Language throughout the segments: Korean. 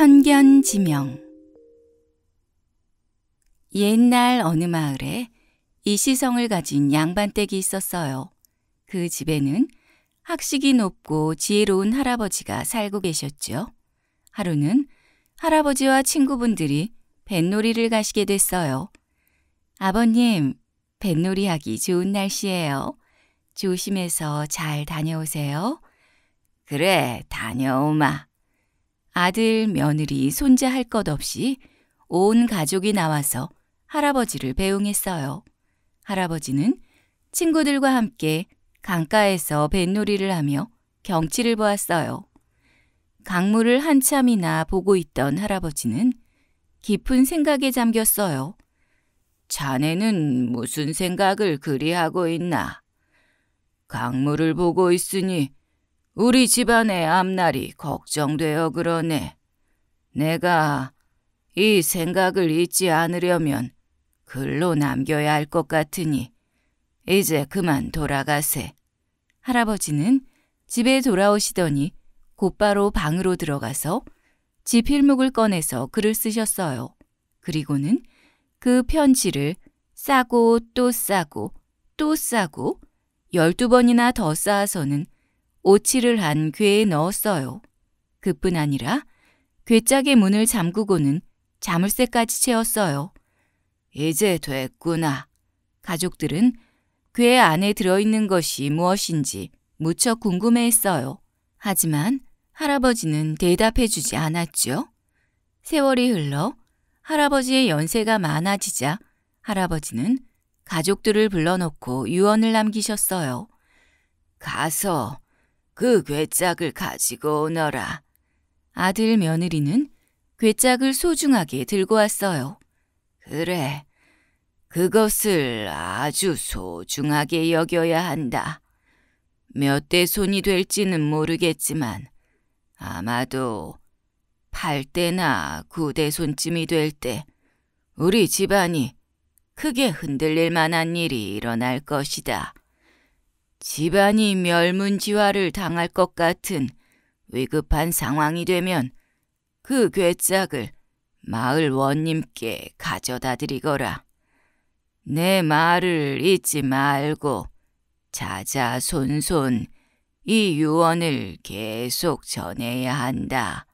선견지명 옛날 어느 마을에 이 시성을 가진 양반댁이 있었어요. 그 집에는 학식이 높고 지혜로운 할아버지가 살고 계셨죠. 하루는 할아버지와 친구분들이 뱃놀이를 가시게 됐어요. 아버님, 뱃놀이 하기 좋은 날씨예요. 조심해서 잘 다녀오세요. 그래, 다녀오마. 아들, 며느리, 손자 할 것 없이 온 가족이 나와서 할아버지를 배웅했어요. 할아버지는 친구들과 함께 강가에서 뱃놀이를 하며 경치를 보았어요. 강물을 한참이나 보고 있던 할아버지는 깊은 생각에 잠겼어요. 자네는 무슨 생각을 그리하고 있나? 강물을 보고 있으니 우리 집안의 앞날이 걱정되어 그러네. 내가 이 생각을 잊지 않으려면 글로 남겨야 할 것 같으니 이제 그만 돌아가세. 할아버지는 집에 돌아오시더니 곧바로 방으로 들어가서 지필목을 꺼내서 글을 쓰셨어요. 그리고는 그 편지를 싸고 또 싸고 또 싸고 열두 번이나 더 쌓아서는 오치를 한괴에 넣었어요. 그뿐 아니라 괴짝의 문을 잠그고는 자물쇠까지 채웠어요. 이제 됐구나. 가족들은 괴 안에 들어있는 것이 무엇인지 무척 궁금해했어요. 하지만 할아버지는 대답해주지 않았죠. 세월이 흘러 할아버지의 연세가 많아지자 할아버지는 가족들을 불러놓고 유언을 남기셨어요. 가서 그 괴짝을 가지고 오너라. 아들 며느리는 괴짝을 소중하게 들고 왔어요. 그래, 그것을 아주 소중하게 여겨야 한다. 몇 대 손이 될지는 모르겠지만 아마도 팔대나구대 손쯤이 될 때 우리 집안이 크게 흔들릴 만한 일이 일어날 것이다. 집안이 멸문지화를 당할 것 같은 위급한 상황이 되면 그 괴짝을 마을 원님께 가져다 드리거라. 내 말을 잊지 말고 자자손손 이 유언을 계속 전해야 한다.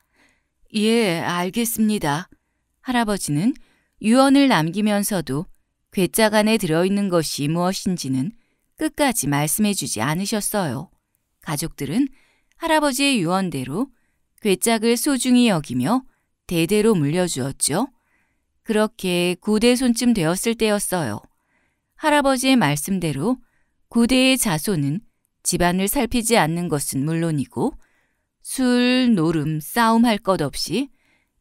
예, 알겠습니다. 할아버지는 유언을 남기면서도 괴짜간에 들어있는 것이 무엇인지는 끝까지 말씀해주지 않으셨어요. 가족들은 할아버지의 유언대로 괴짝을 소중히 여기며 대대로 물려주었죠. 그렇게 9대 손쯤 되었을 때였어요. 할아버지의 말씀대로 9대의 자손은 집안을 살피지 않는 것은 물론이고 술, 노름, 싸움 할 것 없이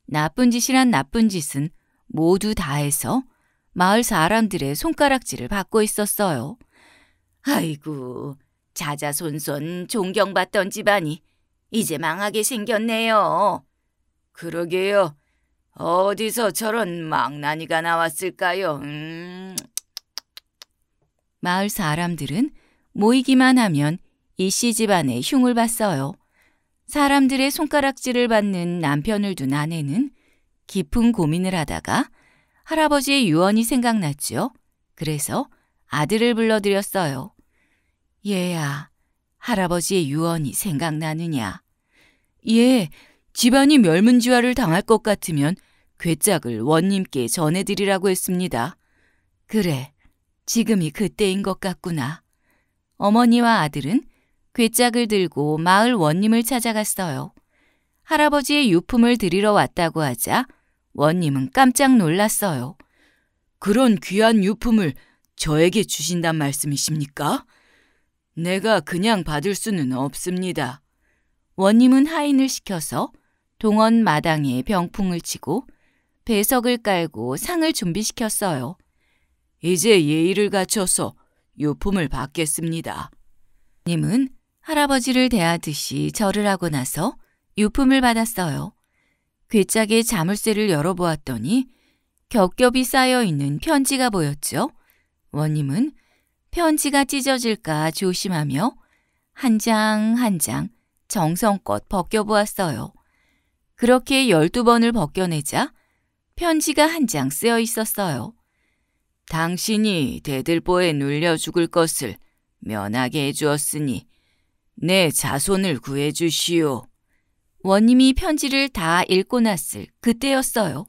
나쁜 짓이란 나쁜 짓은 모두 다해서 마을 사람들의 손가락질을 받고 있었어요. 아이고, 자자손손 존경받던 집안이 이제 망하게 생겼네요. 그러게요. 어디서 저런 망나니가 나왔을까요? 음... 마을 사람들은 모이기만 하면 이 씨 집안에 흉을 봤어요. 사람들의 손가락질을 받는 남편을 둔 아내는 깊은 고민을 하다가 할아버지의 유언이 생각났지요. 그래서 아들을 불러들였어요. 얘야, 할아버지의 유언이 생각나느냐? 예, 집안이 멸문지화를 당할 것 같으면 괴짝을 원님께 전해드리라고 했습니다. 그래, 지금이 그때인 것 같구나. 어머니와 아들은 괴짝을 들고 마을 원님을 찾아갔어요. 할아버지의 유품을 드리러 왔다고 하자 원님은 깜짝 놀랐어요. 그런 귀한 유품을 저에게 주신단 말씀이십니까? 내가 그냥 받을 수는 없습니다. 원님은 하인을 시켜서 동원 마당에 병풍을 치고 배석을 깔고 상을 준비시켰어요. 이제 예의를 갖춰서 유품을 받겠습니다. 님은 할아버지를 대하듯이 절을 하고 나서 유품을 받았어요. 괴짜게 자물쇠를 열어보았더니 겹겹이 쌓여있는 편지가 보였죠. 원님은 편지가 찢어질까 조심하며 한장 한장 한 장 정성껏 벗겨보았어요. 그렇게 열두 번을 벗겨내자 편지가 한 장 쓰여 있었어요. 당신이 대들보에 눌려 죽을 것을 면하게 해주었으니 내 자손을 구해주시오. 원님이 편지를 다 읽고 났을 그때였어요.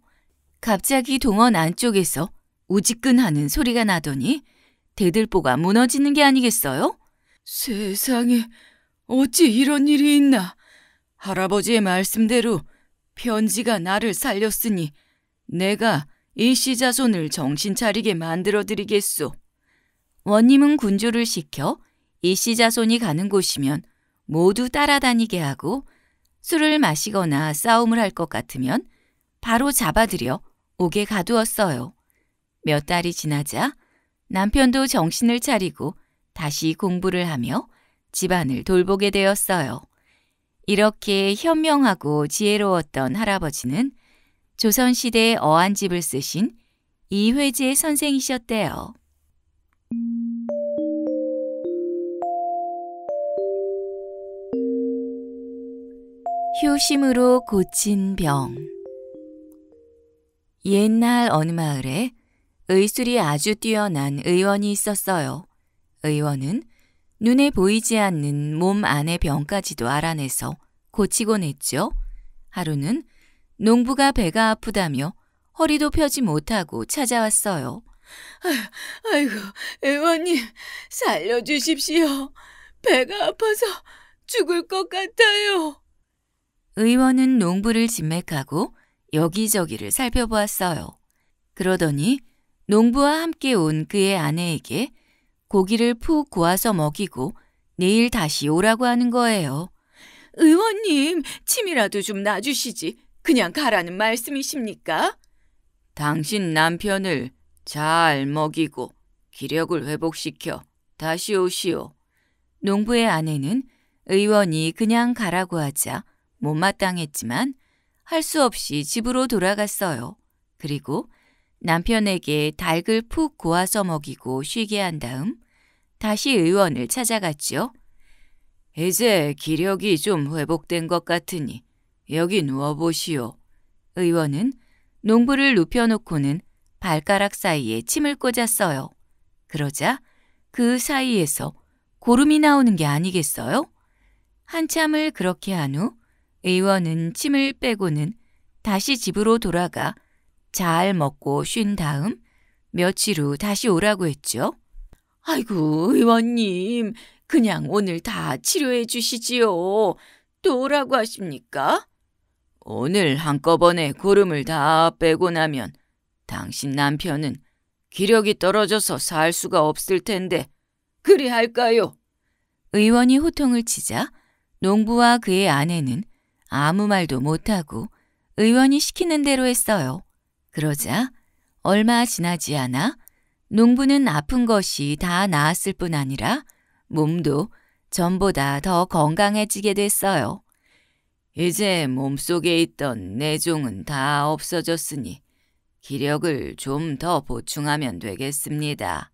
갑자기 동원 안쪽에서 우직근하는 소리가 나더니 대들보가 무너지는 게 아니겠어요? 세상에 어찌 이런 일이 있나. 할아버지의 말씀대로 편지가 나를 살렸으니 내가 일시 자손을 정신 차리게 만들어 드리겠소. 원님은 군주를 시켜 일시 자손이 가는 곳이면 모두 따라다니게 하고 술을 마시거나 싸움을 할 것 같으면 바로 잡아들여 옥에 가두었어요. 몇 달이 지나자 남편도 정신을 차리고 다시 공부를 하며 집안을 돌보게 되었어요. 이렇게 현명하고 지혜로웠던 할아버지는 조선시대 어안집을 쓰신 이회지의 선생이셨대요. 효심으로 고친 병 옛날 어느 마을에 의술이 아주 뛰어난 의원이 있었어요. 의원은 눈에 보이지 않는 몸 안의 병까지도 알아내서 고치곤 했죠. 하루는 농부가 배가 아프다며 허리도 펴지 못하고 찾아왔어요. 아, 아이고, 의원님, 살려주십시오. 배가 아파서 죽을 것 같아요. 의원은 농부를 진맥하고 여기저기를 살펴보았어요. 그러더니 농부와 함께 온 그의 아내에게 고기를 푹 구워서 먹이고 내일 다시 오라고 하는 거예요. 의원님, 침이라도 좀 놔주시지. 그냥 가라는 말씀이십니까? 당신 남편을 잘 먹이고 기력을 회복시켜 다시 오시오. 농부의 아내는 의원이 그냥 가라고 하자 못마땅했지만 할 수 없이 집으로 돌아갔어요. 그리고 남편에게 닭을 푹 고아서 먹이고 쉬게 한 다음 다시 의원을 찾아갔지요. 이제 기력이 좀 회복된 것 같으니 여기 누워보시오. 의원은 농부를 눕혀놓고는 발가락 사이에 침을 꽂았어요. 그러자 그 사이에서 고름이 나오는 게 아니겠어요? 한참을 그렇게 한 후 의원은 침을 빼고는 다시 집으로 돌아가 잘 먹고 쉰 다음 며칠 후 다시 오라고 했죠. 아이고 의원님 그냥 오늘 다 치료해 주시지요. 또 오라고 하십니까? 오늘 한꺼번에 고름을 다 빼고 나면 당신 남편은 기력이 떨어져서 살 수가 없을 텐데 그리 할까요? 의원이 호통을 치자 농부와 그의 아내는 아무 말도 못하고 의원이 시키는 대로 했어요. 그러자 얼마 지나지 않아 농부는 아픈 것이 다 나았을 뿐 아니라 몸도 전보다 더 건강해지게 됐어요. 이제 몸속에 있던 내종은 다 없어졌으니 기력을 좀 더 보충하면 되겠습니다.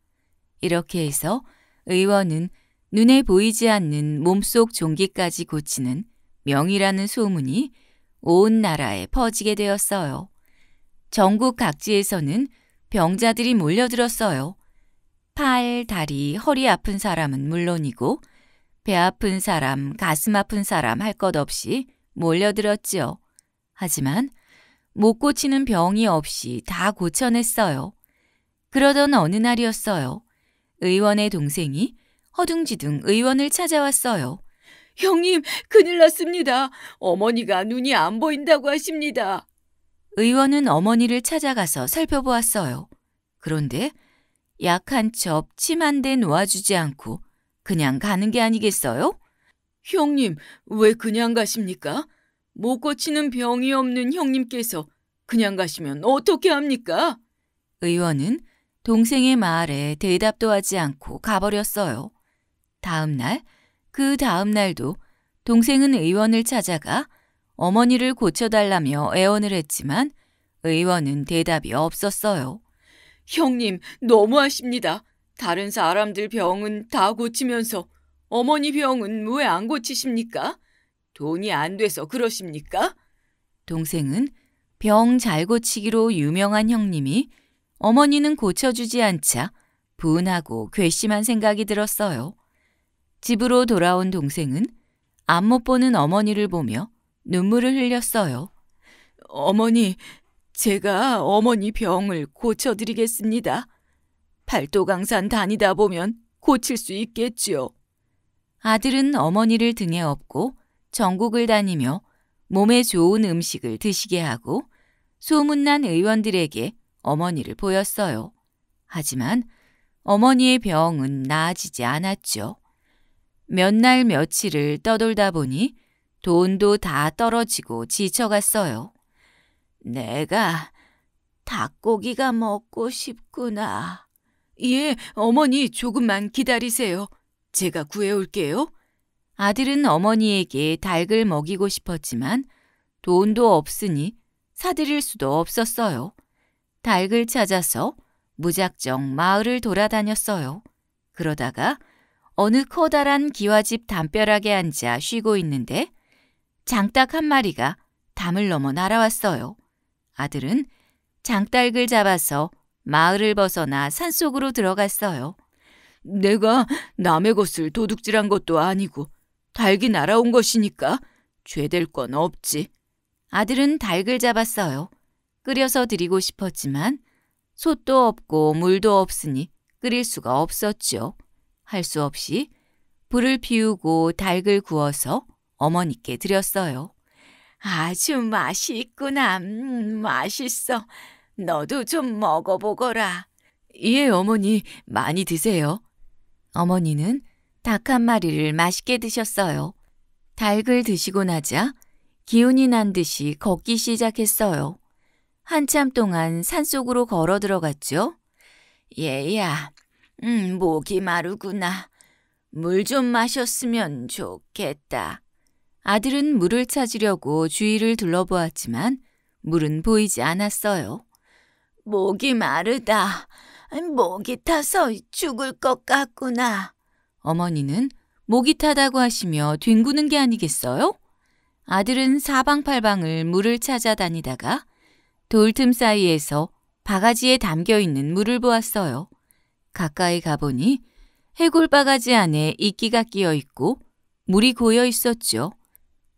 이렇게 해서 의원은 눈에 보이지 않는 몸속 종기까지 고치는 명이라는 소문이 온 나라에 퍼지게 되었어요. 전국 각지에서는 병자들이 몰려들었어요. 팔, 다리, 허리 아픈 사람은 물론이고 배 아픈 사람, 가슴 아픈 사람 할 것 없이 몰려들었지요. 하지만 못 고치는 병이 없이 다 고쳐냈어요. 그러던 어느 날이었어요. 의원의 동생이 허둥지둥 의원을 찾아왔어요. 형님, 큰일 났습니다. 어머니가 눈이 안 보인다고 하십니다. 의원은 어머니를 찾아가서 살펴보았어요. 그런데 약한 첩 침한 데 놓아주지 않고 그냥 가는 게 아니겠어요? 형님, 왜 그냥 가십니까? 못 고치는 병이 없는 형님께서 그냥 가시면 어떻게 합니까? 의원은 동생의 말에 대답도 하지 않고 가버렸어요. 다음 날, 그 다음 날도 동생은 의원을 찾아가 어머니를 고쳐달라며 애원을 했지만 의원은 대답이 없었어요. 형님, 너무하십니다. 다른 사람들 병은 다 고치면서 어머니 병은 왜 안 고치십니까? 돈이 안 돼서 그러십니까? 동생은 병 잘 고치기로 유명한 형님이 어머니는 고쳐주지 않자 분하고 괘씸한 생각이 들었어요. 집으로 돌아온 동생은 안 못 보는 어머니를 보며 눈물을 흘렸어요. 어머니, 제가 어머니 병을 고쳐드리겠습니다. 팔도강산 다니다 보면 고칠 수 있겠지요. 아들은 어머니를 등에 업고 전국을 다니며 몸에 좋은 음식을 드시게 하고 소문난 의원들에게 어머니를 보였어요. 하지만 어머니의 병은 나아지지 않았죠. 몇 날 며칠을 떠돌다 보니 돈도 다 떨어지고 지쳐갔어요. 내가 닭고기가 먹고 싶구나. 예, 어머니 조금만 기다리세요. 제가 구해올게요. 아들은 어머니에게 닭을 먹이고 싶었지만 돈도 없으니 사드릴 수도 없었어요. 닭을 찾아서 무작정 마을을 돌아다녔어요. 그러다가 어느 커다란 기와집 담벼락에 앉아 쉬고 있는데 장딱한 마리가 담을 넘어 날아왔어요. 아들은 장닭을 잡아서 마을을 벗어나 산속으로 들어갔어요. 내가 남의 것을 도둑질한 것도 아니고 닭이 날아온 것이니까 죄 될 건 없지. 아들은 달을 잡았어요. 끓여서 드리고 싶었지만 솥도 없고 물도 없으니 끓일 수가 없었지요. 할 수 없이 불을 피우고 달을 구워서 어머니께 드렸어요. 아주 맛있구나. 음, 맛있어. 너도 좀 먹어보거라. 예, 어머니. 많이 드세요. 어머니는 닭 한 마리를 맛있게 드셨어요. 닭을 드시고 나자 기운이 난 듯이 걷기 시작했어요. 한참 동안 산속으로 걸어 들어갔죠. 얘야, 음, 목이 마르구나. 물 좀 마셨으면 좋겠다. 아들은 물을 찾으려고 주위를 둘러보았지만 물은 보이지 않았어요. 목이 마르다. 목이 타서 죽을 것 같구나. 어머니는 목이 타다고 하시며 뒹구는 게 아니겠어요? 아들은 사방팔방을 물을 찾아다니다가 돌 틈 사이에서 바가지에 담겨 있는 물을 보았어요. 가까이 가보니 해골 바가지 안에 이끼가 끼어 있고 물이 고여 있었죠.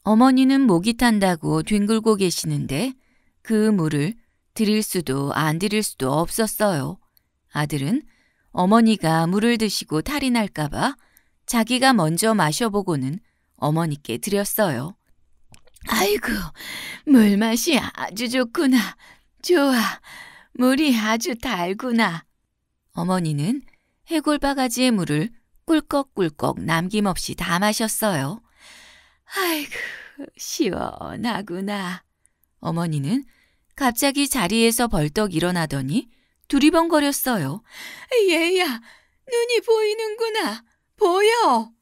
어머니는 목이 탄다고 뒹굴고 계시는데 그 물을 드릴 수도 안 드릴 수도 없었어요. 아들은 어머니가 물을 드시고 탈이 날까봐 자기가 먼저 마셔보고는 어머니께 드렸어요. 아이고, 물 맛이 아주 좋구나. 좋아. 물이 아주 달구나. 어머니는 해골 바가지의 물을 꿀꺽꿀꺽 남김없이 다 마셨어요. 아이고, 시원하구나. 어머니는 갑자기 자리에서 벌떡 일어나더니 두리번거렸어요. 얘야, 눈이 보이는구나. 보여.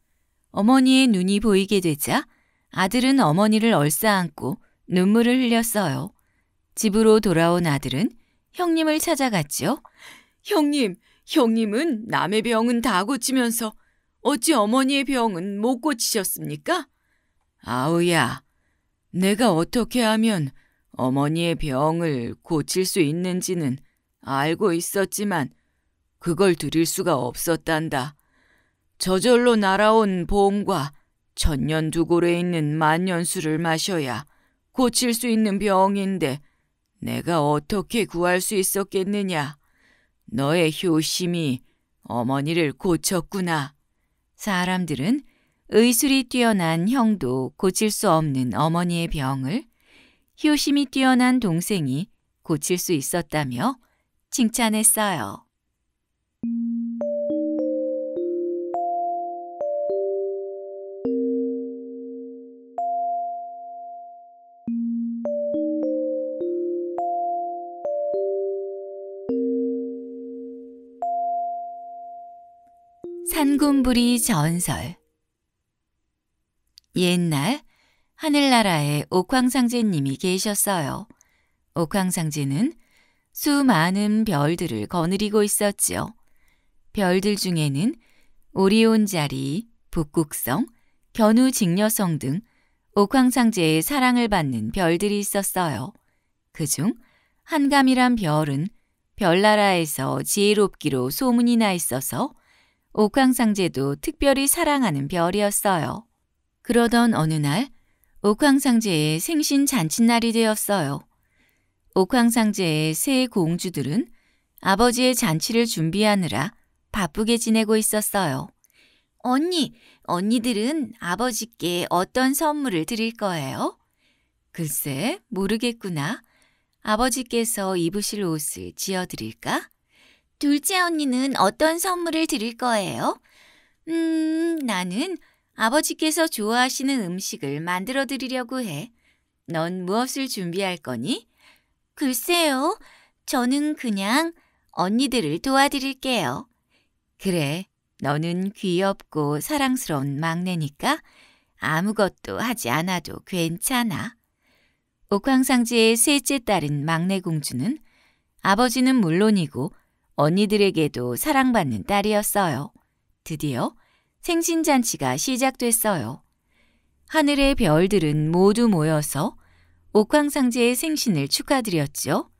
어머니의 눈이 보이게 되자 아들은 어머니를 얼싸안고 눈물을 흘렸어요. 집으로 돌아온 아들은 형님을 찾아갔지요. 형님, 형님은 남의 병은 다 고치면서 어찌 어머니의 병은 못 고치셨습니까? 아우야, 내가 어떻게 하면 어머니의 병을 고칠 수 있는지는 알고 있었지만 그걸 드릴 수가 없었단다. 저절로 날아온 봄과 천년두골에 있는 만년수를 마셔야 고칠 수 있는 병인데 내가 어떻게 구할 수 있었겠느냐. 너의 효심이 어머니를 고쳤구나. 사람들은 의술이 뛰어난 형도 고칠 수 없는 어머니의 병을 효심이 뛰어난 동생이 고칠 수 있었다며 칭찬했어요. 산군부리 전설 옛날 하늘나라에 옥황상제님이 계셨어요. 옥황상제는 수많은 별들을 거느리고 있었지요. 별들 중에는 오리온 자리, 북극성, 견우 직녀성 등 옥황상제의 사랑을 받는 별들이 있었어요. 그 중 한감이란 별은 별나라에서 지혜롭기로 소문이 나 있어서 옥황상제도 특별히 사랑하는 별이었어요. 그러던 어느 날 옥황상제의 생신 잔칫날이 되었어요. 옥황상제의 세 공주들은 아버지의 잔치를 준비하느라 바쁘게 지내고 있었어요. 언니, 언니들은 아버지께 어떤 선물을 드릴 거예요? 글쎄, 모르겠구나. 아버지께서 입으실 옷을 지어드릴까? 둘째 언니는 어떤 선물을 드릴 거예요? 음, 나는 아버지께서 좋아하시는 음식을 만들어 드리려고 해. 넌 무엇을 준비할 거니? 글쎄요. 저는 그냥 언니들을 도와드릴게요. 그래. 너는 귀엽고 사랑스러운 막내니까 아무것도 하지 않아도 괜찮아. 옥황상제의 셋째 딸인 막내 공주는 아버지는 물론이고 언니들에게도 사랑받는 딸이었어요. 드디어 생신잔치가 시작됐어요. 하늘의 별들은 모두 모여서 옥황상제의 생신을 축하드렸죠.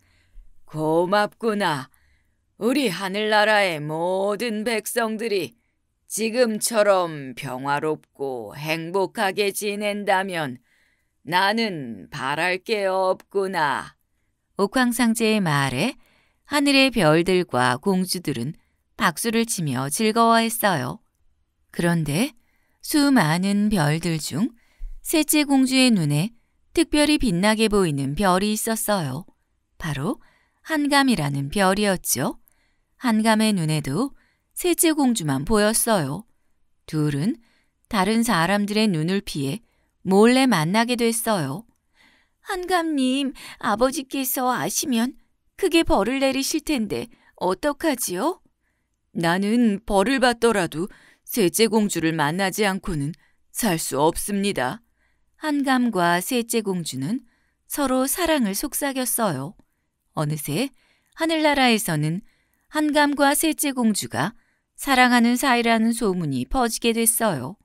고맙구나. 우리 하늘나라의 모든 백성들이 지금처럼 평화롭고 행복하게 지낸다면 나는 바랄 게 없구나. 옥황상제의 말에 하늘의 별들과 공주들은 박수를 치며 즐거워했어요. 그런데 수많은 별들 중 셋째 공주의 눈에 특별히 빛나게 보이는 별이 있었어요. 바로 한감이라는 별이었죠. 한감의 눈에도 셋째 공주만 보였어요. 둘은 다른 사람들의 눈을 피해 몰래 만나게 됐어요. 한감님, 아버지께서 아시면 크게 벌을 내리실 텐데 어떡하지요? 나는 벌을 받더라도 셋째 공주를 만나지 않고는 살 수 없습니다. 한감과 셋째 공주는 서로 사랑을 속삭였어요. 어느새 하늘나라에서는 한감과 셋째 공주가 사랑하는 사이라는 소문이 퍼지게 됐어요.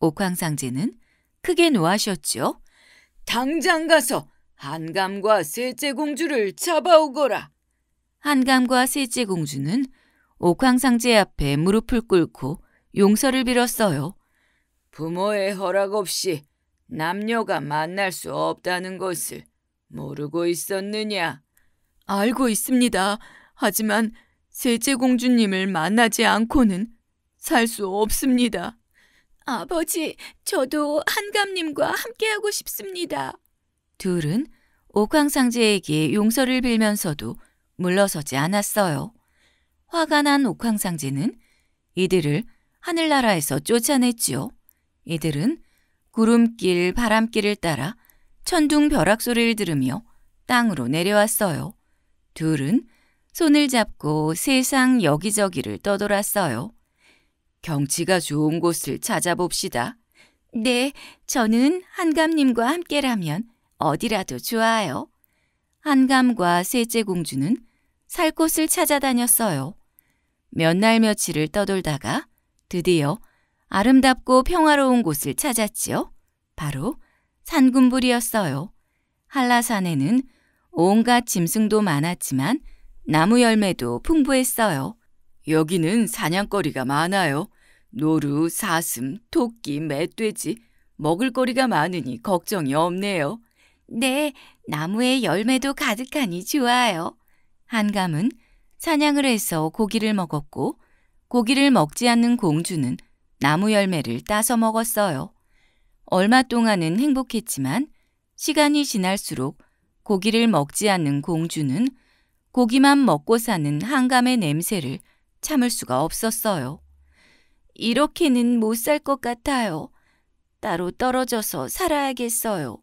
옥황상제는 크게 노하셨지요. 당장 가서 한감과 셋째 공주를 잡아오거라. 한감과 셋째 공주는 옥황상제 앞에 무릎을 꿇고 용서를 빌었어요. 부모의 허락 없이 남녀가 만날 수 없다는 것을 모르고 있었느냐? 알고 있습니다. 하지만 셋째 공주님을 만나지 않고는 살 수 없습니다. 아버지, 저도 한감님과 함께하고 싶습니다. 둘은 옥황상제에게 용서를 빌면서도 물러서지 않았어요. 화가 난 옥황상제는 이들을 하늘나라에서 쫓아냈지요. 이들은 구름길, 바람길을 따라 천둥 벼락 소리를 들으며 땅으로 내려왔어요. 둘은 손을 잡고 세상 여기저기를 떠돌았어요. 경치가 좋은 곳을 찾아봅시다. 네, 저는 한감님과 함께라면 어디라도 좋아요. 한감과 셋째 공주는 살 곳을 찾아다녔어요. 몇 날 며칠을 떠돌다가 드디어 아름답고 평화로운 곳을 찾았지요. 바로 산군불이었어요. 한라산에는 온갖 짐승도 많았지만 나무 열매도 풍부했어요. 여기는 사냥거리가 많아요. 노루, 사슴, 토끼, 멧돼지, 먹을거리가 많으니 걱정이 없네요. 네, 나무에 열매도 가득하니 좋아요. 한감은 사냥을 해서 고기를 먹었고 고기를 먹지 않는 공주는 나무 열매를 따서 먹었어요. 얼마 동안은 행복했지만 시간이 지날수록 고기를 먹지 않는 공주는 고기만 먹고 사는 한감의 냄새를 참을 수가 없었어요. 이렇게는 못 살 것 같아요. 따로 떨어져서 살아야겠어요.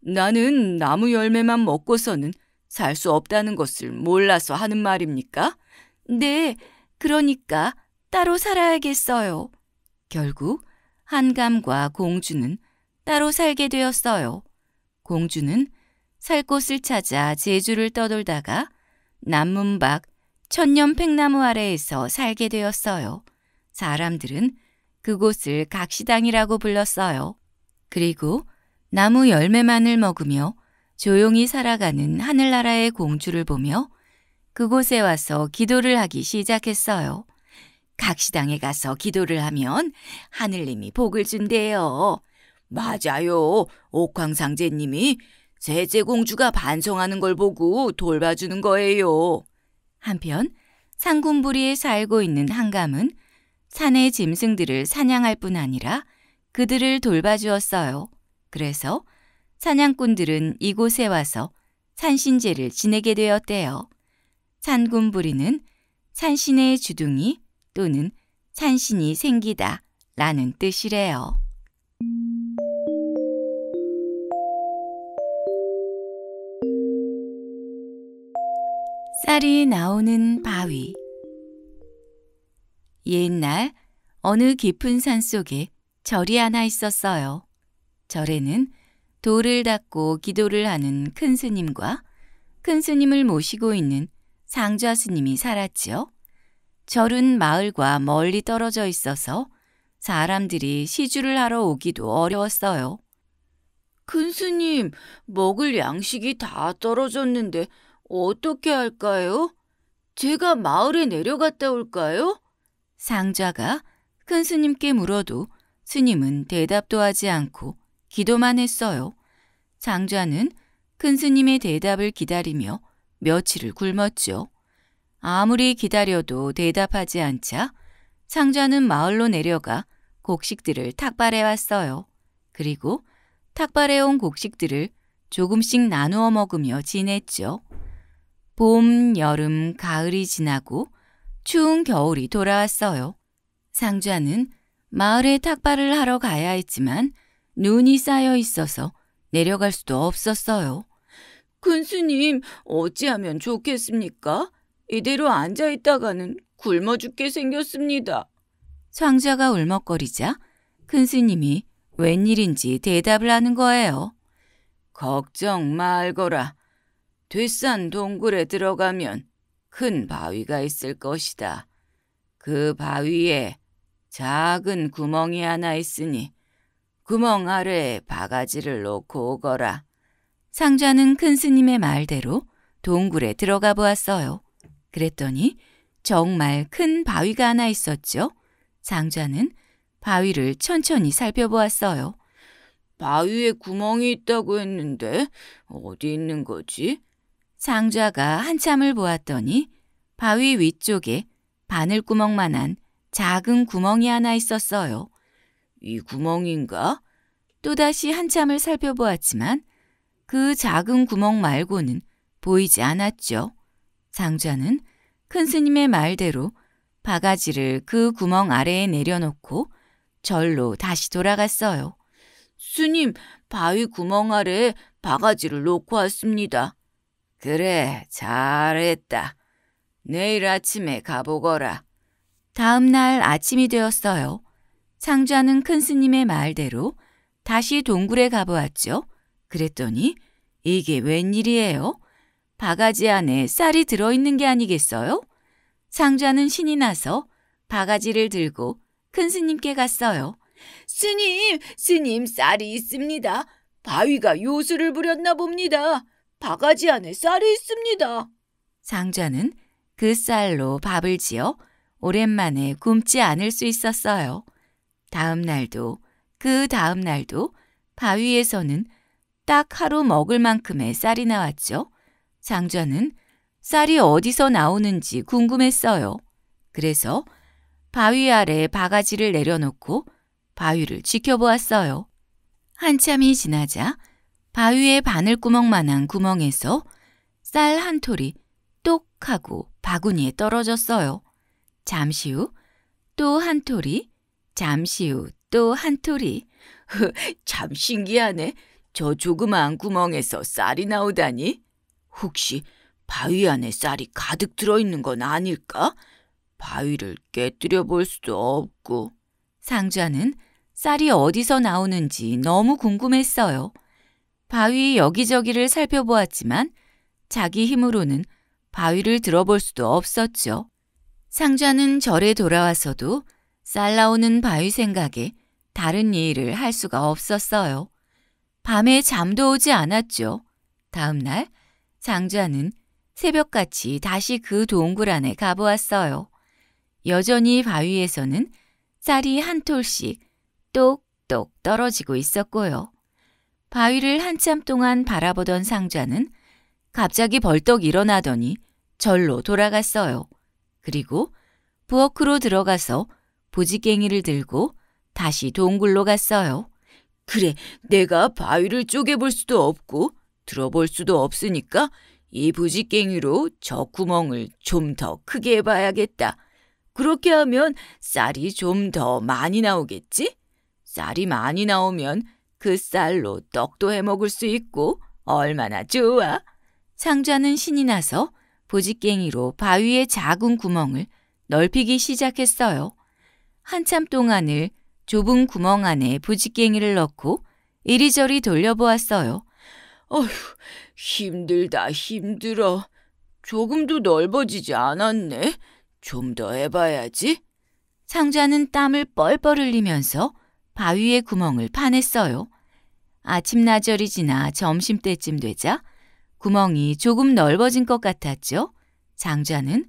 나는 나무 열매만 먹고서는 살 수 없다는 것을 몰라서 하는 말입니까? 네, 그러니까 따로 살아야겠어요. 결국 한감과 공주는 따로 살게 되었어요. 공주는 살 곳을 찾아 제주를 떠돌다가 남문박 천년 팽나무 아래에서 살게 되었어요. 사람들은 그곳을 각시당이라고 불렀어요. 그리고 나무 열매만을 먹으며 조용히 살아가는 하늘나라의 공주를 보며 그곳에 와서 기도를 하기 시작했어요. 각 시당에 가서 기도를 하면 하늘님이 복을 준대요. 맞아요. 옥황상제님이 셋째 공주가 반성하는 걸 보고 돌봐주는 거예요. 한편 상군부리에 살고 있는 한감은 산의 짐승들을 사냥할 뿐 아니라 그들을 돌봐주었어요. 그래서 사냥꾼들은 이곳에 와서 산신제를 지내게 되었대요. 산군부리는 산신의 주둥이 또는 산신이 생기다 라는 뜻이래요. 쌀이 나오는 바위 옛날 어느 깊은 산 속에 절이 하나 있었어요. 절에는 돌을 닦고 기도를 하는 큰 스님과 큰 스님을 모시고 있는 상좌 스님이 살았지요. 절은 마을과 멀리 떨어져 있어서 사람들이 시주를 하러 오기도 어려웠어요. 근스님, 먹을 양식이 다 떨어졌는데 어떻게 할까요? 제가 마을에 내려갔다 올까요? 상좌가큰 스님께 물어도 스님은 대답도 하지 않고 기도만 했어요. 상좌는큰 스님의 대답을 기다리며 며칠을 굶었죠. 아무리 기다려도 대답하지 않자 상자는 마을로 내려가 곡식들을 탁발해 왔어요. 그리고 탁발해 온 곡식들을 조금씩 나누어 먹으며 지냈죠. 봄, 여름, 가을이 지나고 추운 겨울이 돌아왔어요. 상자는 마을에 탁발을 하러 가야 했지만 눈이 쌓여 있어서 내려갈 수도 없었어요. 근수님, 어찌하면 좋겠습니까? 이대로 앉아 있다가는 굶어 죽게 생겼습니다. 장자가 울먹거리자 큰스님이 웬일인지 대답을 하는 거예요. 걱정 말거라. 뒷산 동굴에 들어가면 큰 바위가 있을 것이다. 그 바위에 작은 구멍이 하나 있으니 구멍 아래에 바가지를 놓고 오거라. 상자는 큰 스님의 말대로 동굴에 들어가 보았어요. 그랬더니 정말 큰 바위가 하나 있었죠. 상자는 바위를 천천히 살펴보았어요. 바위에 구멍이 있다고 했는데 어디 있는 거지? 상자가 한참을 보았더니 바위 위쪽에 바늘구멍만한 작은 구멍이 하나 있었어요. 이 구멍인가? 또다시 한참을 살펴보았지만 그 작은 구멍 말고는 보이지 않았죠. 장자는 큰 스님의 말대로 바가지를 그 구멍 아래에 내려놓고 절로 다시 돌아갔어요. 스님, 바위 구멍 아래 바가지를 놓고 왔습니다. 그래, 잘했다. 내일 아침에 가보거라. 다음 날 아침이 되었어요. 창자는 큰 스님의 말대로 다시 동굴에 가보았죠. 그랬더니 이게 웬일이에요? 바가지 안에 쌀이 들어있는 게 아니겠어요? 상자는 신이 나서 바가지를 들고 큰 스님께 갔어요. 스님, 스님 쌀이 있습니다. 바위가 요술을 부렸나 봅니다. 바가지 안에 쌀이 있습니다. 상자는 그 쌀로 밥을 지어 오랜만에 굶지 않을 수 있었어요. 다음 날도 그 다음 날도 바위에서는 딱 하루 먹을 만큼의 쌀이 나왔죠. 장자는 쌀이 어디서 나오는지 궁금했어요. 그래서 바위 아래 바가지를 내려놓고 바위를 지켜보았어요. 한참이 지나자 바위의 바늘구멍만한 구멍에서 쌀 한 톨이 똑 하고 바구니에 떨어졌어요. 잠시 후 또 한 톨이, 잠시 후 또 한 톨이. 참 신기하네. 저 조그마한 구멍에서 쌀이 나오다니? 혹시 바위 안에 쌀이 가득 들어있는 건 아닐까? 바위를 깨뜨려 볼 수도 없고. 상자는 쌀이 어디서 나오는지 너무 궁금했어요. 바위 여기저기를 살펴보았지만 자기 힘으로는 바위를 들어볼 수도 없었죠. 상자는 절에 돌아와서도 쌀 나오는 바위 생각에 다른 일을 할 수가 없었어요. 밤에 잠도 오지 않았죠. 다음 날 장자는 새벽같이 다시 그 동굴 안에 가보았어요. 여전히 바위에서는 쌀이 한 톨씩 똑똑 떨어지고 있었고요. 바위를 한참 동안 바라보던 상자는 갑자기 벌떡 일어나더니 절로 돌아갔어요. 그리고 부엌으로 들어가서 부지깽이를 들고 다시 동굴로 갔어요. 그래, 내가 바위를 쪼개볼 수도 없고 들어볼 수도 없으니까 이 부지깽이로 저 구멍을 좀 더 크게 해봐야겠다. 그렇게 하면 쌀이 좀 더 많이 나오겠지? 쌀이 많이 나오면 그 쌀로 떡도 해 먹을 수 있고 얼마나 좋아. 상자는 신이 나서 보직갱이로 바위의 작은 구멍을 넓히기 시작했어요. 한참 동안을 좁은 구멍 안에 부지깽이를 넣고 이리저리 돌려보았어요. 어휴, 힘들다 힘들어. 조금도 넓어지지 않았네. 좀 더 해봐야지. 상자는 땀을 뻘뻘 흘리면서 바위의 구멍을 파냈어요. 아침나절이 지나 점심때쯤 되자 구멍이 조금 넓어진 것 같았죠. 장자는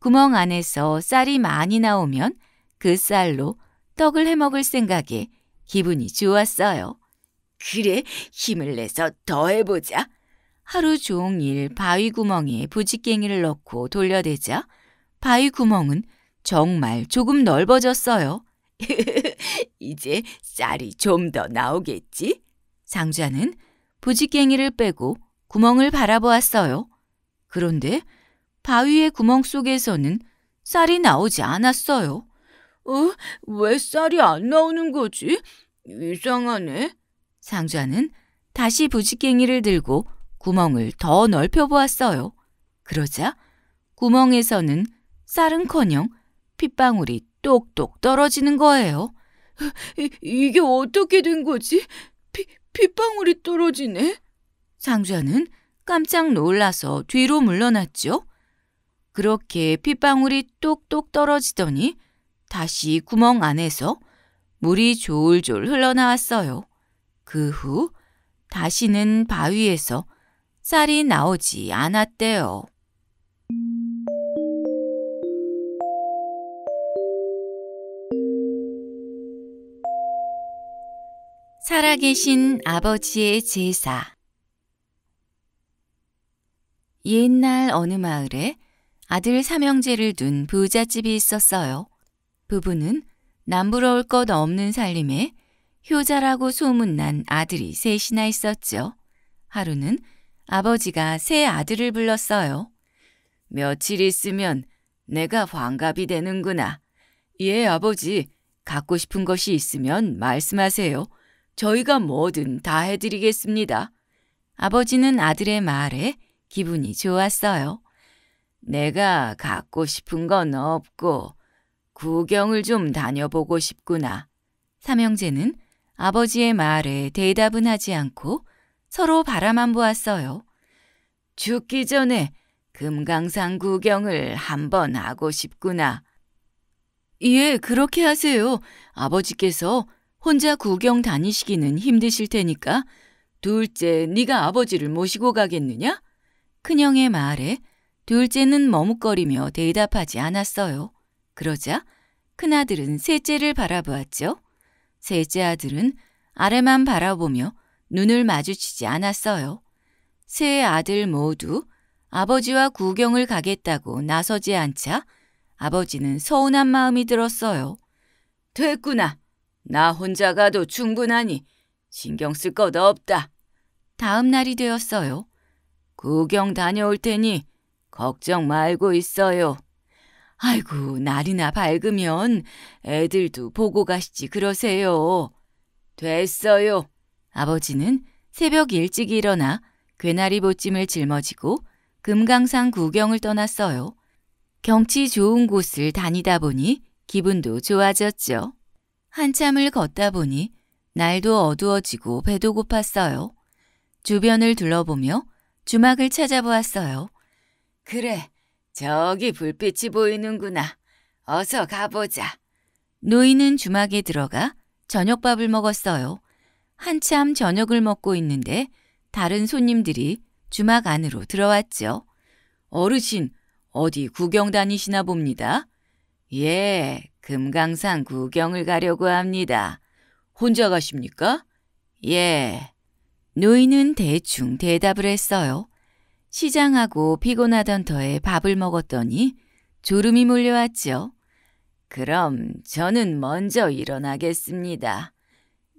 구멍 안에서 쌀이 많이 나오면 그 쌀로 떡을 해먹을 생각에 기분이 좋았어요. 그래, 힘을 내서 더 해보자. 하루 종일 바위 구멍에 부지깽이를 넣고 돌려대자 바위 구멍은 정말 조금 넓어졌어요. 이제 쌀이 좀 더 나오겠지? 장자는 부지깽이를 빼고 구멍을 바라보았어요. 그런데 바위의 구멍 속에서는 쌀이 나오지 않았어요. 어? 왜 쌀이 안 나오는 거지? 이상하네. 상자는 다시 부지깽이를 들고 구멍을 더 넓혀보았어요. 그러자 구멍에서는 쌀은커녕 핏방울이 똑똑 떨어지는 거예요. 이, 이게 어떻게 된 거지? 피, 핏방울이 떨어지네? 상자는 깜짝 놀라서 뒤로 물러났죠. 그렇게 핏방울이 똑똑 떨어지더니 다시 구멍 안에서 물이 졸졸 흘러나왔어요. 그 후 다시는 바위에서 쌀이 나오지 않았대요. 살아계신 아버지의 제사 옛날 어느 마을에 아들 삼형제를 둔 부잣집이 있었어요. 부부는 남부러울 것 없는 살림에 효자라고 소문난 아들이 셋이나 있었죠. 하루는 아버지가 새 아들을 불렀어요. 며칠 있으면 내가 환갑이 되는구나. 예, 아버지. 갖고 싶은 것이 있으면 말씀하세요. 저희가 뭐든 다 해드리겠습니다. 아버지는 아들의 말에 기분이 좋았어요. 내가 갖고 싶은 건 없고 구경을 좀 다녀보고 싶구나. 삼형제는 아버지의 말에 대답은 하지 않고 서로 바라만 보았어요. 죽기 전에 금강산 구경을 한번 하고 싶구나. 예, 그렇게 하세요. 아버지께서 혼자 구경 다니시기는 힘드실 테니까 둘째 네가 아버지를 모시고 가겠느냐? 큰형의 말에 둘째는 머뭇거리며 대답하지 않았어요. 그러자 큰아들은 셋째를 바라보았죠. 셋째 아들은 아래만 바라보며 눈을 마주치지 않았어요. 세 아들 모두 아버지와 구경을 가겠다고 나서지 않자 아버지는 서운한 마음이 들었어요. 됐구나. 나 혼자 가도 충분하니 신경 쓸 것 없다. 다음 날이 되었어요. 구경 다녀올 테니 걱정 말고 있어요. 아이고, 날이나 밝으면 애들도 보고 가시지 그러세요. 됐어요. 아버지는 새벽 일찍 일어나 괴나리 보찜을 짊어지고 금강산 구경을 떠났어요. 경치 좋은 곳을 다니다 보니 기분도 좋아졌죠. 한참을 걷다 보니 날도 어두워지고 배도 고팠어요. 주변을 둘러보며 주막을 찾아보았어요. 그래, 저기 불빛이 보이는구나. 어서 가보자. 노인은 주막에 들어가 저녁밥을 먹었어요. 한참 저녁을 먹고 있는데 다른 손님들이 주막 안으로 들어왔죠. 어르신, 어디 구경 다니시나 봅니다. 예, 금강산 구경을 가려고 합니다. 혼자 가십니까? 예. 노인은 대충 대답을 했어요. 시장하고 피곤하던 터에 밥을 먹었더니 졸음이 몰려왔지요. 그럼 저는 먼저 일어나겠습니다.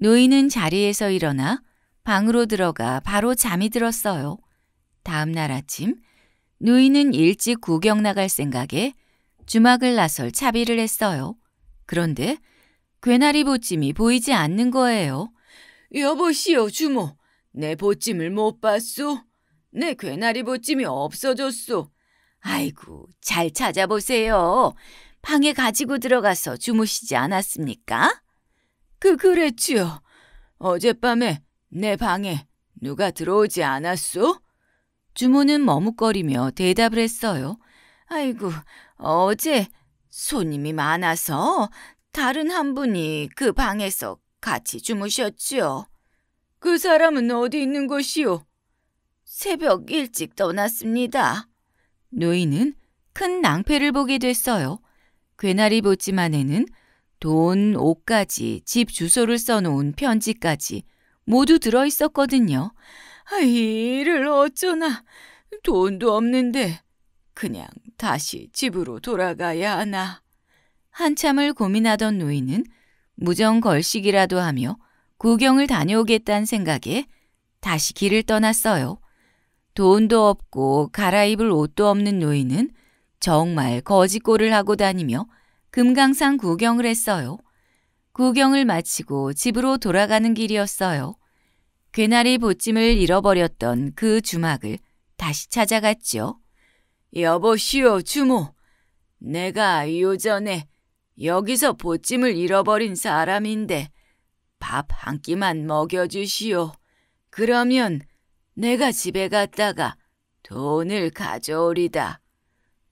노인은 자리에서 일어나 방으로 들어가 바로 잠이 들었어요. 다음 날 아침 노인은 일찍 구경 나갈 생각에 주막을 나설 차비를 했어요. 그런데 괴나리 보찜이 보이지 않는 거예요. 여보시오 주모, 내 보찜을 못 봤소? 내 네, 괴나리 보찜이 없어졌소. 아이고, 잘 찾아보세요. 방에 가지고 들어가서 주무시지 않았습니까? 그, 그랬지요. 어젯밤에 내 방에 누가 들어오지 않았소? 주모는 머뭇거리며 대답을 했어요. 아이고, 어제 손님이 많아서 다른 한 분이 그 방에서 같이 주무셨지요. 그 사람은 어디 있는 것이오 새벽 일찍 떠났습니다. 노인은 큰 낭패를 보게 됐어요. 괴나리 보지만에는 돈, 옷까지, 집 주소를 써놓은 편지까지 모두 들어있었거든요. 아, 이를 어쩌나. 돈도 없는데 그냥 다시 집으로 돌아가야 하나. 한참을 고민하던 노인은 무정 걸식이라도 하며 구경을 다녀오겠다는 생각에 다시 길을 떠났어요. 돈도 없고 갈아입을 옷도 없는 노인은 정말 거짓골을 하고 다니며 금강산 구경을 했어요. 구경을 마치고 집으로 돌아가는 길이었어요. 괴나리 보찜을 잃어버렸던 그 주막을 다시 찾아갔죠. 여보시오 주모, 내가 요전에 여기서 보찜을 잃어버린 사람인데 밥 한 끼만 먹여주시오. 그러면 내가 집에 갔다가 돈을 가져오리다.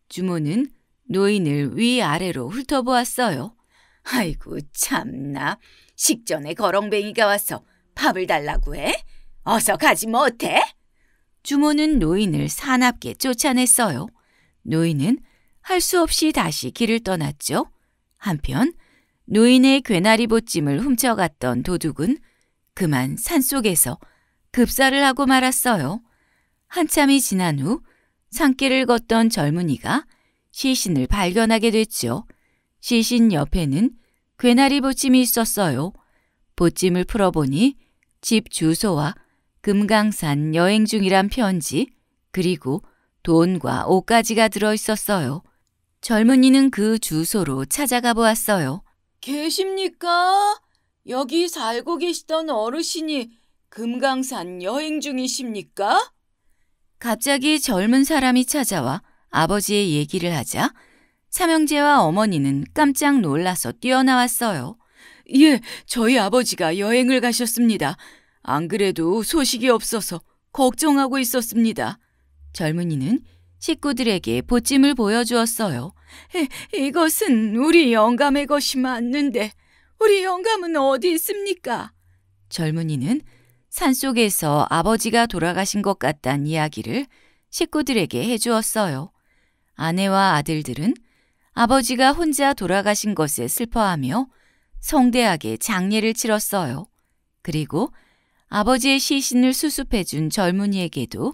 주모는 노인을 위아래로 훑어보았어요. 아이고 참나 식전에 거렁뱅이가 와서 밥을 달라고 해? 어서 가지 못해? 주모는 노인을 사납게 쫓아냈어요. 노인은 할 수 없이 다시 길을 떠났죠. 한편 노인의 괴나리 보찜을 훔쳐갔던 도둑은 그만 산속에서 급사를 하고 말았어요. 한참이 지난 후 산길을 걷던 젊은이가 시신을 발견하게 됐지요. 시신 옆에는 괴나리 보침이 있었어요. 보침을 풀어보니 집 주소와 금강산 여행 중이란 편지 그리고 돈과 옷까지가 들어 있었어요. 젊은이는 그 주소로 찾아가 보았어요. 계십니까? 여기 살고 계시던 어르신이 금강산 여행 중이십니까? 갑자기 젊은 사람이 찾아와 아버지의 얘기를 하자 삼형제와 어머니는 깜짝 놀라서 뛰어나왔어요. 예, 저희 아버지가 여행을 가셨습니다. 안 그래도 소식이 없어서 걱정하고 있었습니다. 젊은이는 식구들에게 보찜을 보여주었어요. 에, 이것은 우리 영감의 것이 맞는데 우리 영감은 어디 있습니까? 젊은이는 산속에서 아버지가 돌아가신 것 같단 이야기를 식구들에게 해주었어요. 아내와 아들들은 아버지가 혼자 돌아가신 것에 슬퍼하며 성대하게 장례를 치렀어요. 그리고 아버지의 시신을 수습해준 젊은이에게도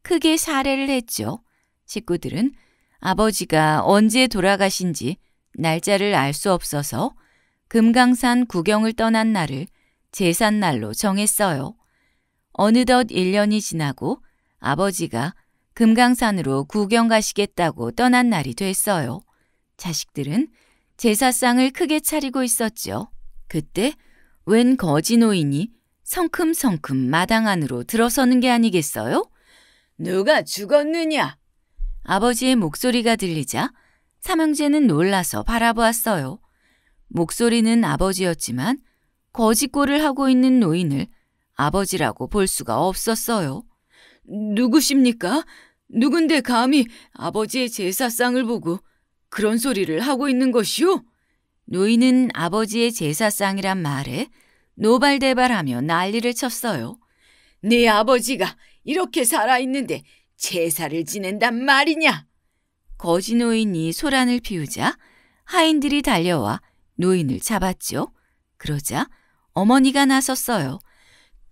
크게 사례를 했죠. 식구들은 아버지가 언제 돌아가신지 날짜를 알 수 없어서 금강산 구경을 떠난 날을 제삿날로 정했어요. 어느덧 1년이 지나고 아버지가 금강산으로 구경 가시겠다고 떠난 날이 됐어요. 자식들은 제사상을 크게 차리고 있었죠 그때 웬 거지 노인이 성큼성큼 마당 안으로 들어서는 게 아니겠어요? 누가 죽었느냐? 아버지의 목소리가 들리자 삼형제는 놀라서 바라보았어요. 목소리는 아버지였지만 거지꼴을 하고 있는 노인을 아버지라고 볼 수가 없었어요. 누구십니까? 누군데 감히 아버지의 제사상을 보고 그런 소리를 하고 있는 것이오? 노인은 아버지의 제사상이란 말에 노발대발하며 난리를 쳤어요. 네 아버지가 이렇게 살아있는데 제사를 지낸단 말이냐? 거지 노인이 소란을 피우자 하인들이 달려와 노인을 잡았죠. 그러자 어머니가 나섰어요.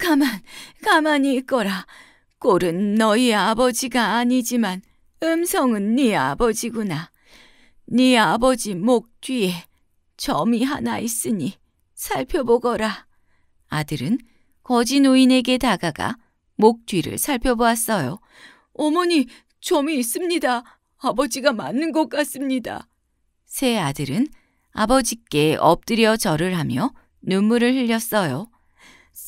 가만, 가만히 있거라. 꼴은 너희 아버지가 아니지만 음성은 네 아버지구나. 네 아버지 목 뒤에 점이 하나 있으니 살펴보거라. 아들은 거지 노인에게 다가가 목 뒤를 살펴보았어요. 어머니, 점이 있습니다. 아버지가 맞는 것 같습니다. 새 아들은 아버지께 엎드려 절을 하며 눈물을 흘렸어요.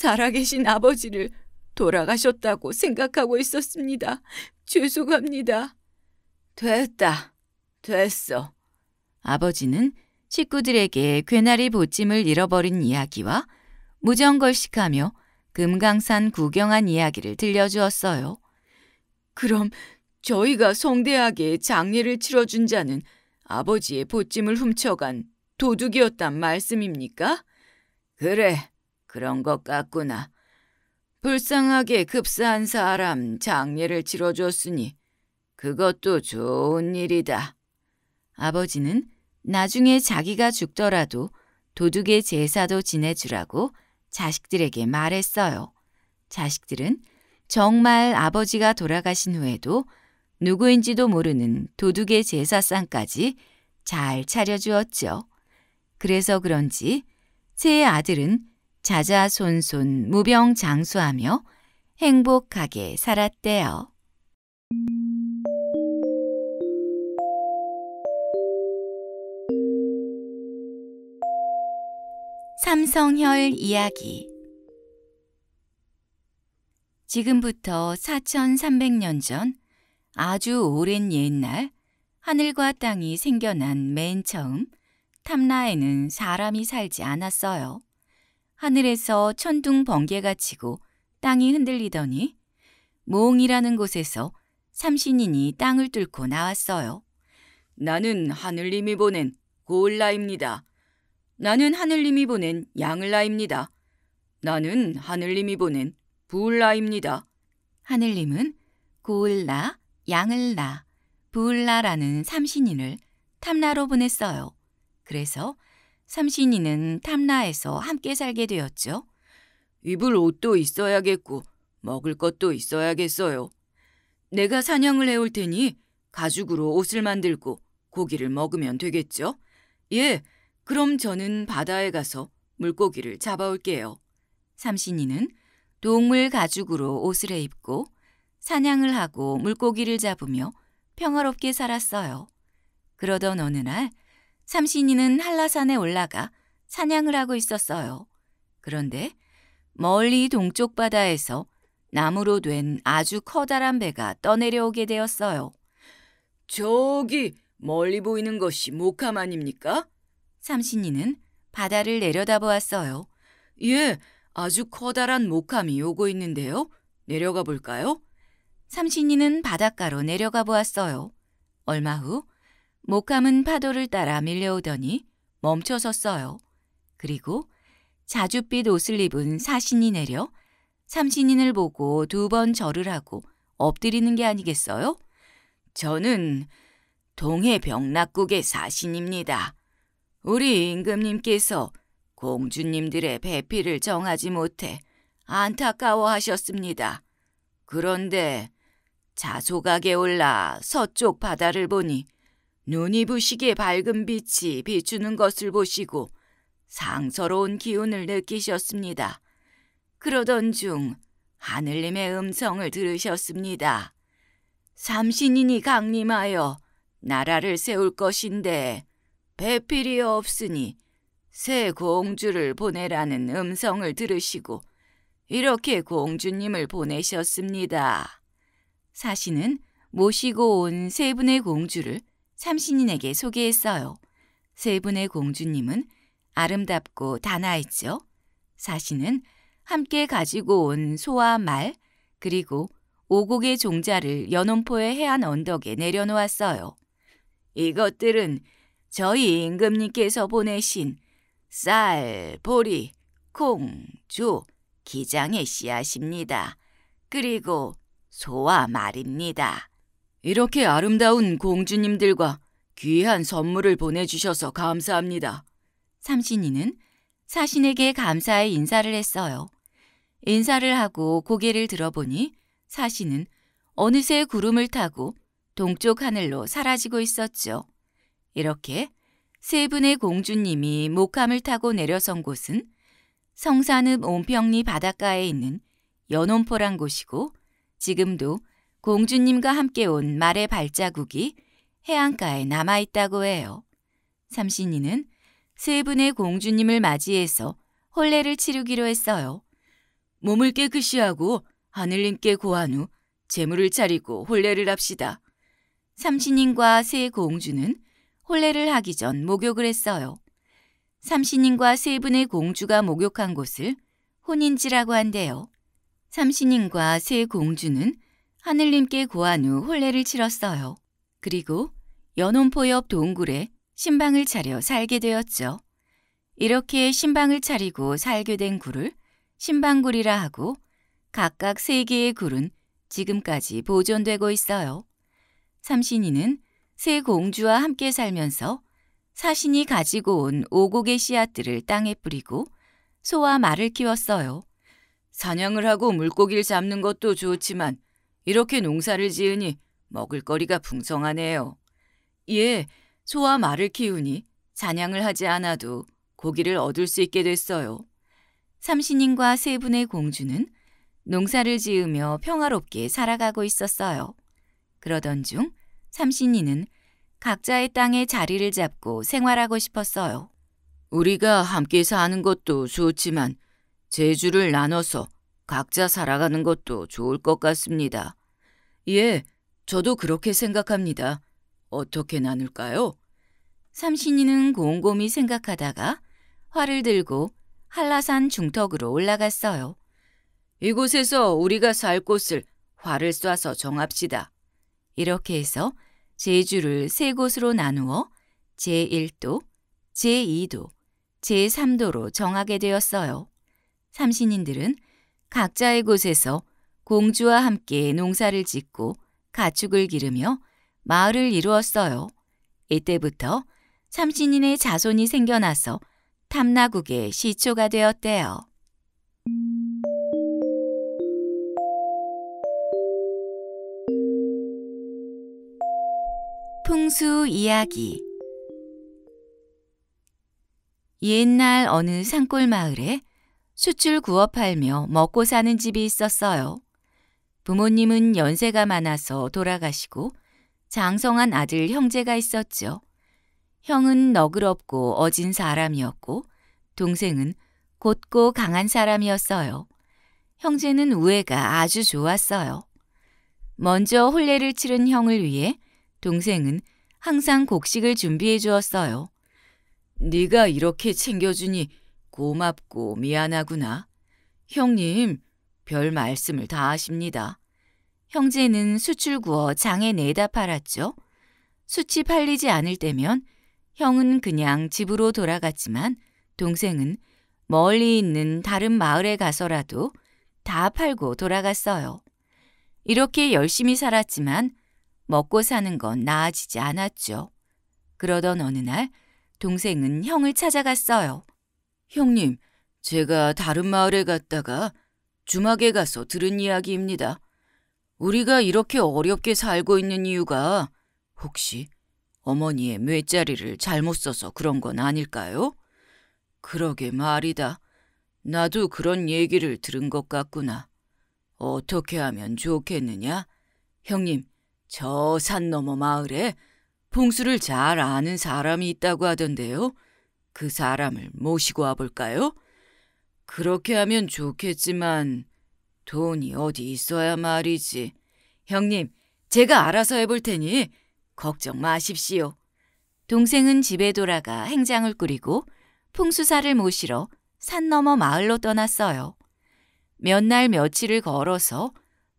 살아계신 아버지를 돌아가셨다고 생각하고 있었습니다. 죄송합니다. 됐다. 됐어. 아버지는 식구들에게 괴나리 보찜을 잃어버린 이야기와 무정걸식하며 금강산 구경한 이야기를 들려주었어요. 그럼 저희가 성대하게 장례를 치러준 자는 아버지의 보찜을 훔쳐간 도둑이었단 말씀입니까? 그래, 그런 것 같구나. 불쌍하게 급사한 사람 장례를 치러줬으니 그것도 좋은 일이다. 아버지는 나중에 자기가 죽더라도 도둑의 제사도 지내주라고 자식들에게 말했어요. 자식들은 정말 아버지가 돌아가신 후에도 누구인지도 모르는 도둑의 제사상까지 잘 차려주었죠. 그래서 그런지 제 아들은 자자손손 무병장수하며 행복하게 살았대요. 삼성혈 이야기 지금부터 4,300년 전 아주 오랜 옛날 하늘과 땅이 생겨난 맨 처음 탐라에는 사람이 살지 않았어요. 하늘에서 천둥 번개가 치고 땅이 흔들리더니 모옹이라는 곳에서 삼신인이 땅을 뚫고 나왔어요. 나는 하늘님이 보낸 고울라입니다 나는 하늘님이 보낸 양을라입니다. 나는 하늘님이 보낸 부울라입니다 하늘님은 고울라 양을라, 부울라라는 삼신인을 탐라로 보냈어요. 그래서 삼신이는 탐라에서 함께 살게 되었죠. 입을 옷도 있어야겠고 먹을 것도 있어야겠어요. 내가 사냥을 해올 테니 가죽으로 옷을 만들고 고기를 먹으면 되겠죠? 예, 그럼 저는 바다에 가서 물고기를 잡아올게요. 삼신이는 동물 가죽으로 옷을 입고 사냥을 하고 물고기를 잡으며 평화롭게 살았어요. 그러던 어느 날 삼신이는 한라산에 올라가 사냥을 하고 있었어요. 그런데 멀리 동쪽 바다에서 나무로 된 아주 커다란 배가 떠내려오게 되었어요. 저기 멀리 보이는 것이 목함 아닙니까? 삼신이는 바다를 내려다보았어요. 예, 아주 커다란 목함이 오고 있는데요. 내려가 볼까요? 삼신이는 바닷가로 내려가 보았어요. 얼마 후 목함은 파도를 따라 밀려오더니 멈춰 섰어요. 그리고 자줏빛 옷을 입은 사신이 내려 삼신인을 보고 두 번 절을 하고 엎드리는 게 아니겠어요? 저는 동해병락국의 사신입니다. 우리 임금님께서 공주님들의 배필을 정하지 못해 안타까워하셨습니다. 그런데 자소각에 올라 서쪽 바다를 보니 눈이 부시게 밝은 빛이 비추는 것을 보시고 상서로운 기운을 느끼셨습니다. 그러던 중 하늘님의 음성을 들으셨습니다. 삼신인이 강림하여 나라를 세울 것인데 배필이 없으니 새 공주를 보내라는 음성을 들으시고 이렇게 공주님을 보내셨습니다. 사신은 모시고 온 세 분의 공주를 삼신인에게 소개했어요. 세 분의 공주님은 아름답고 단아했죠. 사신은 함께 가지고 온 소와 말 그리고 오곡의 종자를 연혼포의 해안 언덕에 내려놓았어요. 이것들은 저희 임금님께서 보내신 쌀, 보리, 콩, 조, 기장의 씨앗입니다. 그리고 소와 말입니다. 이렇게 아름다운 공주님들과 귀한 선물을 보내주셔서 감사합니다. 삼신이는 사신에게 감사의 인사를 했어요. 인사를 하고 고개를 들어보니 사신은 어느새 구름을 타고 동쪽 하늘로 사라지고 있었죠. 이렇게 세 분의 공주님이 목함을 타고 내려선 곳은 성산읍 온평리 바닷가에 있는 연온포란 곳이고 지금도 공주님과 함께 온 말의 발자국이 해안가에 남아 있다고 해요. 삼신이는 세 분의 공주님을 맞이해서 혼례를 치르기로 했어요. 몸을 깨끗이 하고 하늘님께 고한 후 재물을 차리고 혼례를 합시다. 삼신인과 세 공주는 혼례를 하기 전 목욕을 했어요. 삼신인과 세 분의 공주가 목욕한 곳을 혼인지라고 한대요. 삼신인과 세 공주는 하늘님께 고한 후 혼례를 치렀어요. 그리고 연혼포 옆 동굴에 신방을 차려 살게 되었죠. 이렇게 신방을 차리고 살게 된 굴을 신방굴이라 하고 각각 세개의 굴은 지금까지 보존되고 있어요. 삼신이는 세 공주와 함께 살면서 사신이 가지고 온 오곡의 씨앗들을 땅에 뿌리고 소와 말을 키웠어요. 사냥을 하고 물고기를 잡는 것도 좋지만 이렇게 농사를 지으니 먹을거리가 풍성하네요. 예, 소와 말을 키우니 잔냥을 하지 않아도 고기를 얻을 수 있게 됐어요. 삼신인과 세 분의 공주는 농사를 지으며 평화롭게 살아가고 있었어요. 그러던 중 삼신이는 각자의 땅에 자리를 잡고 생활하고 싶었어요. 우리가 함께 사는 것도 좋지만 제주를 나눠서 각자 살아가는 것도 좋을 것 같습니다. 예, 저도 그렇게 생각합니다. 어떻게 나눌까요? 삼신이는 곰곰이 생각하다가 활을 들고 한라산 중턱으로 올라갔어요. 이곳에서 우리가 살 곳을 활을 쏴서 정합시다. 이렇게 해서 제주를 세 곳으로 나누어 제1도, 제2도, 제3도로 정하게 되었어요. 삼신인들은 각자의 곳에서 공주와 함께 농사를 짓고 가축을 기르며 마을을 이루었어요. 이때부터 삼신인의 자손이 생겨나서 탐나국의 시초가 되었대요. 풍수 이야기 옛날 어느 산골 마을에 수출 구워 팔며 먹고 사는 집이 있었어요. 부모님은 연세가 많아서 돌아가시고 장성한 아들 형제가 있었죠. 형은 너그럽고 어진 사람이었고 동생은 곧고 강한 사람이었어요. 형제는 우애가 아주 좋았어요. 먼저 혼례를 치른 형을 위해 동생은 항상 곡식을 준비해 주었어요. 네가 이렇게 챙겨주니 고맙고 미안하구나. 형님, 별 말씀을 다 하십니다. 형제는 수출 구어 장에 내다 팔았죠. 수치 팔리지 않을 때면 형은 그냥 집으로 돌아갔지만 동생은 멀리 있는 다른 마을에 가서라도 다 팔고 돌아갔어요. 이렇게 열심히 살았지만 먹고 사는 건 나아지지 않았죠. 그러던 어느 날 동생은 형을 찾아갔어요. 형님, 제가 다른 마을에 갔다가 주막에 가서 들은 이야기입니다. 우리가 이렇게 어렵게 살고 있는 이유가 혹시 어머니의 뇌자리를 잘못 써서 그런 건 아닐까요? 그러게 말이다. 나도 그런 얘기를 들은 것 같구나. 어떻게 하면 좋겠느냐? 형님, 저 산 너머 마을에 봉수를 잘 아는 사람이 있다고 하던데요. 그 사람을 모시고 와볼까요? 그렇게 하면 좋겠지만 돈이 어디 있어야 말이지. 형님, 제가 알아서 해볼 테니 걱정 마십시오. 동생은 집에 돌아가 행장을 꾸리고 풍수사를 모시러 산 너머 마을로 떠났어요. 몇 날 며칠을 걸어서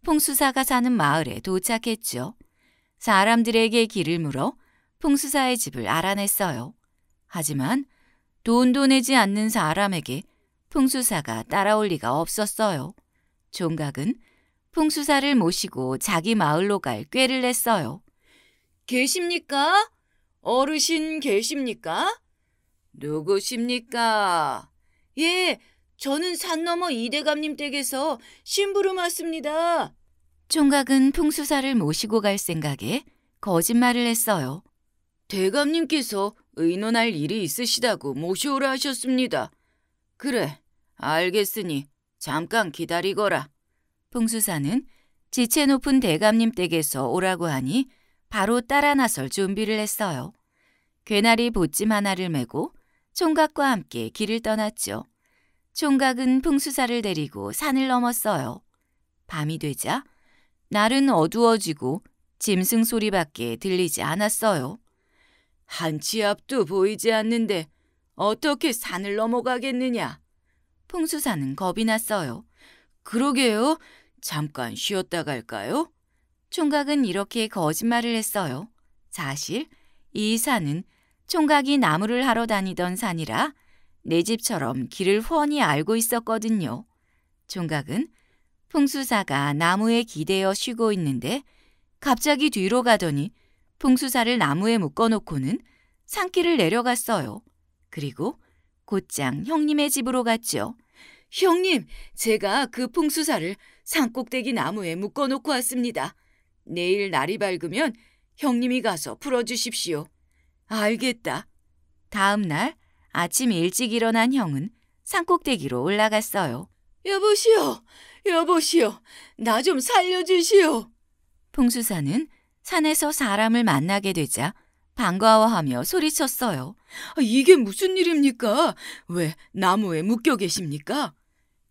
풍수사가 사는 마을에 도착했죠. 사람들에게 길을 물어 풍수사의 집을 알아냈어요. 하지만 돈도 내지 않는 사람에게 풍수사가 따라올 리가 없었어요. 종각은 풍수사를 모시고 자기 마을로 갈 꾀를 냈어요. 계십니까? 어르신 계십니까? 누구십니까? 예, 저는 산 너머 이대감님 댁에서 심부름 왔습니다. 총각은 풍수사를 모시고 갈 생각에 거짓말을 했어요. 대감님께서 의논할 일이 있으시다고 모시오라 하셨습니다. 그래, 알겠으니 잠깐 기다리거라. 풍수사는 지체 높은 대감님 댁에서 오라고 하니 바로 따라 나설 준비를 했어요. 괴나리 보찜 하나를 메고 총각과 함께 길을 떠났죠. 총각은 풍수사를 데리고 산을 넘었어요. 밤이 되자 날은 어두워지고 짐승 소리밖에 들리지 않았어요. 한치 앞도 보이지 않는데 어떻게 산을 넘어가겠느냐. 풍수사는 겁이 났어요. 그러게요. 잠깐 쉬었다 갈까요? 총각은 이렇게 거짓말을 했어요. 사실 이 산은 총각이 나무를 하러 다니던 산이라 내 집처럼 길을 훤히 알고 있었거든요. 총각은 풍수사가 나무에 기대어 쉬고 있는데 갑자기 뒤로 가더니 풍수사를 나무에 묶어놓고는 산길을 내려갔어요. 그리고 곧장 형님의 집으로 갔지요. 형님, 제가 그 풍수사를 산꼭대기 나무에 묶어놓고 왔습니다. 내일 날이 밝으면 형님이 가서 풀어주십시오. 알겠다. 다음 날 아침 일찍 일어난 형은 산꼭대기로 올라갔어요. 여보시오, 여보시오, 나 좀 살려주시오. 풍수사는 산에서 사람을 만나게 되자 반가워하며 소리쳤어요. 아, 이게 무슨 일입니까? 왜 나무에 묶여 계십니까?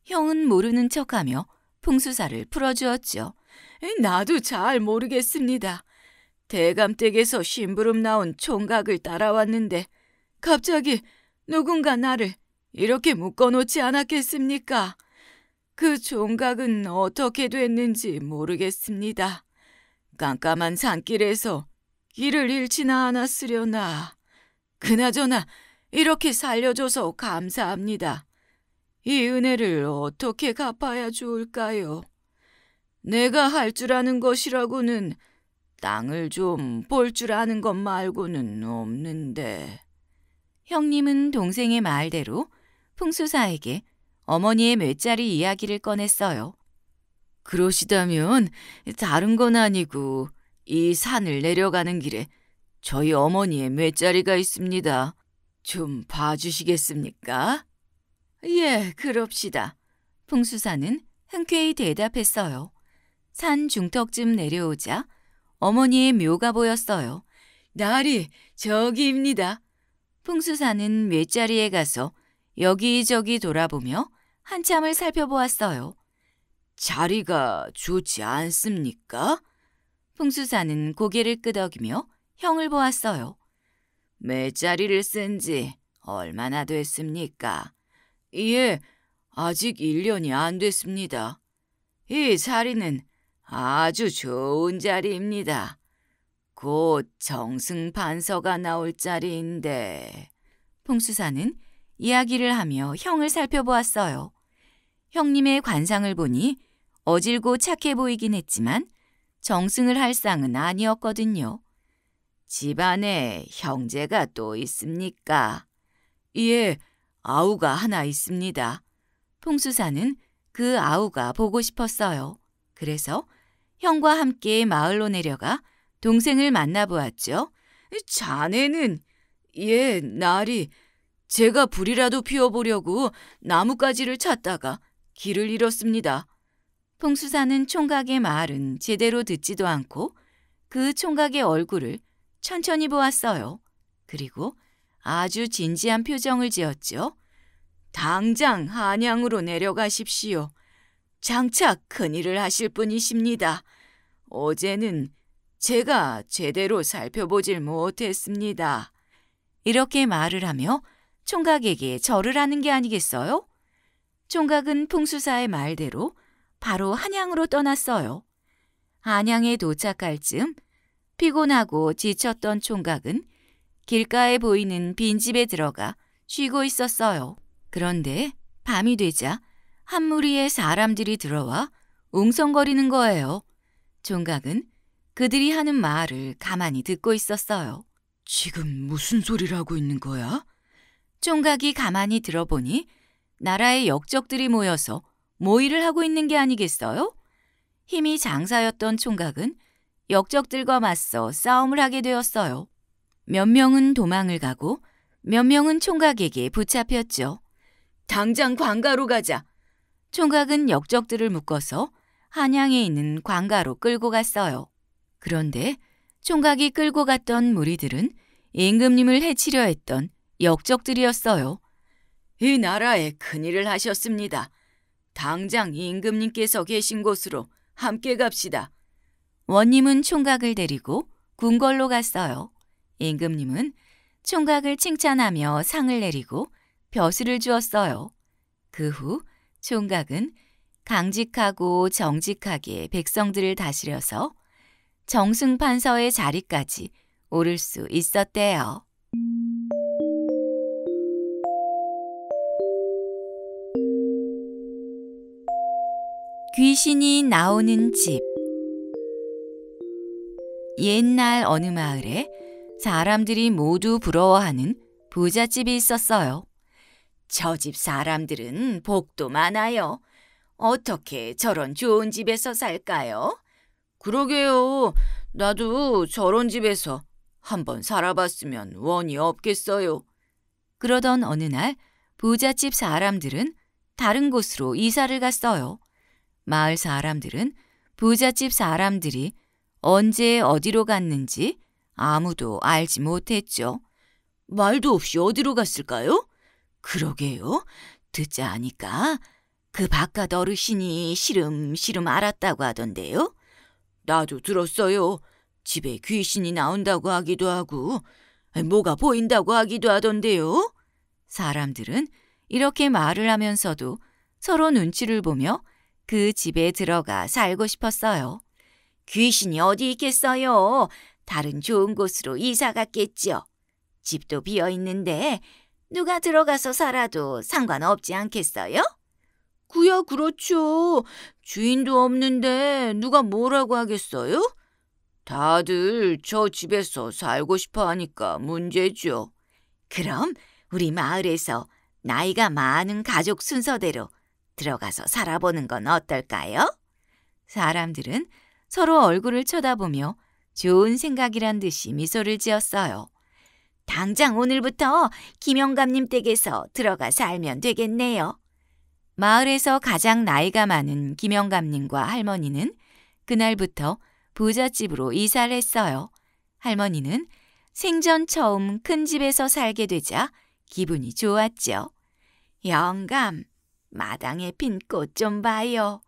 형은 모르는 척하며 풍수사를 풀어주었죠. 나도 잘 모르겠습니다. 대감댁에서 심부름 나온 총각을 따라왔는데 갑자기 누군가 나를 이렇게 묶어놓지 않았겠습니까? 그 총각은 어떻게 됐는지 모르겠습니다. 깜깜한 산길에서 길을 잃지나 않았으려나. 그나저나 이렇게 살려줘서 감사합니다. 이 은혜를 어떻게 갚아야 좋을까요? 내가 할 줄 아는 것이라고는 땅을 좀 볼 줄 아는 것 말고는 없는데. 형님은 동생의 말대로 풍수사에게 어머니의 몇자리 이야기를 꺼냈어요. 그러시다면 다른 건 아니고 이 산을 내려가는 길에 저희 어머니의 맷자리가 있습니다. 좀 봐주시겠습니까? 예, 그럽시다. 풍수사는 흔쾌히 대답했어요. 산 중턱쯤 내려오자 어머니의 묘가 보였어요. 날이 저기입니다. 풍수사는 맷자리에 가서 여기저기 돌아보며 한참을 살펴보았어요. 자리가 좋지 않습니까? 풍수사는 고개를 끄덕이며 형을 보았어요. 매자리를 쓴 지 얼마나 됐습니까? 예, 아직 1년이 안 됐습니다. 이 자리는 아주 좋은 자리입니다. 곧 정승 반서가 나올 자리인데. 풍수사는 이야기를 하며 형을 살펴보았어요. 형님의 관상을 보니 어질고 착해 보이긴 했지만 정승을 할 상은 아니었거든요. 집안에 형제가 또 있습니까? 예, 아우가 하나 있습니다. 풍수사는 그 아우가 보고 싶었어요. 그래서 형과 함께 마을로 내려가 동생을 만나보았죠. 자네는 예, 나리. 제가 불이라도 피워보려고 나뭇가지를 찾다가 길을 잃었습니다. 풍수사는 총각의 말은 제대로 듣지도 않고 그 총각의 얼굴을 천천히 보았어요. 그리고 아주 진지한 표정을 지었죠 당장 한양으로 내려가십시오. 장차 큰일을 하실 분이십니다. 어제는 제가 제대로 살펴보질 못했습니다. 이렇게 말을 하며 총각에게 절을 하는 게 아니겠어요? 총각은 풍수사의 말대로 바로 한양으로 떠났어요. 안양에 도착할 즈음 피곤하고 지쳤던 총각은 길가에 보이는 빈집에 들어가 쉬고 있었어요. 그런데 밤이 되자 한 무리의 사람들이 들어와 웅성거리는 거예요. 총각은 그들이 하는 말을 가만히 듣고 있었어요. 지금 무슨 소리를 하고 있는 거야? 총각이 가만히 들어보니 나라의 역적들이 모여서 모의를 뭐 하고 있는 게 아니겠어요? 힘이 장사였던 총각은 역적들과 맞서 싸움을 하게 되었어요. 몇 명은 도망을 가고 몇 명은 총각에게 붙잡혔죠. 당장 광가로 가자. 총각은 역적들을 묶어서 한양에 있는 광가로 끌고 갔어요. 그런데 총각이 끌고 갔던 무리들은 임금님을 해치려 했던 역적들이었어요. 이 나라에 큰일을 하셨습니다. 당장 임금님께서 계신 곳으로 함께 갑시다. 원님은 총각을 데리고 궁궐로 갔어요. 임금님은 총각을 칭찬하며 상을 내리고 벼슬을 주었어요. 그 후 총각은 강직하고 정직하게 백성들을 다스려서 정승판서의 자리까지 오를 수 있었대요. 귀신이 나오는 집 옛날 어느 마을에 사람들이 모두 부러워하는 부잣집이 있었어요. 저 집 사람들은 복도 많아요. 어떻게 저런 좋은 집에서 살까요? 그러게요. 나도 저런 집에서 한번 살아봤으면 원이 없겠어요. 그러던 어느 날 부잣집 사람들은 다른 곳으로 이사를 갔어요. 마을 사람들은 부잣집 사람들이 언제 어디로 갔는지 아무도 알지 못했죠. 말도 없이 어디로 갔을까요? 그러게요. 듣자 하니까 그 바깥 어르신이 시름시름 알았다고 하던데요. 나도 들었어요. 집에 귀신이 나온다고 하기도 하고 뭐가 보인다고 하기도 하던데요. 사람들은 이렇게 말을 하면서도 서로 눈치를 보며 그 집에 들어가 살고 싶었어요. 귀신이 어디 있겠어요? 다른 좋은 곳으로 이사 갔겠지요. 집도 비어 있는데 누가 들어가서 살아도 상관없지 않겠어요? 그야 그렇죠. 주인도 없는데 누가 뭐라고 하겠어요? 다들 저 집에서 살고 싶어 하니까 문제죠. 그럼 우리 마을에서 나이가 많은 가족 순서대로 들어가서 살아보는 건 어떨까요? 사람들은 서로 얼굴을 쳐다보며 좋은 생각이란 듯이 미소를 지었어요. 당장 오늘부터 김영감님 댁에서 들어가 살면 되겠네요. 마을에서 가장 나이가 많은 김영감님과 할머니는 그날부터 부잣집으로 이사를 했어요. 할머니는 생전 처음 큰 집에서 살게 되자 기분이 좋았죠. 영감, 마당에 핀 꽃 좀 봐요.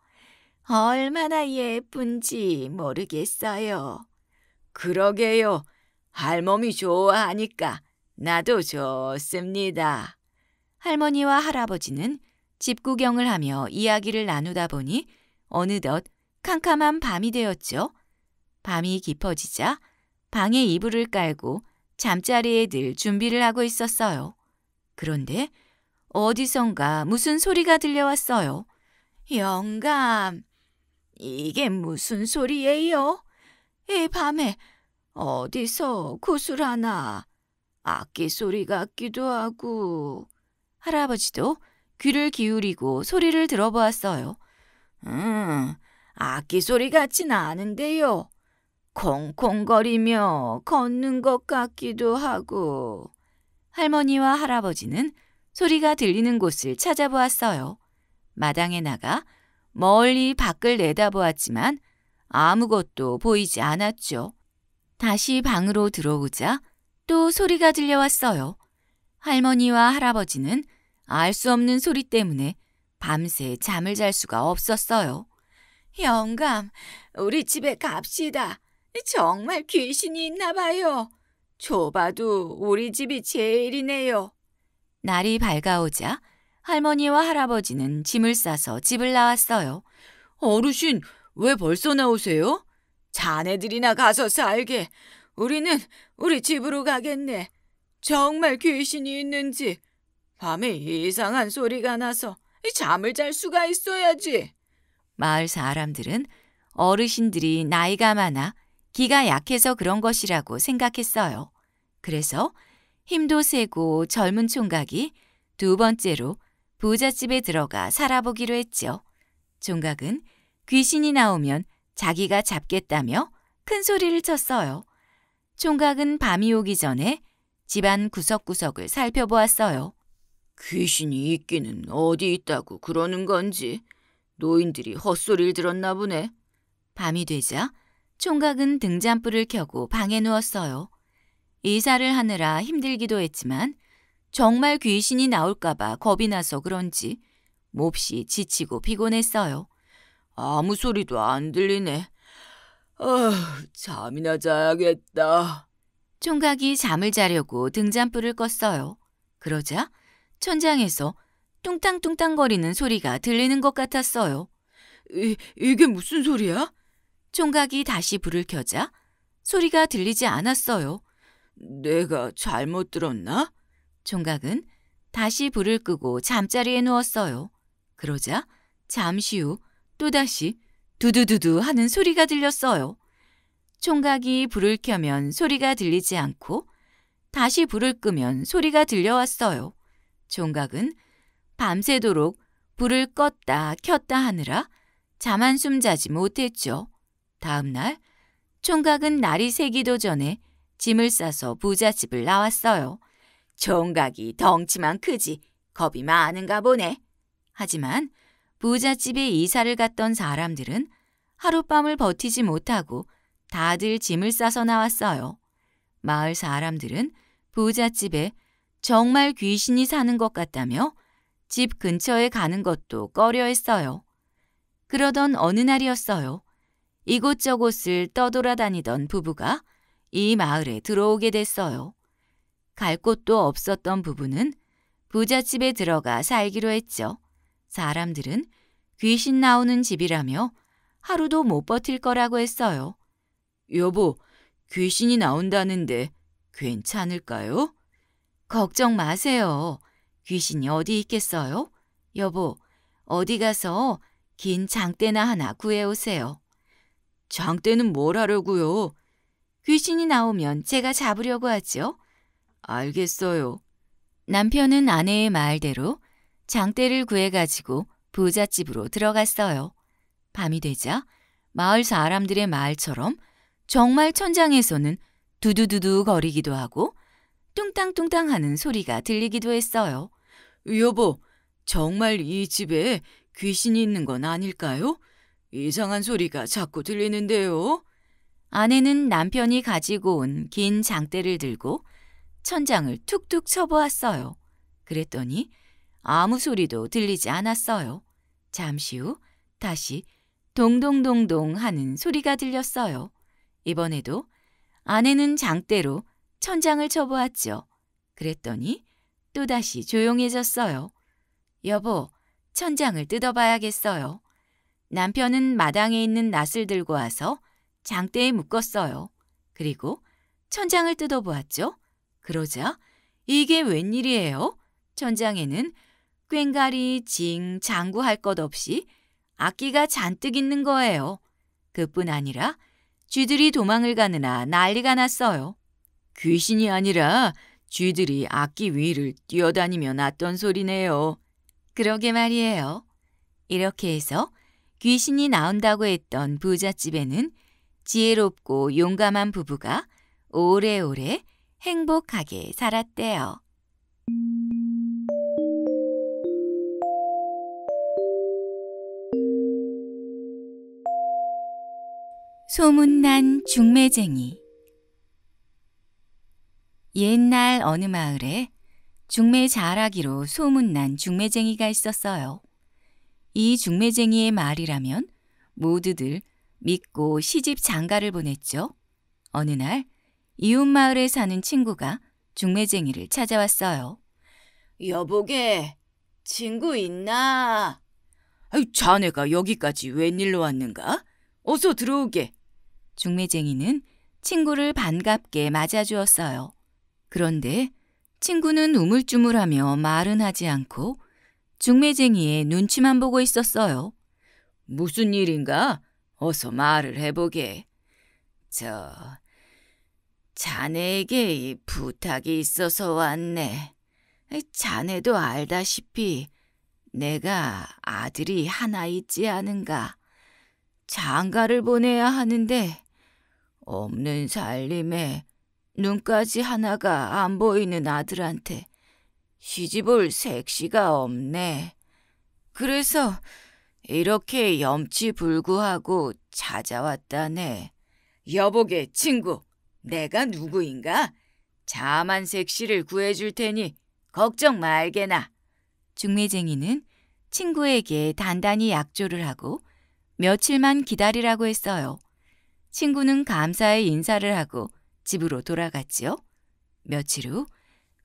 얼마나 예쁜지 모르겠어요. 그러게요. 할멈이 좋아하니까 나도 좋습니다. 할머니와 할아버지는 집 구경을 하며 이야기를 나누다 보니 어느덧 캄캄한 밤이 되었죠. 밤이 깊어지자 방에 이불을 깔고 잠자리에 들 준비를 하고 있었어요. 그런데 어디선가 무슨 소리가 들려왔어요. 영감, 이게 무슨 소리예요? 이 밤에 어디서 구슬하나 악기 소리 같기도 하고 할아버지도 귀를 기울이고 소리를 들어보았어요. 음, 악기 소리 같진 않은데요. 콩콩거리며 걷는 것 같기도 하고 할머니와 할아버지는 소리가 들리는 곳을 찾아보았어요. 마당에 나가 멀리 밖을 내다보았지만 아무것도 보이지 않았죠. 다시 방으로 들어오자 또 소리가 들려왔어요. 할머니와 할아버지는 알 수 없는 소리 때문에 밤새 잠을 잘 수가 없었어요. 영감, 우리 집에 갑시다. 정말 귀신이 있나 봐요. 좁아도 우리 집이 제일이네요. 날이 밝아오자 할머니와 할아버지는 짐을 싸서 집을 나왔어요. 어르신, 왜 벌써 나오세요? 자네들이나 가서 살게. 우리는 우리 집으로 가겠네. 정말 귀신이 있는지 밤에 이상한 소리가 나서 잠을 잘 수가 있어야지. 마을 사람들은 어르신들이 나이가 많아 기가 약해서 그런 것이라고 생각했어요. 그래서 힘도 세고 젊은 총각이 두 번째로 부잣집에 들어가 살아보기로 했지요. 총각은 귀신이 나오면 자기가 잡겠다며 큰 소리를 쳤어요. 총각은 밤이 오기 전에 집안 구석구석을 살펴보았어요. 귀신이 있기는 어디 있다고 그러는 건지 노인들이 헛소리를 들었나 보네. 밤이 되자 총각은 등잔불을 켜고 방에 누웠어요. 이사를 하느라 힘들기도 했지만 정말 귀신이 나올까봐 겁이 나서 그런지 몹시 지치고 피곤했어요. 아무 소리도 안 들리네. 아, 잠이나 자야겠다. 총각이 잠을 자려고 등잔불을 껐어요. 그러자 천장에서 뚱땅뚱땅거리는 소리가 들리는 것 같았어요. 이, 이게 무슨 소리야? 총각이 다시 불을 켜자 소리가 들리지 않았어요. 내가 잘못 들었나? 총각은 다시 불을 끄고 잠자리에 누웠어요. 그러자 잠시 후 또다시 두두두두 하는 소리가 들렸어요. 총각이 불을 켜면 소리가 들리지 않고 다시 불을 끄면 소리가 들려왔어요. 총각은 밤새도록 불을 껐다 켰다 하느라 잠 한숨 자지 못했죠. 다음날 총각은 날이 새기도 전에 짐을 싸서 부잣집을 나왔어요. 총각이 덩치만 크지 겁이 많은가 보네. 하지만 부잣집에 이사를 갔던 사람들은 하룻밤을 버티지 못하고 다들 짐을 싸서 나왔어요. 마을 사람들은 부잣집에 정말 귀신이 사는 것 같다며 집 근처에 가는 것도 꺼려했어요. 그러던 어느 날이었어요. 이곳저곳을 떠돌아다니던 부부가 이 마을에 들어오게 됐어요. 갈 곳도 없었던 부부는 부잣집에 들어가 살기로 했죠. 사람들은 귀신 나오는 집이라며 하루도 못 버틸 거라고 했어요. 여보, 귀신이 나온다는데 괜찮을까요? 걱정 마세요. 귀신이 어디 있겠어요? 여보, 어디 가서 긴 장대나 하나 구해오세요. 장대는 뭘 하려고요? 귀신이 나오면 제가 잡으려고 하지요. 알겠어요. 남편은 아내의 말대로 장대를 구해가지고 부잣집으로 들어갔어요. 밤이 되자 마을 사람들의 말처럼 정말 천장에서는 두두두두 거리기도 하고 뚱땅뚱땅 하는 소리가 들리기도 했어요. 여보, 정말 이 집에 귀신이 있는 건 아닐까요? 이상한 소리가 자꾸 들리는데요. 아내는 남편이 가지고 온 긴 장대를 들고 천장을 툭툭 쳐보았어요. 그랬더니 아무 소리도 들리지 않았어요. 잠시 후 다시 동동동동 하는 소리가 들렸어요. 이번에도 아내는 장대로 천장을 쳐보았죠. 그랬더니 또다시 조용해졌어요. 여보, 천장을 뜯어봐야겠어요. 남편은 마당에 있는 낫을 들고 와서 장대에 묶었어요. 그리고 천장을 뜯어보았죠. 그러자 이게 웬일이에요? 천장에는 꽹가리, 징, 장구할 것 없이 악기가 잔뜩 있는 거예요. 그뿐 아니라 쥐들이 도망을 가느라 난리가 났어요. 귀신이 아니라 쥐들이 악기 위를 뛰어다니며 났던 소리네요. 그러게 말이에요. 이렇게 해서 귀신이 나온다고 했던 부잣집에는 지혜롭고 용감한 부부가 오래오래 행복하게 살았대요. 소문난 중매쟁이 옛날 어느 마을에 중매 잘하기로 소문난 중매쟁이가 있었어요. 이 중매쟁이의 말이라면 모두들 믿고 시집 장가를 보냈죠. 어느 날 이웃 마을에 사는 친구가 중매쟁이를 찾아왔어요. 여보게, 친구 있나? 아유, 자네가 여기까지 웬일로 왔는가? 어서 들어오게. 중매쟁이는 친구를 반갑게 맞아주었어요. 그런데 친구는 우물쭈물하며 말은 하지 않고 중매쟁이의 눈치만 보고 있었어요. 무슨 일인가? 어서 말을 해보게. 저, 자네에게 이 부탁이 있어서 왔네. 자네도 알다시피 내가 아들이 하나 있지 않은가. 장가를 보내야 하는데 없는 살림에 눈까지 하나가 안 보이는 아들한테 시집올 색시가 없네. 그래서 이렇게 염치불구하고 찾아왔다네. 여보게 친구, 내가 누구인가? 자만색 씨를 구해줄 테니 걱정 말게나. 중매쟁이는 친구에게 단단히 약조를 하고 며칠만 기다리라고 했어요. 친구는 감사의 인사를 하고 집으로 돌아갔지요. 며칠 후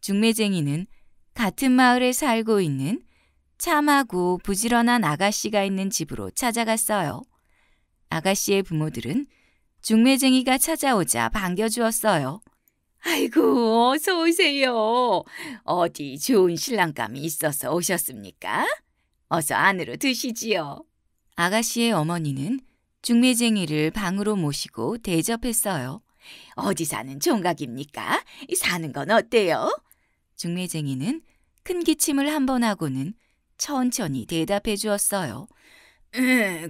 중매쟁이는 같은 마을에 살고 있는 참하고 부지런한 아가씨가 있는 집으로 찾아갔어요. 아가씨의 부모들은 중매쟁이가 찾아오자 반겨주었어요. 아이고, 어서 오세요. 어디 좋은 신랑감이 있어서 오셨습니까? 어서 안으로 드시지요. 아가씨의 어머니는 중매쟁이를 방으로 모시고 대접했어요. 어디 사는 종각입니까 사는 건 어때요? 중매쟁이는 큰 기침을 한 번 하고는 천천히 대답해 주었어요.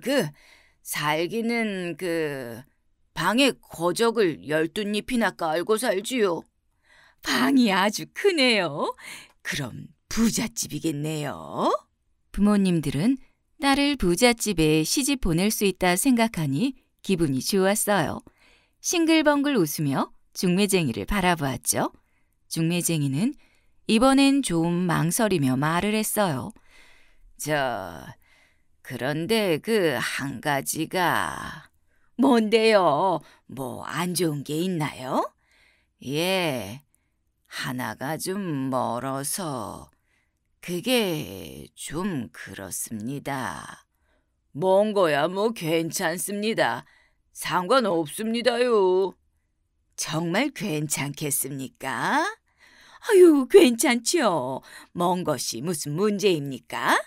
그 살기는 그 방에 거적을 열두 잎이나 깔고 살지요. 방이 아주 크네요. 그럼 부잣집이겠네요. 부모님들은 딸을 부잣집에 시집 보낼 수 있다 생각하니 기분이 좋았어요. 싱글벙글 웃으며 중매쟁이를 바라보았죠. 중매쟁이는 이번엔 좀 망설이며 말을 했어요. 저, 그런데 그 한 가지가 뭔데요? 뭐 안 좋은 게 있나요? 예, 하나가 좀 멀어서 그게 좀 그렇습니다. 먼 거야 뭐 괜찮습니다. 상관없습니다요. 정말 괜찮겠습니까? 아유, 괜찮죠. 먼 것이 무슨 문제입니까?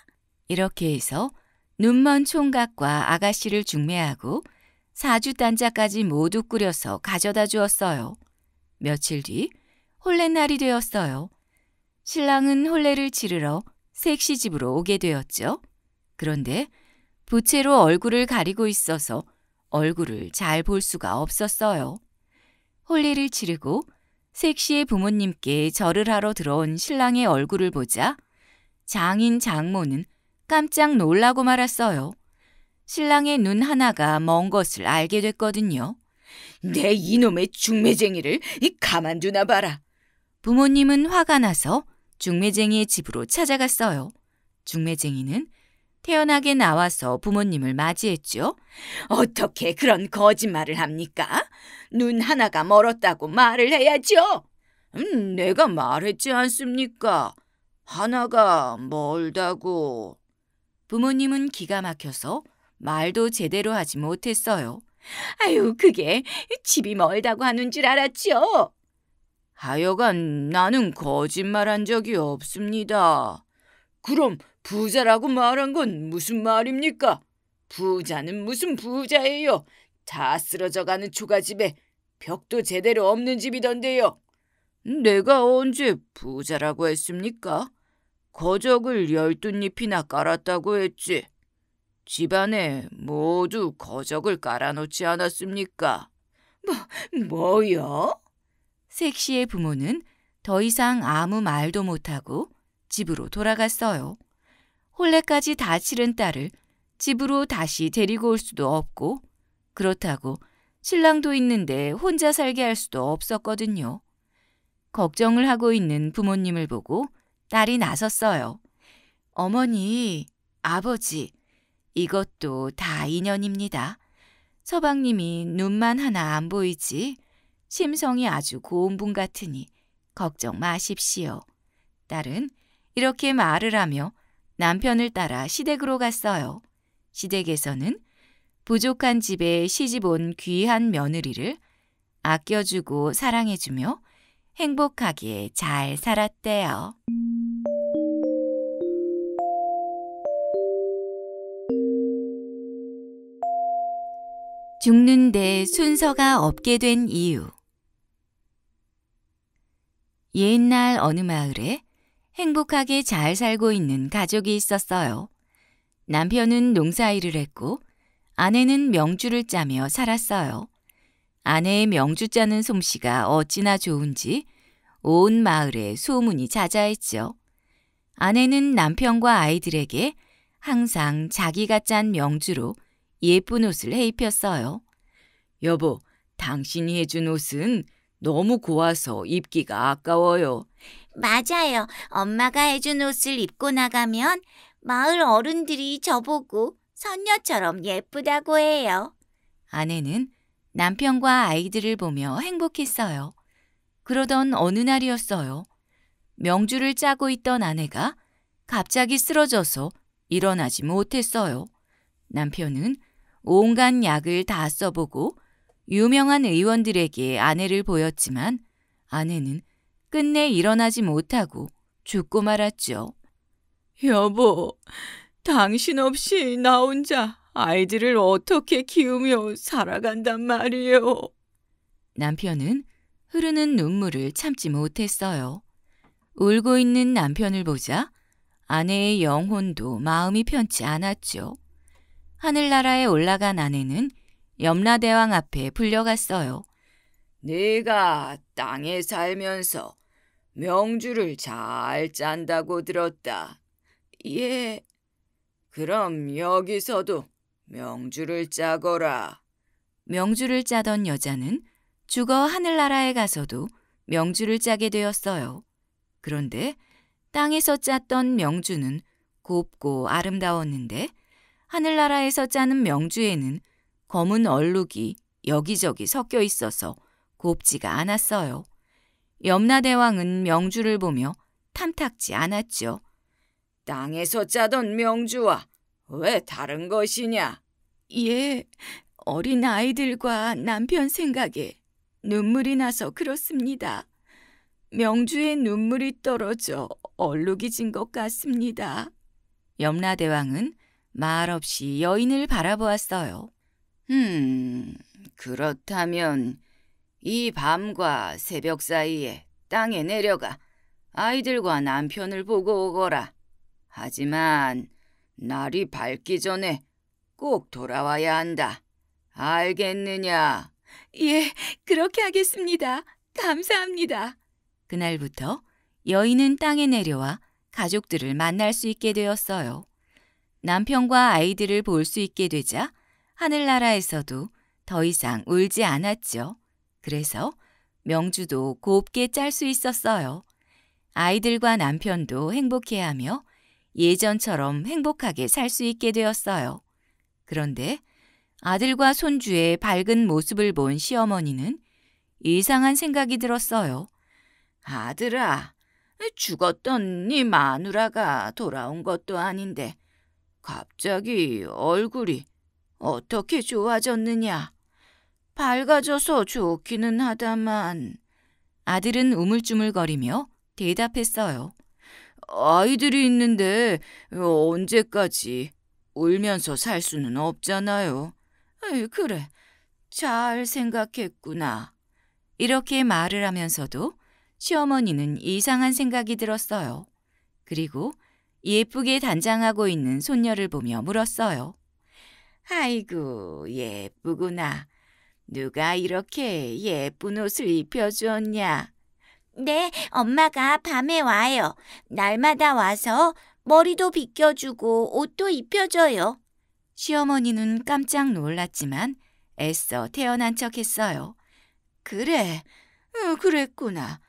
이렇게 해서 눈먼 총각과 아가씨를 중매하고 사주 단자까지 모두 꾸려서 가져다 주었어요. 며칠 뒤 홀레날이 되었어요. 신랑은 홀레를 치르러 색시집으로 오게 되었죠. 그런데 부채로 얼굴을 가리고 있어서 얼굴을 잘 볼 수가 없었어요. 홀레를 치르고 색시의 부모님께 절을 하러 들어온 신랑의 얼굴을 보자 장인 장모는 깜짝 놀라고 말았어요. 신랑의 눈 하나가 먼 것을 알게 됐거든요. 내 이놈의 중매쟁이를 가만두나 봐라. 부모님은 화가 나서 중매쟁이의 집으로 찾아갔어요. 중매쟁이는 태연하게 나와서 부모님을 맞이했죠. 어떻게 그런 거짓말을 합니까? 눈 하나가 멀었다고 말을 해야죠. 음, 내가 말했지 않습니까? 하나가 멀다고. 부모님은 기가 막혀서 말도 제대로 하지 못했어요. 아유, 그게 집이 멀다고 하는 줄 알았지요. 하여간 나는 거짓말한 적이 없습니다. 그럼 부자라고 말한 건 무슨 말입니까? 부자는 무슨 부자예요. 다 쓰러져가는 초가집에 벽도 제대로 없는 집이던데요. 내가 언제 부자라고 했습니까? 거적을 열두 잎이나 깔았다고 했지. 집안에 모두 거적을 깔아놓지 않았습니까? 뭐, 뭐요? 색시의 부모는 더 이상 아무 말도 못하고 집으로 돌아갔어요. 홀레까지 다치른 딸을 집으로 다시 데리고 올 수도 없고 그렇다고 신랑도 있는데 혼자 살게 할 수도 없었거든요. 걱정을 하고 있는 부모님을 보고 딸이 나섰어요. 어머니, 아버지, 이것도 다 인연입니다. 서방님이 눈만 하나 안 보이지? 심성이 아주 고운 분 같으니 걱정 마십시오. 딸은 이렇게 말을 하며 남편을 따라 시댁으로 갔어요. 시댁에서는 부족한 집에 시집 온 귀한 며느리를 아껴주고 사랑해주며 행복하게 잘 살았대요. 죽는데 순서가 없게 된 이유 옛날 어느 마을에 행복하게 잘 살고 있는 가족이 있었어요. 남편은 농사일을 했고 아내는 명주를 짜며 살았어요. 아내의 명주 짜는 솜씨가 어찌나 좋은지 온 마을에 소문이 자자했죠. 아내는 남편과 아이들에게 항상 자기가 짠 명주로 예쁜 옷을 해 입혔어요. 여보, 당신이 해준 옷은 너무 고와서 입기가 아까워요. 맞아요. 엄마가 해준 옷을 입고 나가면 마을 어른들이 저보고 선녀처럼 예쁘다고 해요. 아내는 남편과 아이들을 보며 행복했어요. 그러던 어느 날이었어요. 명주를 짜고 있던 아내가 갑자기 쓰러져서 일어나지 못했어요. 남편은 온갖 약을 다 써보고 유명한 의원들에게 아내를 보였지만 아내는 끝내 일어나지 못하고 죽고 말았죠. 여보, 당신 없이 나 혼자 아이들을 어떻게 키우며 살아간단 말이요. 남편은 흐르는 눈물을 참지 못했어요. 울고 있는 남편을 보자 아내의 영혼도 마음이 편치 않았죠. 하늘나라에 올라간 아내는 염라대왕 앞에 불려갔어요. 네가 땅에 살면서 명주를 잘 짠다고 들었다. 예. 그럼 여기서도 명주를 짜거라. 명주를 짜던 여자는 죽어 하늘나라에 가서도 명주를 짜게 되었어요. 그런데 땅에서 짰던 명주는 곱고 아름다웠는데 하늘나라에서 짜는 명주에는 검은 얼룩이 여기저기 섞여 있어서 곱지가 않았어요. 염라대왕은 명주를 보며 탐탁지 않았죠. 땅에서 짜던 명주와 왜 다른 것이냐? 예, 어린 아이들과 남편 생각에 눈물이 나서 그렇습니다. 명주에 눈물이 떨어져 얼룩이 진 것 같습니다. 염라대왕은 말없이 여인을 바라보았어요. 음, 그렇다면 이 밤과 새벽 사이에 땅에 내려가 아이들과 남편을 보고 오거라. 하지만 날이 밝기 전에 꼭 돌아와야 한다. 알겠느냐? 예, 그렇게 하겠습니다. 감사합니다. 그날부터 여인은 땅에 내려와 가족들을 만날 수 있게 되었어요. 남편과 아이들을 볼 수 있게 되자 하늘나라에서도 더 이상 울지 않았죠. 그래서 명주도 곱게 짤 수 있었어요. 아이들과 남편도 행복해하며 예전처럼 행복하게 살 수 있게 되었어요. 그런데 아들과 손주의 밝은 모습을 본 시어머니는 이상한 생각이 들었어요. 아들아, 죽었던 네 마누라가 돌아온 것도 아닌데 갑자기 얼굴이 어떻게 좋아졌느냐? 밝아져서 좋기는 하다만 아들은 우물쭈물거리며 대답했어요. 아이들이 있는데 언제까지 울면서 살 수는 없잖아요. 에이, 그래, 잘 생각했구나. 이렇게 말을 하면서도 시어머니는 이상한 생각이 들었어요. 그리고 예쁘게 단장하고 있는 손녀를 보며 물었어요. 아이고, 예쁘구나. 누가 이렇게 예쁜 옷을 입혀주었냐? 네, 엄마가 밤에 와요. 날마다 와서 머리도 빗겨주고 옷도 입혀줘요. 시어머니는 깜짝 놀랐지만 애써 태어난 척 했어요. 그래, 응, 어, 그랬구나.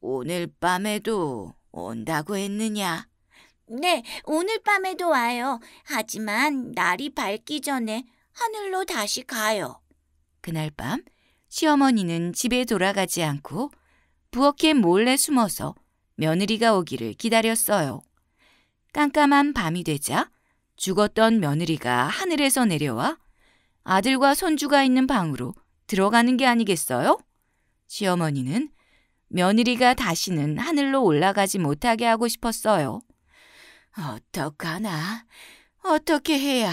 오늘 밤에도 온다고 했느냐? 네, 오늘 밤에도 와요. 하지만 날이 밝기 전에 하늘로 다시 가요. 그날 밤 시어머니는 집에 돌아가지 않고 부엌에 몰래 숨어서 며느리가 오기를 기다렸어요. 깜깜한 밤이 되자 죽었던 며느리가 하늘에서 내려와 아들과 손주가 있는 방으로 들어가는 게 아니겠어요? 시어머니는 며느리가 다시는 하늘로 올라가지 못하게 하고 싶었어요. 어떡하나? 어떻게 해야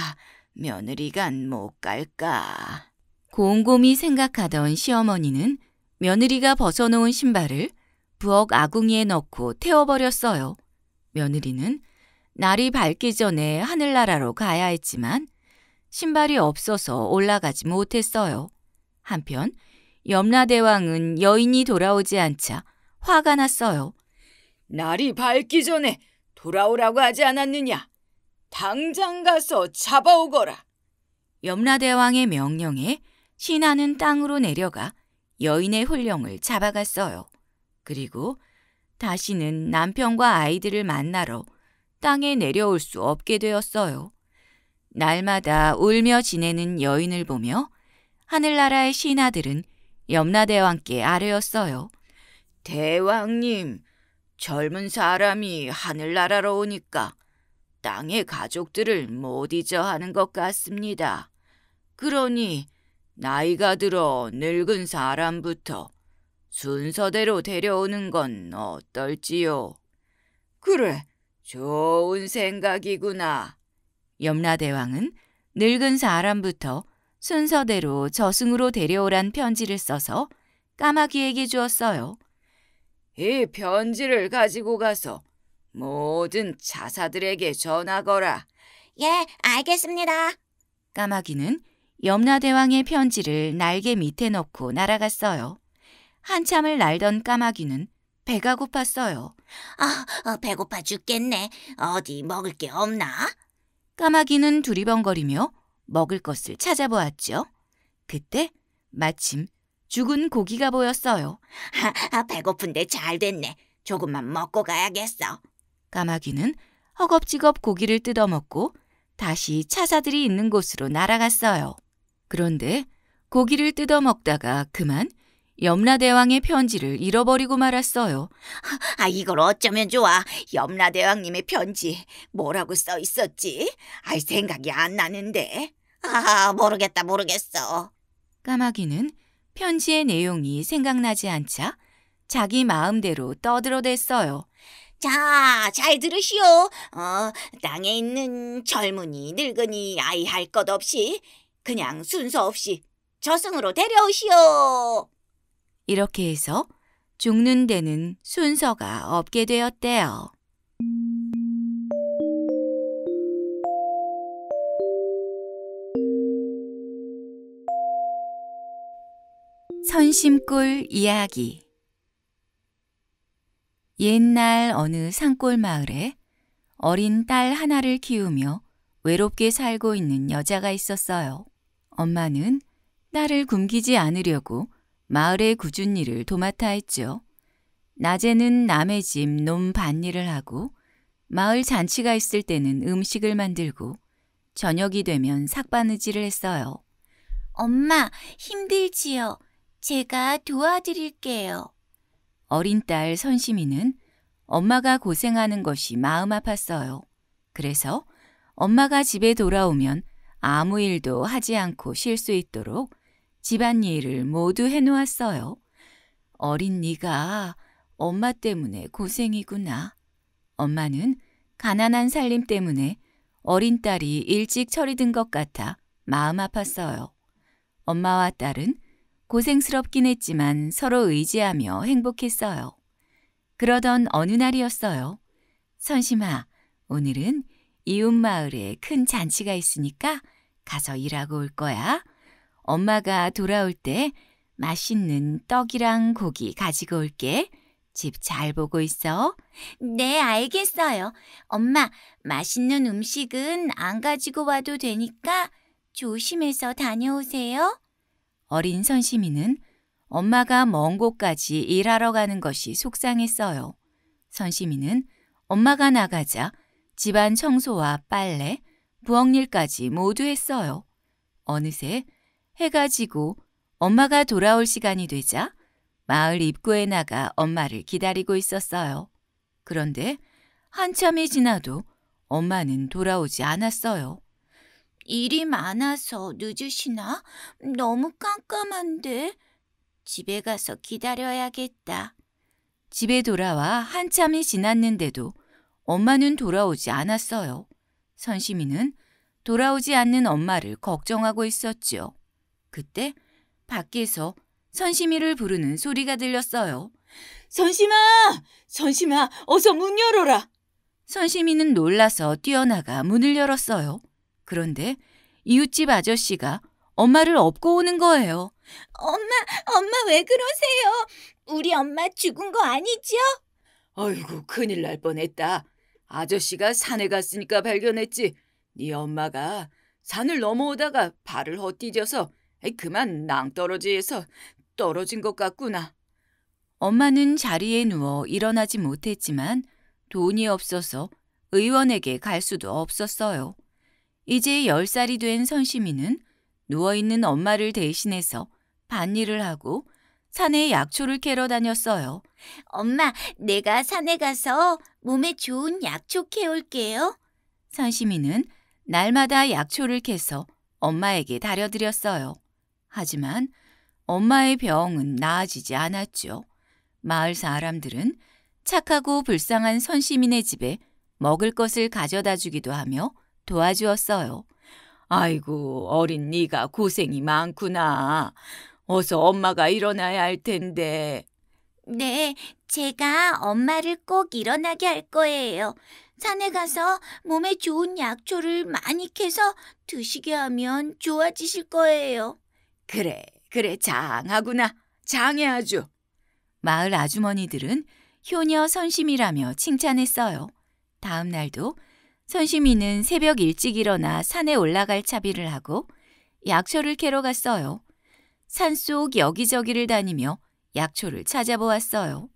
며느리간 못 갈까? 곰곰이 생각하던 시어머니는 며느리가 벗어놓은 신발을 부엌 아궁이에 넣고 태워버렸어요. 며느리는 날이 밝기 전에 하늘나라로 가야 했지만 신발이 없어서 올라가지 못했어요. 한편 염라대왕은 여인이 돌아오지 않자 화가 났어요. 날이 밝기 전에 돌아오라고 하지 않았느냐? 당장 가서 잡아오거라. 염라대왕의 명령에 신하는 땅으로 내려가 여인의 훈령을 잡아갔어요. 그리고 다시는 남편과 아이들을 만나러 땅에 내려올 수 없게 되었어요. 날마다 울며 지내는 여인을 보며 하늘나라의 신하들은 염라대왕께 아뢰었어요. 대왕님, 젊은 사람이 하늘나라로 오니까 땅의 가족들을 못 잊어 하는 것 같습니다. 그러니 나이가 들어 늙은 사람부터 순서대로 데려오는 건 어떨지요? 그래, 좋은 생각이구나. 염라대왕은 늙은 사람부터 순서대로 저승으로 데려오란 편지를 써서 까마귀에게 주었어요. 이 편지를 가지고 가서 모든 자사들에게 전하거라. 예, 알겠습니다. 까마귀는 염라대왕의 편지를 날개 밑에 넣고 날아갔어요. 한참을 날던 까마귀는 배가 고팠어요. 아, 어, 배고파 죽겠네. 어디 먹을 게 없나? 까마귀는 두리번거리며 먹을 것을 찾아보았죠. 그때 마침 죽은 고기가 보였어요. 아, 배고픈데 잘 됐네. 조금만 먹고 가야겠어. 까마귀는 허겁지겁 고기를 뜯어먹고 다시 차사들이 있는 곳으로 날아갔어요. 그런데 고기를 뜯어먹다가 그만 염라대왕의 편지를 잃어버리고 말았어요. 아, 이걸 어쩌면 좋아. 염라대왕님의 편지. 뭐라고 써 있었지? 알 생각이 안 나는데. 아, 모르겠다, 모르겠어. 까마귀는 편지의 내용이 생각나지 않자 자기 마음대로 떠들어댔어요. 자, 잘 들으시오. 어, 땅에 있는 젊은이, 늙은이, 아이 할 것 없이 그냥 순서 없이 저승으로 데려오시오. 이렇게 해서 죽는 데는 순서가 없게 되었대요. 선심골 이야기 옛날 어느 산골 마을에 어린 딸 하나를 키우며 외롭게 살고 있는 여자가 있었어요. 엄마는 딸을 굶기지 않으려고 마을의 구은 일을 도맡아 했죠. 낮에는 남의 집논 밭일을 하고 마을 잔치가 있을 때는 음식을 만들고 저녁이 되면 삭바느질을 했어요. 엄마, 힘들지요. 제가 도와드릴게요. 어린 딸 선심이는 엄마가 고생하는 것이 마음 아팠어요. 그래서 엄마가 집에 돌아오면 아무 일도 하지 않고 쉴 수 있도록 집안일을 모두 해놓았어요. 어린 네가 엄마 때문에 고생이구나. 엄마는 가난한 살림 때문에 어린 딸이 일찍 철이 든 것 같아 마음 아팠어요. 엄마와 딸은 고생스럽긴 했지만 서로 의지하며 행복했어요. 그러던 어느 날이었어요. 선심아, 오늘은 이웃 마을에 큰 잔치가 있으니까 가서 일하고 올 거야. 엄마가 돌아올 때 맛있는 떡이랑 고기 가지고 올게. 집 잘 보고 있어. 네, 알겠어요. 엄마, 맛있는 음식은 안 가지고 와도 되니까 조심해서 다녀오세요. 어린 선심이는 엄마가 먼 곳까지 일하러 가는 것이 속상했어요. 선심이는 엄마가 나가자 집안 청소와 빨래, 부엌일까지 모두 했어요. 어느새 해가 지고 엄마가 돌아올 시간이 되자 마을 입구에 나가 엄마를 기다리고 있었어요. 그런데 한참이 지나도 엄마는 돌아오지 않았어요. 일이 많아서 늦으시나? 너무 깜깜한데. 집에 가서 기다려야겠다. 집에 돌아와 한참이 지났는데도 엄마는 돌아오지 않았어요. 선심이는 돌아오지 않는 엄마를 걱정하고 있었지요. 그때 밖에서 선심이를 부르는 소리가 들렸어요. 선심아! 선심아! 어서 문 열어라! 선심이는 놀라서 뛰어나가 문을 열었어요. 그런데 이웃집 아저씨가 엄마를 업고 오는 거예요. 엄마, 엄마 왜 그러세요? 우리 엄마 죽은 거 아니죠? 아이고 큰일 날 뻔했다. 아저씨가 산에 갔으니까 발견했지. 네 엄마가 산을 넘어오다가 발을 헛디뎌서 그만 낭떠러지에서 떨어진 것 같구나. 엄마는 자리에 누워 일어나지 못했지만 돈이 없어서 의원에게 갈 수도 없었어요. 이제 열살이된 선시민은 누워있는 엄마를 대신해서 밭일을 하고 산에 약초를 캐러 다녔어요. 엄마, 내가 산에 가서 몸에 좋은 약초 캐올게요. 선시민은 날마다 약초를 캐서 엄마에게 다려드렸어요. 하지만 엄마의 병은 나아지지 않았죠. 마을 사람들은 착하고 불쌍한 선시민의 집에 먹을 것을 가져다 주기도 하며 도와주었어요. 아이고, 어린 네가 고생이 많구나. 어서 엄마가 일어나야 할 텐데. 네, 제가 엄마를 꼭 일어나게 할 거예요. 산에 가서 몸에 좋은 약초를 많이 캐서 드시게 하면 좋아지실 거예요. 그래, 그래, 장하구나. 장해 아주. 마을 아주머니들은 효녀 선심이라며 칭찬했어요. 다음 날도 선심이는 새벽 일찍 일어나 산에 올라갈 차비를 하고 약초를 캐러 갔어요. 산 속 여기저기를 다니며 약초를 찾아보았어요.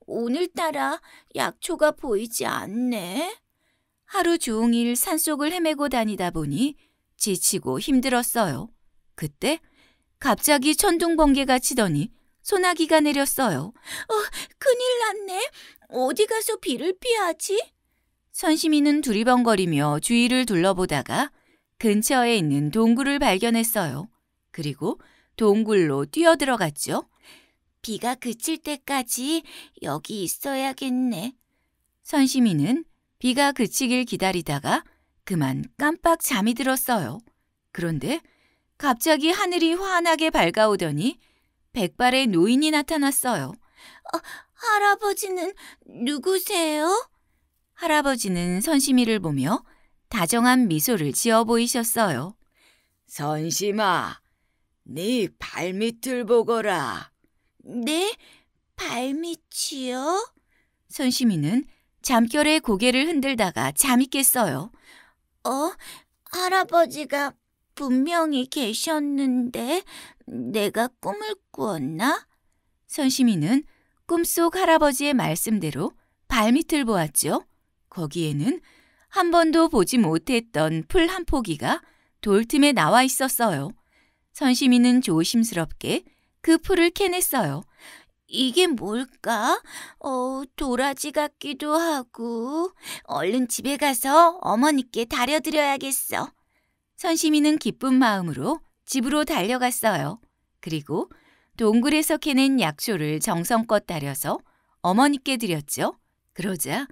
오늘따라 약초가 보이지 않네. 하루 종일 산속을 헤매고 다니다 보니 지치고 힘들었어요. 그때 갑자기 천둥 번개가 치더니 소나기가 내렸어요. 어, 큰일 났네. 어디 가서 비를 피하지? 선심이는 두리번거리며 주위를 둘러보다가 근처에 있는 동굴을 발견했어요. 그리고 동굴로 뛰어들어갔죠. 비가 그칠 때까지 여기 있어야겠네. 선심이는 비가 그치길 기다리다가 그만 깜빡 잠이 들었어요. 그런데 갑자기 하늘이 환하게 밝아오더니 백발의 노인이 나타났어요. 어, 할아버지는 누구세요? 할아버지는 선심이를 보며 다정한 미소를 지어 보이셨어요. 선심아, 네 발밑을 보거라. 네? 발밑이요? 선심이는 잠결에 고개를 흔들다가 잠이 깼어요. 어? 할아버지가 분명히 계셨는데 내가 꿈을 꾸었나? 선심이는 꿈속 할아버지의 말씀대로 발밑을 보았죠. 거기에는 한 번도 보지 못했던 풀 한 포기가 돌틈에 나와 있었어요. 선심이는 조심스럽게 그 풀을 캐냈어요. 이게 뭘까? 어, 도라지 같기도 하고 얼른 집에 가서 어머니께 다려드려야겠어. 선심이는 기쁜 마음으로 집으로 달려갔어요. 그리고 동굴에서 캐낸 약초를 정성껏 다려서 어머니께 드렸죠. 그러자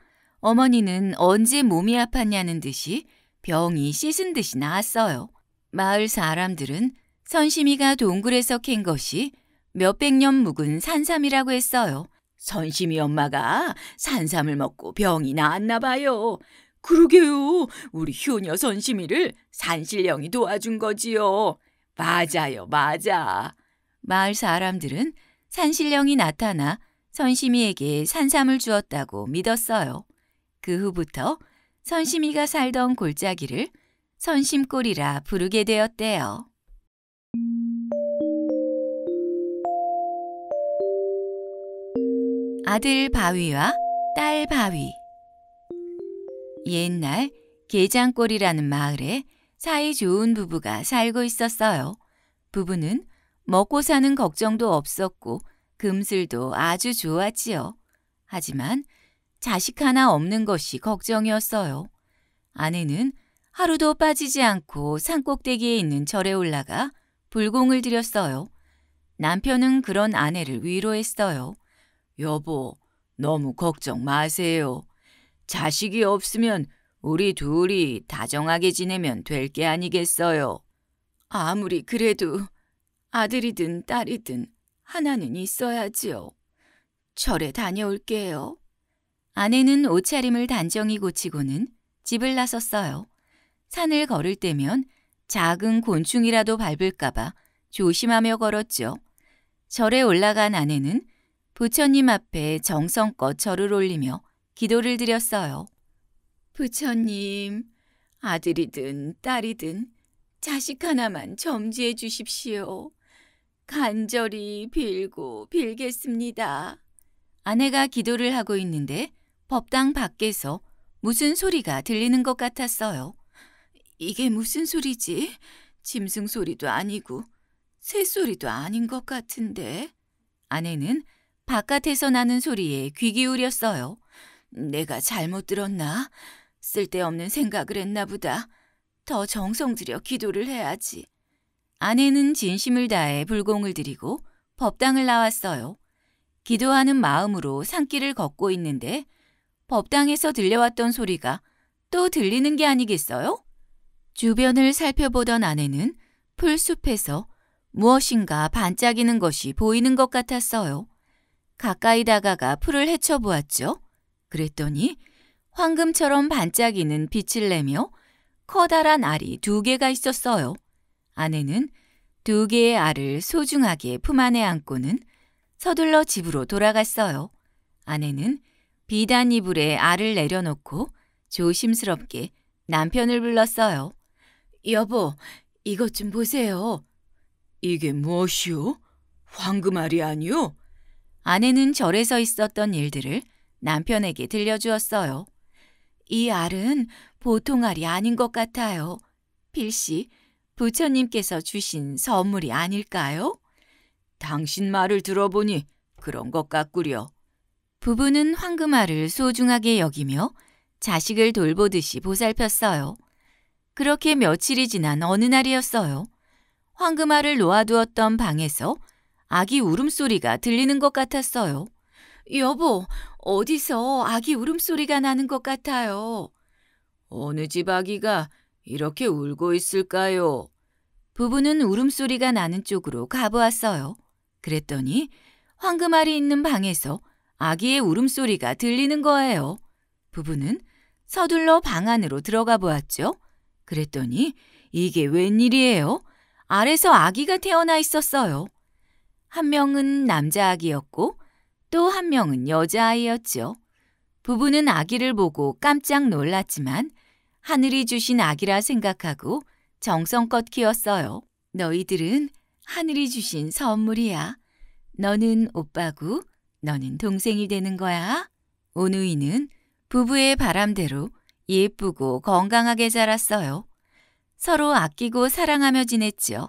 어머니는 언제 몸이 아팠냐는 듯이 병이 씻은 듯이 나았어요. 마을 사람들은 선심이가 동굴에서 캔 것이 몇백 년 묵은 산삼이라고 했어요. 선심이 엄마가 산삼을 먹고 병이 나았나 봐요. 그러게요. 우리 효녀 선심이를 산신령이 도와준 거지요. 맞아요, 맞아. 마을 사람들은 산신령이 나타나 선심이에게 산삼을 주었다고 믿었어요. 그 후부터 선심이가 살던 골짜기를 선심골이라 부르게 되었대요. 아들 바위와 딸 바위 옛날 게장골이라는 마을에 사이 좋은 부부가 살고 있었어요. 부부는 먹고 사는 걱정도 없었고 금슬도 아주 좋았지요. 하지만 자식 하나 없는 것이 걱정이었어요. 아내는 하루도 빠지지 않고 산꼭대기에 있는 절에 올라가 불공을 드렸어요. 남편은 그런 아내를 위로했어요. 여보, 너무 걱정 마세요. 자식이 없으면 우리 둘이 다정하게 지내면 될 게 아니겠어요. 아무리 그래도 아들이든 딸이든 하나는 있어야지요. 절에 다녀올게요. 아내는 옷차림을 단정히 고치고는 집을 나섰어요. 산을 걸을 때면 작은 곤충이라도 밟을까봐 조심하며 걸었죠. 절에 올라간 아내는 부처님 앞에 정성껏 절을 올리며 기도를 드렸어요. 부처님, 아들이든 딸이든 자식 하나만 점지해 주십시오. 간절히 빌고 빌겠습니다. 아내가 기도를 하고 있는데 법당 밖에서 무슨 소리가 들리는 것 같았어요. 이게 무슨 소리지? 짐승 소리도 아니고 새 소리도 아닌 것 같은데. 아내는 바깥에서 나는 소리에 귀 기울였어요. 내가 잘못 들었나? 쓸데없는 생각을 했나 보다. 더 정성 들여 기도를 해야지. 아내는 진심을 다해 불공을 드리고 법당을 나왔어요. 기도하는 마음으로 산길을 걷고 있는데 법당에서 들려왔던 소리가 또 들리는 게 아니겠어요? 주변을 살펴보던 아내는 풀숲에서 무엇인가 반짝이는 것이 보이는 것 같았어요. 가까이 다가가 풀을 헤쳐보았죠. 그랬더니 황금처럼 반짝이는 빛을 내며 커다란 알이 두 개가 있었어요. 아내는 두 개의 알을 소중하게 품 안에 안고는 서둘러 집으로 돌아갔어요. 아내는 비단 이불에 알을 내려놓고 조심스럽게 남편을 불렀어요. 여보, 이것 좀 보세요. 이게 무엇이요? 황금알이 아니요? 아내는 절에서 있었던 일들을 남편에게 들려주었어요. 이 알은 보통 알이 아닌 것 같아요. 필시, 부처님께서 주신 선물이 아닐까요? 당신 말을 들어보니 그런 것 같구려. 부부는 황금알을 소중하게 여기며 자식을 돌보듯이 보살폈어요. 그렇게 며칠이 지난 어느 날이었어요. 황금알을 놓아두었던 방에서 아기 울음소리가 들리는 것 같았어요. 여보, 어디서 아기 울음소리가 나는 것 같아요. 어느 집 아기가 이렇게 울고 있을까요? 부부는 울음소리가 나는 쪽으로 가보았어요. 그랬더니 황금알이 있는 방에서 아기의 울음소리가 들리는 거예요. 부부는 서둘러 방 안으로 들어가 보았죠. 그랬더니 이게 웬일이에요? 아래서 아기가 태어나 있었어요. 한 명은 남자 아기였고 또 한 명은 여자 아이였지요. 부부는 아기를 보고 깜짝 놀랐지만 하늘이 주신 아기라 생각하고 정성껏 키웠어요. 너희들은 하늘이 주신 선물이야. 너는 오빠고 너는 동생이 되는 거야. 오누이는 부부의 바람대로 예쁘고 건강하게 자랐어요. 서로 아끼고 사랑하며 지냈지요.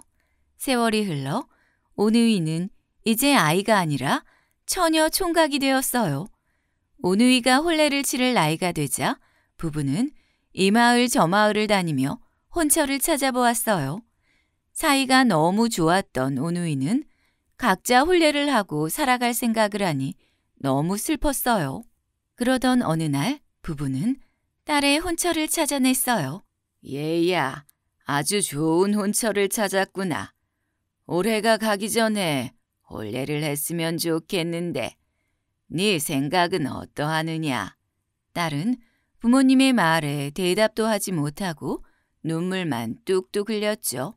세월이 흘러 오누이는 이제 아이가 아니라 처녀 총각이 되었어요. 오누이가 혼례를 치를 나이가 되자 부부는 이 마을 저 마을을 다니며 혼처를 찾아보았어요. 사이가 너무 좋았던 오누이는 각자 혼례를 하고 살아갈 생각을 하니 너무 슬펐어요. 그러던 어느 날 부부는 딸의 혼처를 찾아냈어요. 예야 아주 좋은 혼처를 찾았구나. 올해가 가기 전에 혼례를 했으면 좋겠는데 네 생각은 어떠하느냐? 딸은 부모님의 말에 대답도 하지 못하고 눈물만 뚝뚝 흘렸죠.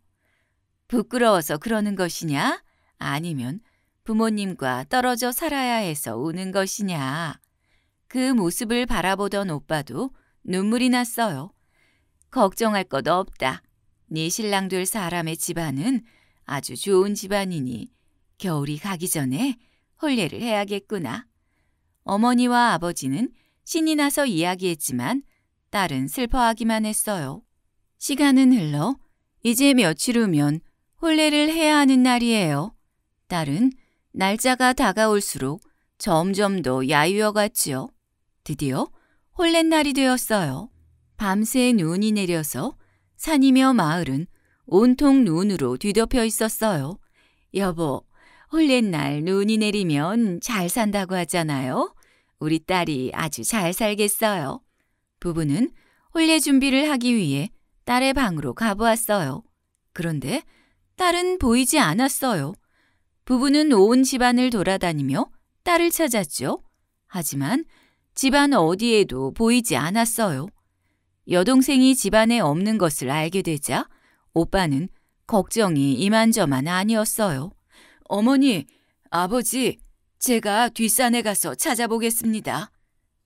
부끄러워서 그러는 것이냐? 아니면 부모님과 떨어져 살아야 해서 우는 것이냐. 그 모습을 바라보던 오빠도 눈물이 났어요. 걱정할 것도 없다. 네 신랑 될 사람의 집안은 아주 좋은 집안이니 겨울이 가기 전에 혼례를 해야겠구나. 어머니와 아버지는 신이 나서 이야기했지만 딸은 슬퍼하기만 했어요. 시간은 흘러 이제 며칠 후면 혼례를 해야 하는 날이에요. 딸은 날짜가 다가올수록 점점 더 야유어갔지요. 드디어 홀렛날이 되었어요. 밤새 눈이 내려서 산이며 마을은 온통 눈으로 뒤덮여 있었어요. 여보, 홀렛날 눈이 내리면 잘 산다고 하잖아요. 우리 딸이 아주 잘 살겠어요. 부부는 홀례 준비를 하기 위해 딸의 방으로 가보았어요. 그런데 딸은 보이지 않았어요. 부부는 온 집안을 돌아다니며 딸을 찾았죠. 하지만 집안 어디에도 보이지 않았어요. 여동생이 집안에 없는 것을 알게 되자 오빠는 걱정이 이만저만 아니었어요. 어머니, 아버지, 제가 뒷산에 가서 찾아보겠습니다.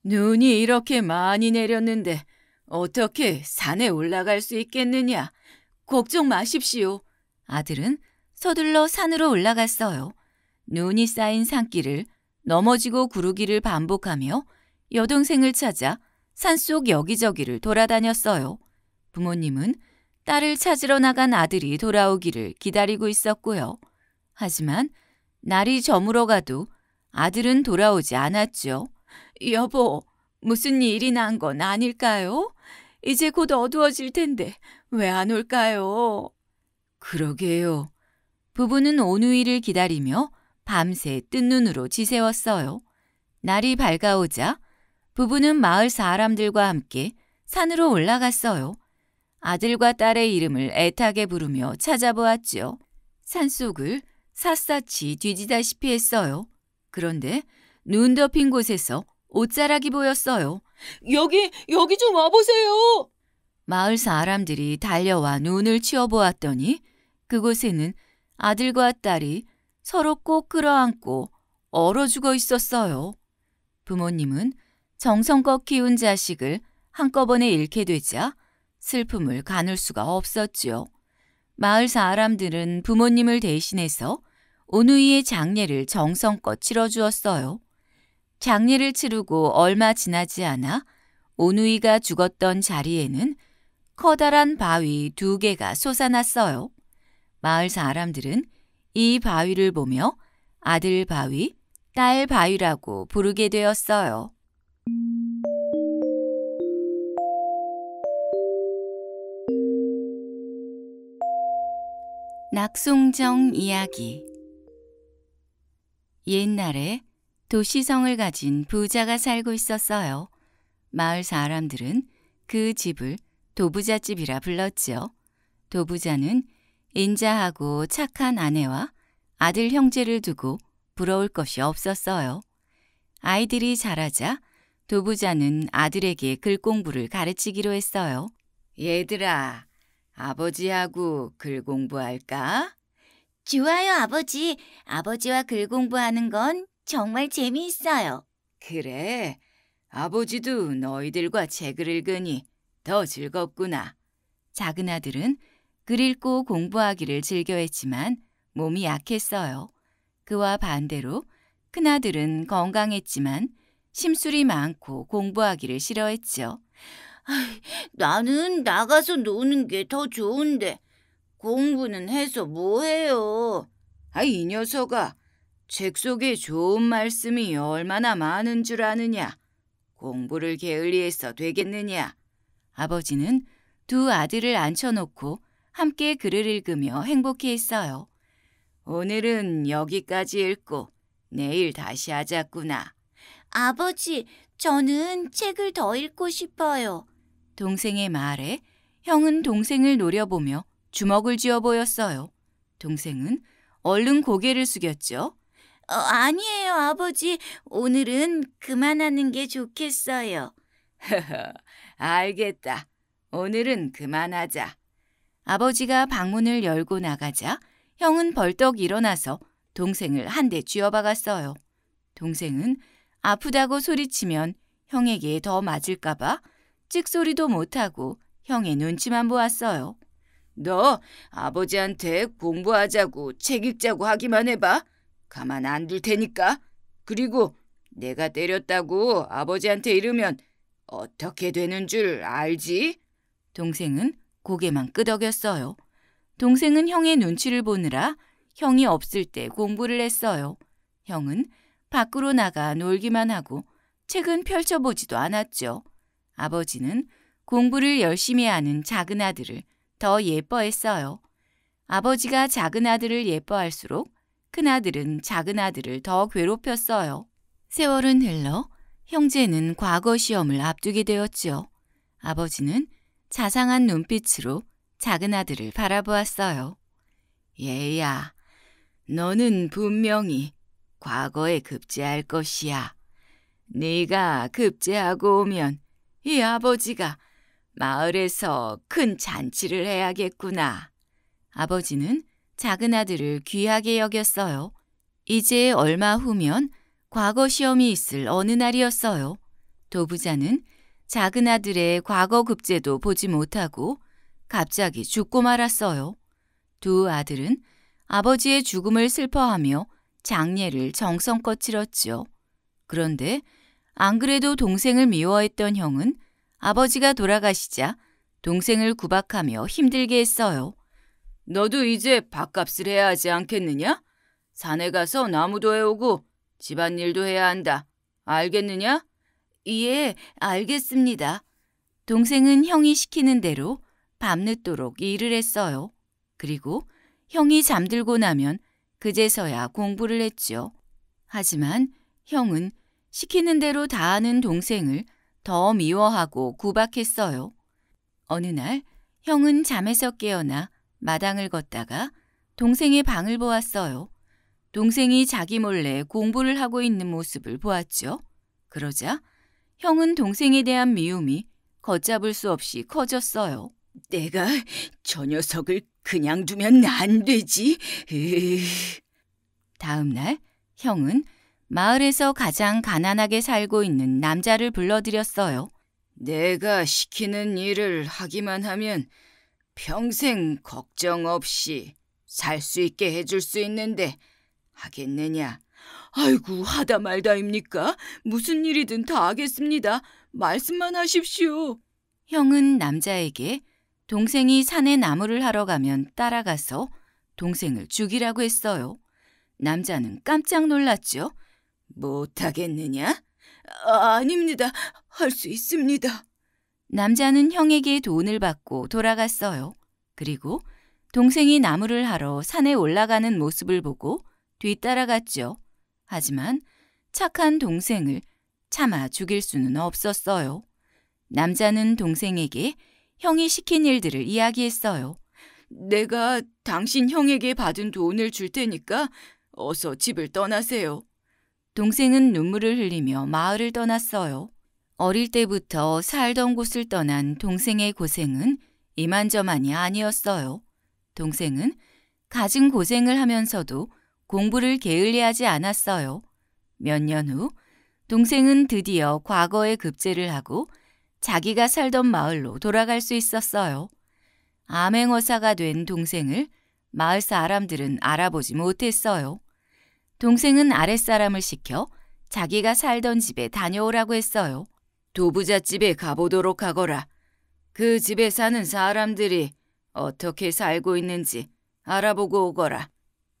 눈이 이렇게 많이 내렸는데 어떻게 산에 올라갈 수 있겠느냐. 걱정 마십시오. 아들은 서둘러 산으로 올라갔어요. 눈이 쌓인 산길을 넘어지고 구르기를 반복하며 여동생을 찾아 산속 여기저기를 돌아다녔어요. 부모님은 딸을 찾으러 나간 아들이 돌아오기를 기다리고 있었고요. 하지만 날이 저물어 가도 아들은 돌아오지 않았죠. 여보, 무슨 일이 난 건 아닐까요? 이제 곧 어두워질 텐데 왜 안 올까요? 그러게요. 부부는 온누이를 기다리며 밤새 뜬 눈으로 지새웠어요. 날이 밝아오자 부부는 마을 사람들과 함께 산으로 올라갔어요. 아들과 딸의 이름을 애타게 부르며 찾아보았지요. 산속을 샅샅이 뒤지다시피 했어요. 그런데 눈 덮인 곳에서 옷자락이 보였어요. 여기, 여기 좀 와보세요! 마을 사람들이 달려와 눈을 치워보았더니 그곳에는 아들과 딸이 서로 꼭 끌어안고 얼어 죽어 있었어요. 부모님은 정성껏 키운 자식을 한꺼번에 잃게 되자 슬픔을 가눌 수가 없었지요. 마을 사람들은 부모님을 대신해서 오누이의 장례를 정성껏 치러주었어요. 장례를 치르고 얼마 지나지 않아 오누이가 죽었던 자리에는 커다란 바위 두 개가 솟아났어요. 마을 사람들은 이 바위를 보며 아들 바위, 딸 바위라고 부르게 되었어요. 낙송정 이야기 옛날에 도시성을 가진 부자가 살고 있었어요. 마을 사람들은 그 집을 도부잣집이라 불렀지 도부자는 인자하고 착한 아내와 아들 형제를 두고 부러울 것이 없었어요. 아이들이 자라자 도부자는 아들에게 글공부를 가르치기로 했어요. 얘들아, 아버지하고 글공부할까? 좋아요, 아버지. 아버지와 글공부하는 건 정말 재미있어요. 그래, 아버지도 너희들과 책을 읽으니 더 즐겁구나. 작은 아들은 글 읽고 공부하기를 즐겨했지만 몸이 약했어요. 그와 반대로 큰아들은 건강했지만 심술이 많고 공부하기를 싫어했지요. 나는 나가서 노는 게 더 좋은데 공부는 해서 뭐해요? 아, 이 녀석아. 책 속에 좋은 말씀이 얼마나 많은 줄 아느냐. 공부를 게을리해서 되겠느냐. 아버지는 두 아들을 앉혀놓고 함께 글을 읽으며 행복해했어요. 오늘은 여기까지 읽고 내일 다시 하자꾸나. 아버지, 저는 책을 더 읽고 싶어요. 동생의 말에 형은 동생을 노려보며 주먹을 쥐어 보였어요. 동생은 얼른 고개를 숙였죠. 어, 아니에요, 아버지. 오늘은 그만하는 게 좋겠어요. 알겠다. 오늘은 그만하자. 아버지가 방문을 열고 나가자 형은 벌떡 일어나서 동생을 한 대 쥐어박았어요. 동생은 아프다고 소리치면 형에게 더 맞을까봐 찍소리도 못하고 형의 눈치만 보았어요. 너 아버지한테 공부하자고 책 읽자고 하기만 해봐. 가만 안 둘 테니까. 그리고 내가 때렸다고 아버지한테 이르면 어떻게 되는 줄 알지? 동생은 고개만 끄덕였어요. 동생은 형의 눈치를 보느라 형이 없을 때 공부를 했어요. 형은 밖으로 나가 놀기만 하고 책은 펼쳐보지도 않았죠. 아버지는 공부를 열심히 하는 작은 아들을 더 예뻐했어요. 아버지가 작은 아들을 예뻐할수록 큰 아들은 작은 아들을 더 괴롭혔어요. 세월은 흘러 형제는 과거 시험을 앞두게 되었지요. 아버지는 자상한 눈빛으로 작은 아들을 바라보았어요. 얘야, 너는 분명히 과거에 급제할 것이야. 네가 급제하고 오면 이 아버지가 마을에서 큰 잔치를 해야겠구나. 아버지는 작은 아들을 귀하게 여겼어요. 이제 얼마 후면 과거 시험이 있을 어느 날이었어요. 도부자는 작은 아들의 과거 급제도 보지 못하고 갑자기 죽고 말았어요. 두 아들은 아버지의 죽음을 슬퍼하며 장례를 정성껏 치렀지요. 그런데 안 그래도 동생을 미워했던 형은 아버지가 돌아가시자 동생을 구박하며 힘들게 했어요. 너도 이제 밥값을 해야 하지 않겠느냐? 산에 가서 나무도 해오고 집안일도 해야 한다. 알겠느냐? 예, 알겠습니다. 동생은 형이 시키는 대로 밤늦도록 일을 했어요. 그리고 형이 잠들고 나면 그제서야 공부를 했지요. 하지만 형은 시키는 대로 다 하는 동생을 더 미워하고 구박했어요. 어느 날 형은 잠에서 깨어나 마당을 걷다가 동생의 방을 보았어요. 동생이 자기 몰래 공부를 하고 있는 모습을 보았죠. 그러자 형은 동생에 대한 미움이 걷잡을 수 없이 커졌어요. 내가 저 녀석을 그냥 두면 안 되지. 으... 다음 날 형은 마을에서 가장 가난하게 살고 있는 남자를 불러들였어요. 내가 시키는 일을 하기만 하면 평생 걱정 없이 살 수 있게 해줄 수 있는데 하겠느냐? 아이고 하다 말다입니까? 무슨 일이든 다 하겠습니다. 말씀만 하십시오. 형은 남자에게 동생이 산에 나무를 하러 가면 따라가서 동생을 죽이라고 했어요. 남자는 깜짝 놀랐죠. 못하겠느냐? 아, 아닙니다. 할 수 있습니다. 남자는 형에게 돈을 받고 돌아갔어요. 그리고 동생이 나무를 하러 산에 올라가는 모습을 보고 뒤따라갔죠. 하지만 착한 동생을 참아 죽일 수는 없었어요. 남자는 동생에게 형이 시킨 일들을 이야기했어요. 내가 당신 형에게 받은 돈을 줄 테니까 어서 집을 떠나세요. 동생은 눈물을 흘리며 마을을 떠났어요. 어릴 때부터 살던 곳을 떠난 동생의 고생은 이만저만이 아니었어요. 동생은 가진 고생을 하면서도 공부를 게을리하지 않았어요. 몇 년 후 동생은 드디어 과거에 급제를 하고 자기가 살던 마을로 돌아갈 수 있었어요. 암행어사가 된 동생을 마을 사람들은 알아보지 못했어요. 동생은 아랫사람을 시켜 자기가 살던 집에 다녀오라고 했어요. 도부자 집에 가보도록 하거라. 그 집에 사는 사람들이 어떻게 살고 있는지 알아보고 오거라.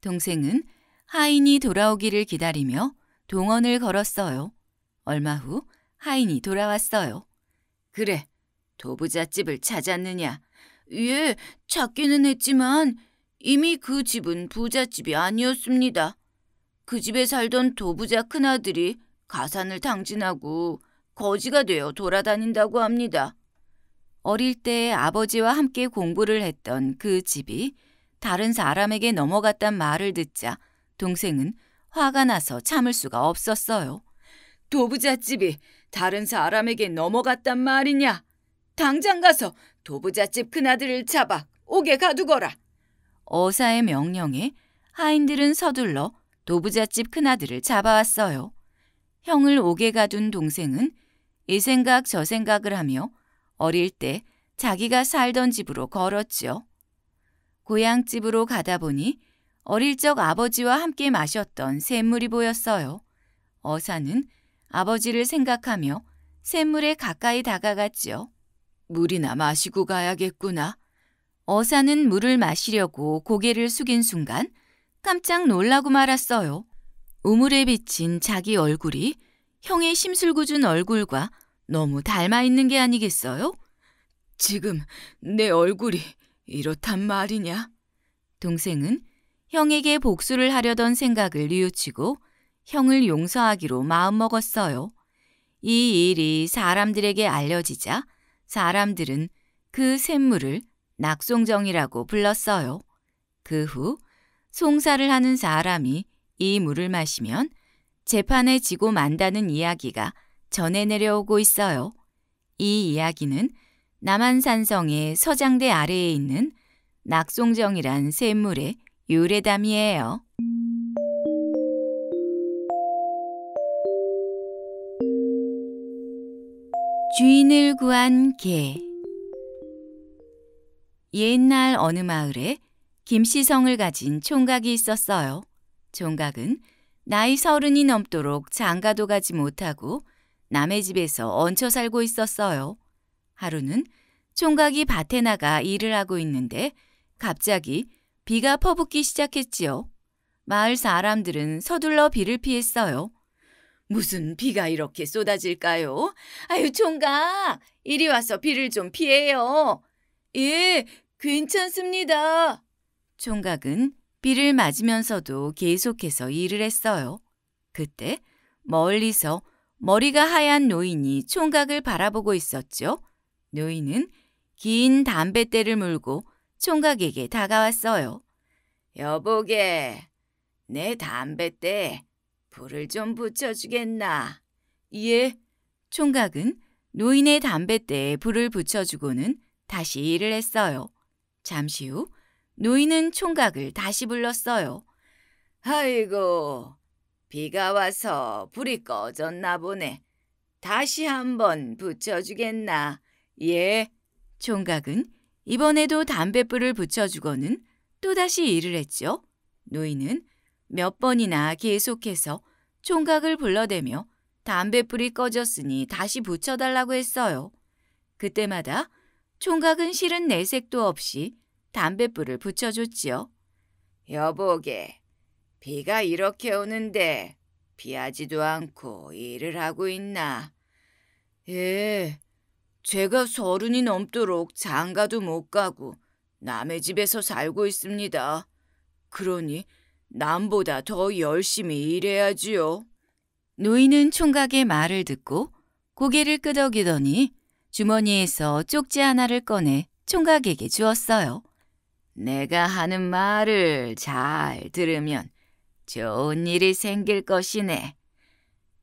동생은 하인이 돌아오기를 기다리며 동원을 걸었어요. 얼마 후 하인이 돌아왔어요. 그래, 도부잣 집을 찾았느냐? 예, 찾기는 했지만 이미 그 집은 부잣집이 아니었습니다. 그 집에 살던 도부자 큰아들이 가산을 당진하고 거지가 되어 돌아다닌다고 합니다. 어릴 때 아버지와 함께 공부를 했던 그 집이 다른 사람에게 넘어갔단 말을 듣자 동생은 화가 나서 참을 수가 없었어요. 도부잣집이 다른 사람에게 넘어갔단 말이냐? 당장 가서 도부잣집 큰아들을 잡아 옥에 가두거라. 어사의 명령에 하인들은 서둘러 도부잣집 큰아들을 잡아왔어요. 형을 옥에 가둔 동생은 이 생각 저 생각을 하며 어릴 때 자기가 살던 집으로 걸었지요. 고향집으로 가다 보니 어릴 적 아버지와 함께 마셨던 샘물이 보였어요. 어사는 아버지를 생각하며 샘물에 가까이 다가갔지요. 물이나 마시고 가야겠구나. 어사는 물을 마시려고 고개를 숙인 순간 깜짝 놀라고 말았어요. 우물에 비친 자기 얼굴이 형의 심술궂은 얼굴과 너무 닮아 있는 게 아니겠어요? 지금 내 얼굴이 이렇단 말이냐? 동생은 형에게 복수를 하려던 생각을 뉘우치고 형을 용서하기로 마음먹었어요. 이 일이 사람들에게 알려지자 사람들은 그 샘물을 낙송정이라고 불렀어요. 그 후 송사를 하는 사람이 이 물을 마시면 재판에 지고 만다는 이야기가 전해 내려오고 있어요. 이 이야기는 남한산성의 서장대 아래에 있는 낙송정이란 샘물의 유래담이에요. 주인을 구한 개 옛날 어느 마을에 김씨성을 가진 총각이 있었어요. 총각은 나이 서른이 넘도록 장가도 가지 못하고 남의 집에서 얹혀 살고 있었어요. 하루는 총각이 밭에 나가 일을 하고 있는데 갑자기 비가 퍼붓기 시작했지요. 마을 사람들은 서둘러 비를 피했어요. 무슨 비가 이렇게 쏟아질까요? 아유, 총각! 이리 와서 비를 좀 피해요. 예, 괜찮습니다. 총각은 비를 맞으면서도 계속해서 일을 했어요. 그때 멀리서 머리가 하얀 노인이 총각을 바라보고 있었죠. 노인은 긴 담뱃대를 물고 총각에게 다가왔어요. 여보게, 내 담뱃대 에 불을 좀 붙여주겠나? 예. 총각은 노인의 담뱃대에 불을 붙여주고는 다시 일을 했어요. 잠시 후 노인은 총각을 다시 불렀어요. 아이고, 비가 와서 불이 꺼졌나 보네. 다시 한번 붙여주겠나? 예. 총각은 이번에도 담뱃불을 붙여주고는 또다시 일을 했죠. 노인은 몇 번이나 계속해서 총각을 불러대며 담뱃불이 꺼졌으니 다시 붙여달라고 했어요. 그때마다 총각은 실은 내색도 없이 담뱃불을 붙여줬지요. 여보게, 비가 이렇게 오는데 비하지도 않고 일을 하고 있나? 예, 제가 서른이 넘도록 장가도 못 가고 남의 집에서 살고 있습니다. 그러니 남보다 더 열심히 일해야지요. 노인은 총각의 말을 듣고 고개를 끄덕이더니 주머니에서 쪽지 하나를 꺼내 총각에게 주었어요. 내가 하는 말을 잘 들으면 좋은 일이 생길 것이네.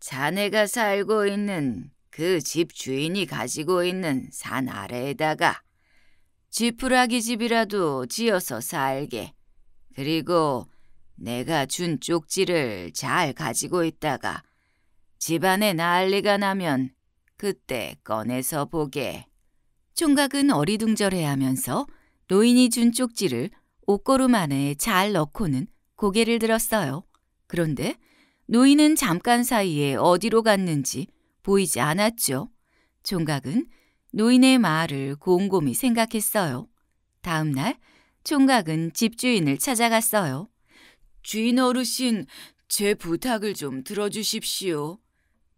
자네가 살고 있는 그집 주인이 가지고 있는 산 아래에다가 지푸라기 집이라도 지어서 살게. 그리고 내가 준 쪽지를 잘 가지고 있다가 집안에 난리가 나면 그때 꺼내서 보게. 총각은 어리둥절해하면서 노인이 준 쪽지를 옷걸음 안에 잘 넣고는 고개를 들었어요. 그런데 노인은 잠깐 사이에 어디로 갔는지 보이지 않았죠. 총각은 노인의 말을 곰곰이 생각했어요. 다음 날 총각은 집주인을 찾아갔어요. 주인 어르신, 제 부탁을 좀 들어주십시오.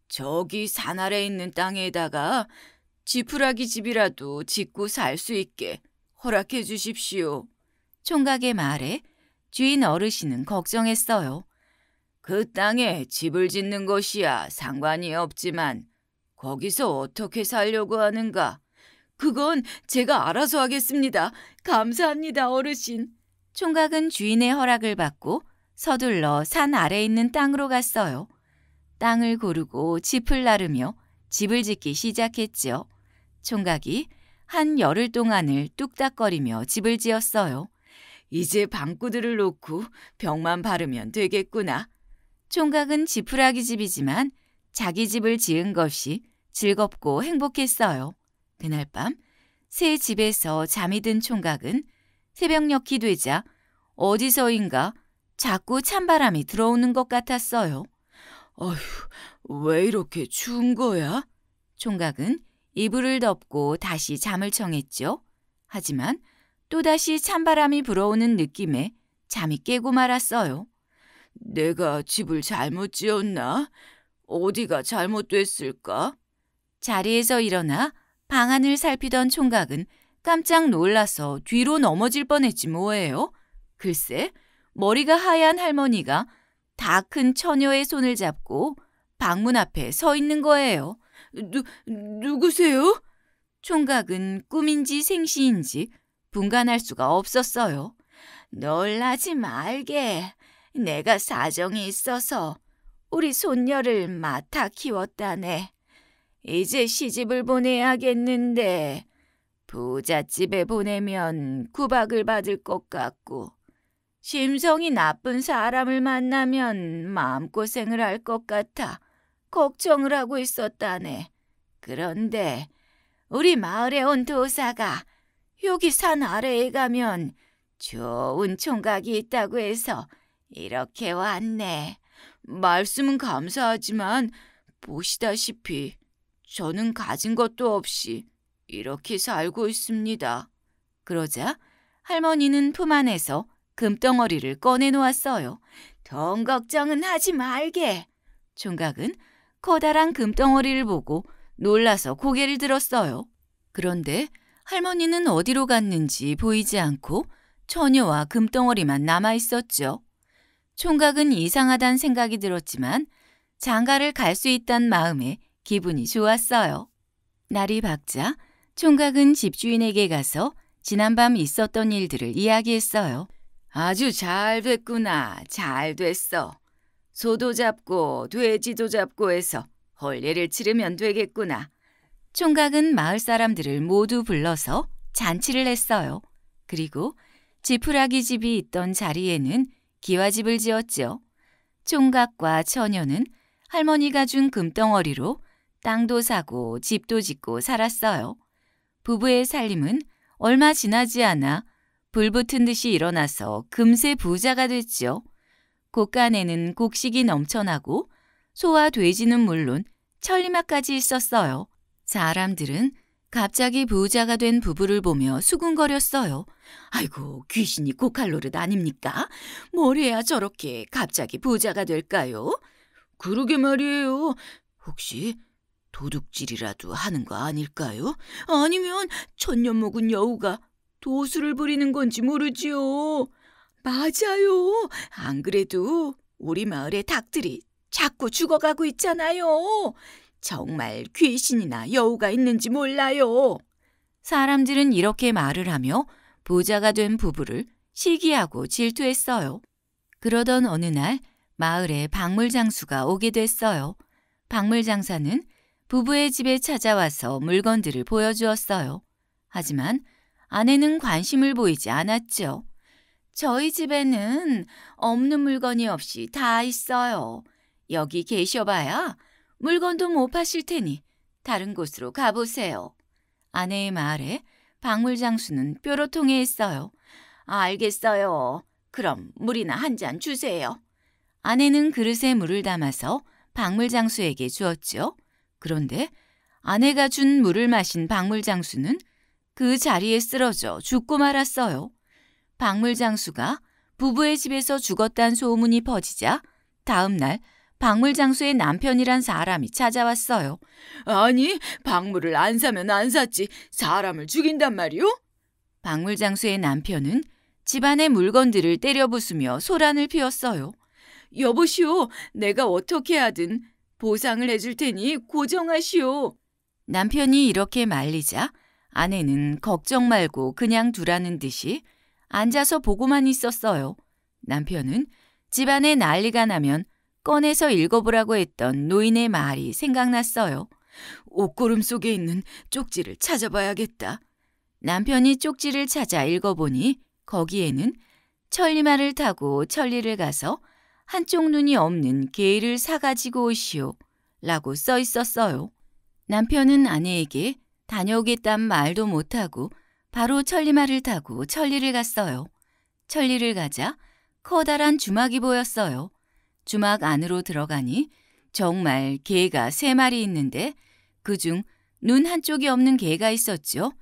저기 산 아래 있는 땅에다가 지푸라기 집이라도 짓고 살 수 있게 허락해 주십시오. 총각의 말에 주인 어르신은 걱정했어요. 그 땅에 집을 짓는 것이야 상관이 없지만 거기서 어떻게 살려고 하는가? 그건 제가 알아서 하겠습니다. 감사합니다, 어르신. 총각은 주인의 허락을 받고 서둘러 산 아래 있는 땅으로 갔어요. 땅을 고르고 짚을 나르며 집을 짓기 시작했지요. 총각이 한 열흘 동안을 뚝딱거리며 집을 지었어요. 이제 방구들을 놓고 병만 바르면 되겠구나. 총각은 지푸라기 집이지만 자기 집을 지은 것이 즐겁고 행복했어요. 그날 밤 새 집에서 잠이 든 총각은 새벽녘이 되자 어디서인가 자꾸 찬바람이 들어오는 것 같았어요. 어휴, 왜 이렇게 추운 거야? 총각은 이불을 덮고 다시 잠을 청했죠. 하지만 또다시 찬바람이 불어오는 느낌에 잠이 깨고 말았어요. 내가 집을 잘못 지었나? 어디가 잘못됐을까? 자리에서 일어나 방 안을 살피던 총각은 깜짝 놀라서 뒤로 넘어질 뻔했지 뭐예요. 글쎄, 머리가 하얀 할머니가 다 큰 처녀의 손을 잡고 방문 앞에 서 있는 거예요. 누, 누구세요? 총각은 꿈인지 생시인지 분간할 수가 없었어요. 놀라지 말게. 내가 사정이 있어서 우리 손녀를 맡아 키웠다네. 이제 시집을 보내야겠는데 부잣집에 보내면 구박을 받을 것 같고 심성이 나쁜 사람을 만나면 마음고생을 할 것 같아 걱정을 하고 있었다네. 그런데 우리 마을에 온 도사가 여기 산 아래에 가면 좋은 총각이 있다고 해서 이렇게 왔네. 말씀은 감사하지만 보시다시피 저는 가진 것도 없이 이렇게 살고 있습니다. 그러자 할머니는 품 안에서 금덩어리를 꺼내놓았어요. 돈 걱정은 하지 말게. 총각은 커다란 금덩어리를 보고 놀라서 고개를 들었어요. 그런데 할머니는 어디로 갔는지 보이지 않고 처녀와 금덩어리만 남아 있었죠. 총각은 이상하단 생각이 들었지만 장가를 갈 수 있단 마음에 기분이 좋았어요. 날이 밝자 총각은 집주인에게 가서 지난밤 있었던 일들을 이야기했어요. 아주 잘 됐구나. 잘 됐어. 소도 잡고 돼지도 잡고 해서 헐례를 치르면 되겠구나. 총각은 마을 사람들을 모두 불러서 잔치를 했어요. 그리고 지푸라기 집이 있던 자리에는 기와집을 지었지요. 총각과 처녀는 할머니가 준 금덩어리로 땅도 사고 집도 짓고 살았어요. 부부의 살림은 얼마 지나지 않아 불붙은 듯이 일어나서 금세 부자가 됐지요. 곳간에는 곡식이 넘쳐나고 소와 돼지는 물론 천리마까지 있었어요. 사람들은 갑자기 부자가 된 부부를 보며 수군거렸어요. 아이고 귀신이 고칼로릇 아닙니까? 뭘 해야 저렇게 갑자기 부자가 될까요? 그러게 말이에요. 혹시 도둑질이라도 하는 거 아닐까요? 아니면 천년 먹은 여우가 도수를 부리는 건지 모르지요. 맞아요. 안 그래도 우리 마을의 닭들이 자꾸 죽어가고 있잖아요. 정말 귀신이나 여우가 있는지 몰라요. 사람들은 이렇게 말을 하며 부자가 된 부부를 시기하고 질투했어요. 그러던 어느 날 마을에 박물장수가 오게 됐어요. 박물장사는 부부의 집에 찾아와서 물건들을 보여주었어요. 하지만 아내는 관심을 보이지 않았죠. 저희 집에는 없는 물건이 없이 다 있어요. 여기 계셔봐야 물건도 못 파실 테니 다른 곳으로 가보세요. 아내의 말에 방울장수는 뾰로통에있어요 아, 알겠어요. 그럼 물이나 한 잔 주세요. 아내는 그릇에 물을 담아서 박물장수에게 주었지요. 그런데 아내가 준 물을 마신 박물장수는 그 자리에 쓰러져 죽고 말았어요. 박물장수가 부부의 집에서 죽었다는 소문이 퍼지자 다음날 박물장수의 남편이란 사람이 찾아왔어요. 아니, 박물을 안 사면 안 샀지. 사람을 죽인단 말이오? 박물장수의 남편은 집안의 물건들을 때려 부수며 소란을 피웠어요. 여보시오, 내가 어떻게 하든 보상을 해줄 테니 고정하시오. 남편이 이렇게 말리자 아내는 걱정 말고 그냥 두라는 듯이 앉아서 보고만 있었어요. 남편은 집안에 난리가 나면 꺼내서 읽어보라고 했던 노인의 말이 생각났어요. 옷고름 속에 있는 쪽지를 찾아봐야겠다. 남편이 쪽지를 찾아 읽어보니 거기에는 천리마를 타고 천리를 가서 한쪽 눈이 없는 게를 사가지고 오시오 라고 써 있었어요. 남편은 아내에게 다녀오겠단 말도 못하고 바로 천리마를 타고 천리를 갔어요. 천리를 가자 커다란 주막이 보였어요. 주막 안으로 들어가니 정말 개가 세 마리 있는데 그 중 눈 한쪽이 없는 개가 있었죠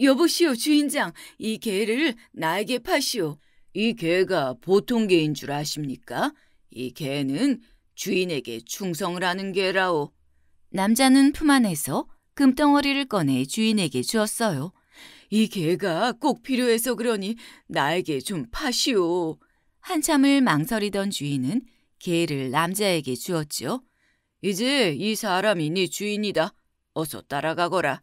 여보시오 주인장 이 개를 나에게 파시오. 이 개가 보통 개인 줄 아십니까? 이 개는 주인에게 충성을 하는 개라오. 남자는 품 안에서 금덩어리를 꺼내 주인에게 주었어요. 이 개가 꼭 필요해서 그러니 나에게 좀 파시오. 한참을 망설이던 주인은 개를 남자에게 주었지요. 이제 이 사람이 네 주인이다. 어서 따라가거라.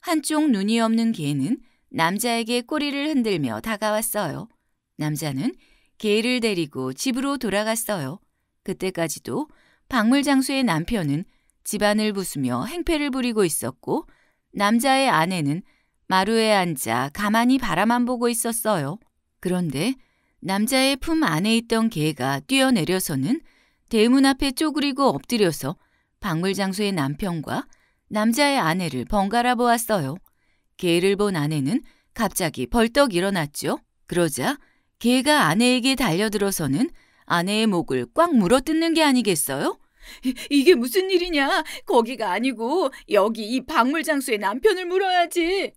한쪽 눈이 없는 개는 남자에게 꼬리를 흔들며 다가왔어요. 남자는 개를 데리고 집으로 돌아갔어요. 그때까지도 박물 장수의 남편은 집안을 부수며 행패를 부리고 있었고 남자의 아내는 마루에 앉아 가만히 바라만 보고 있었어요. 그런데 남자의 품 안에 있던 개가 뛰어내려서는 대문 앞에 쪼그리고 엎드려서 박물 장소의 남편과 남자의 아내를 번갈아 보았어요. 개를 본 아내는 갑자기 벌떡 일어났죠. 그러자 개가 아내에게 달려들어서는 아내의 목을 꽉 물어뜯는 게 아니겠어요? 이, 이게 무슨 일이냐? 거기가 아니고 여기 이 박물 장소의 남편을 물어야지.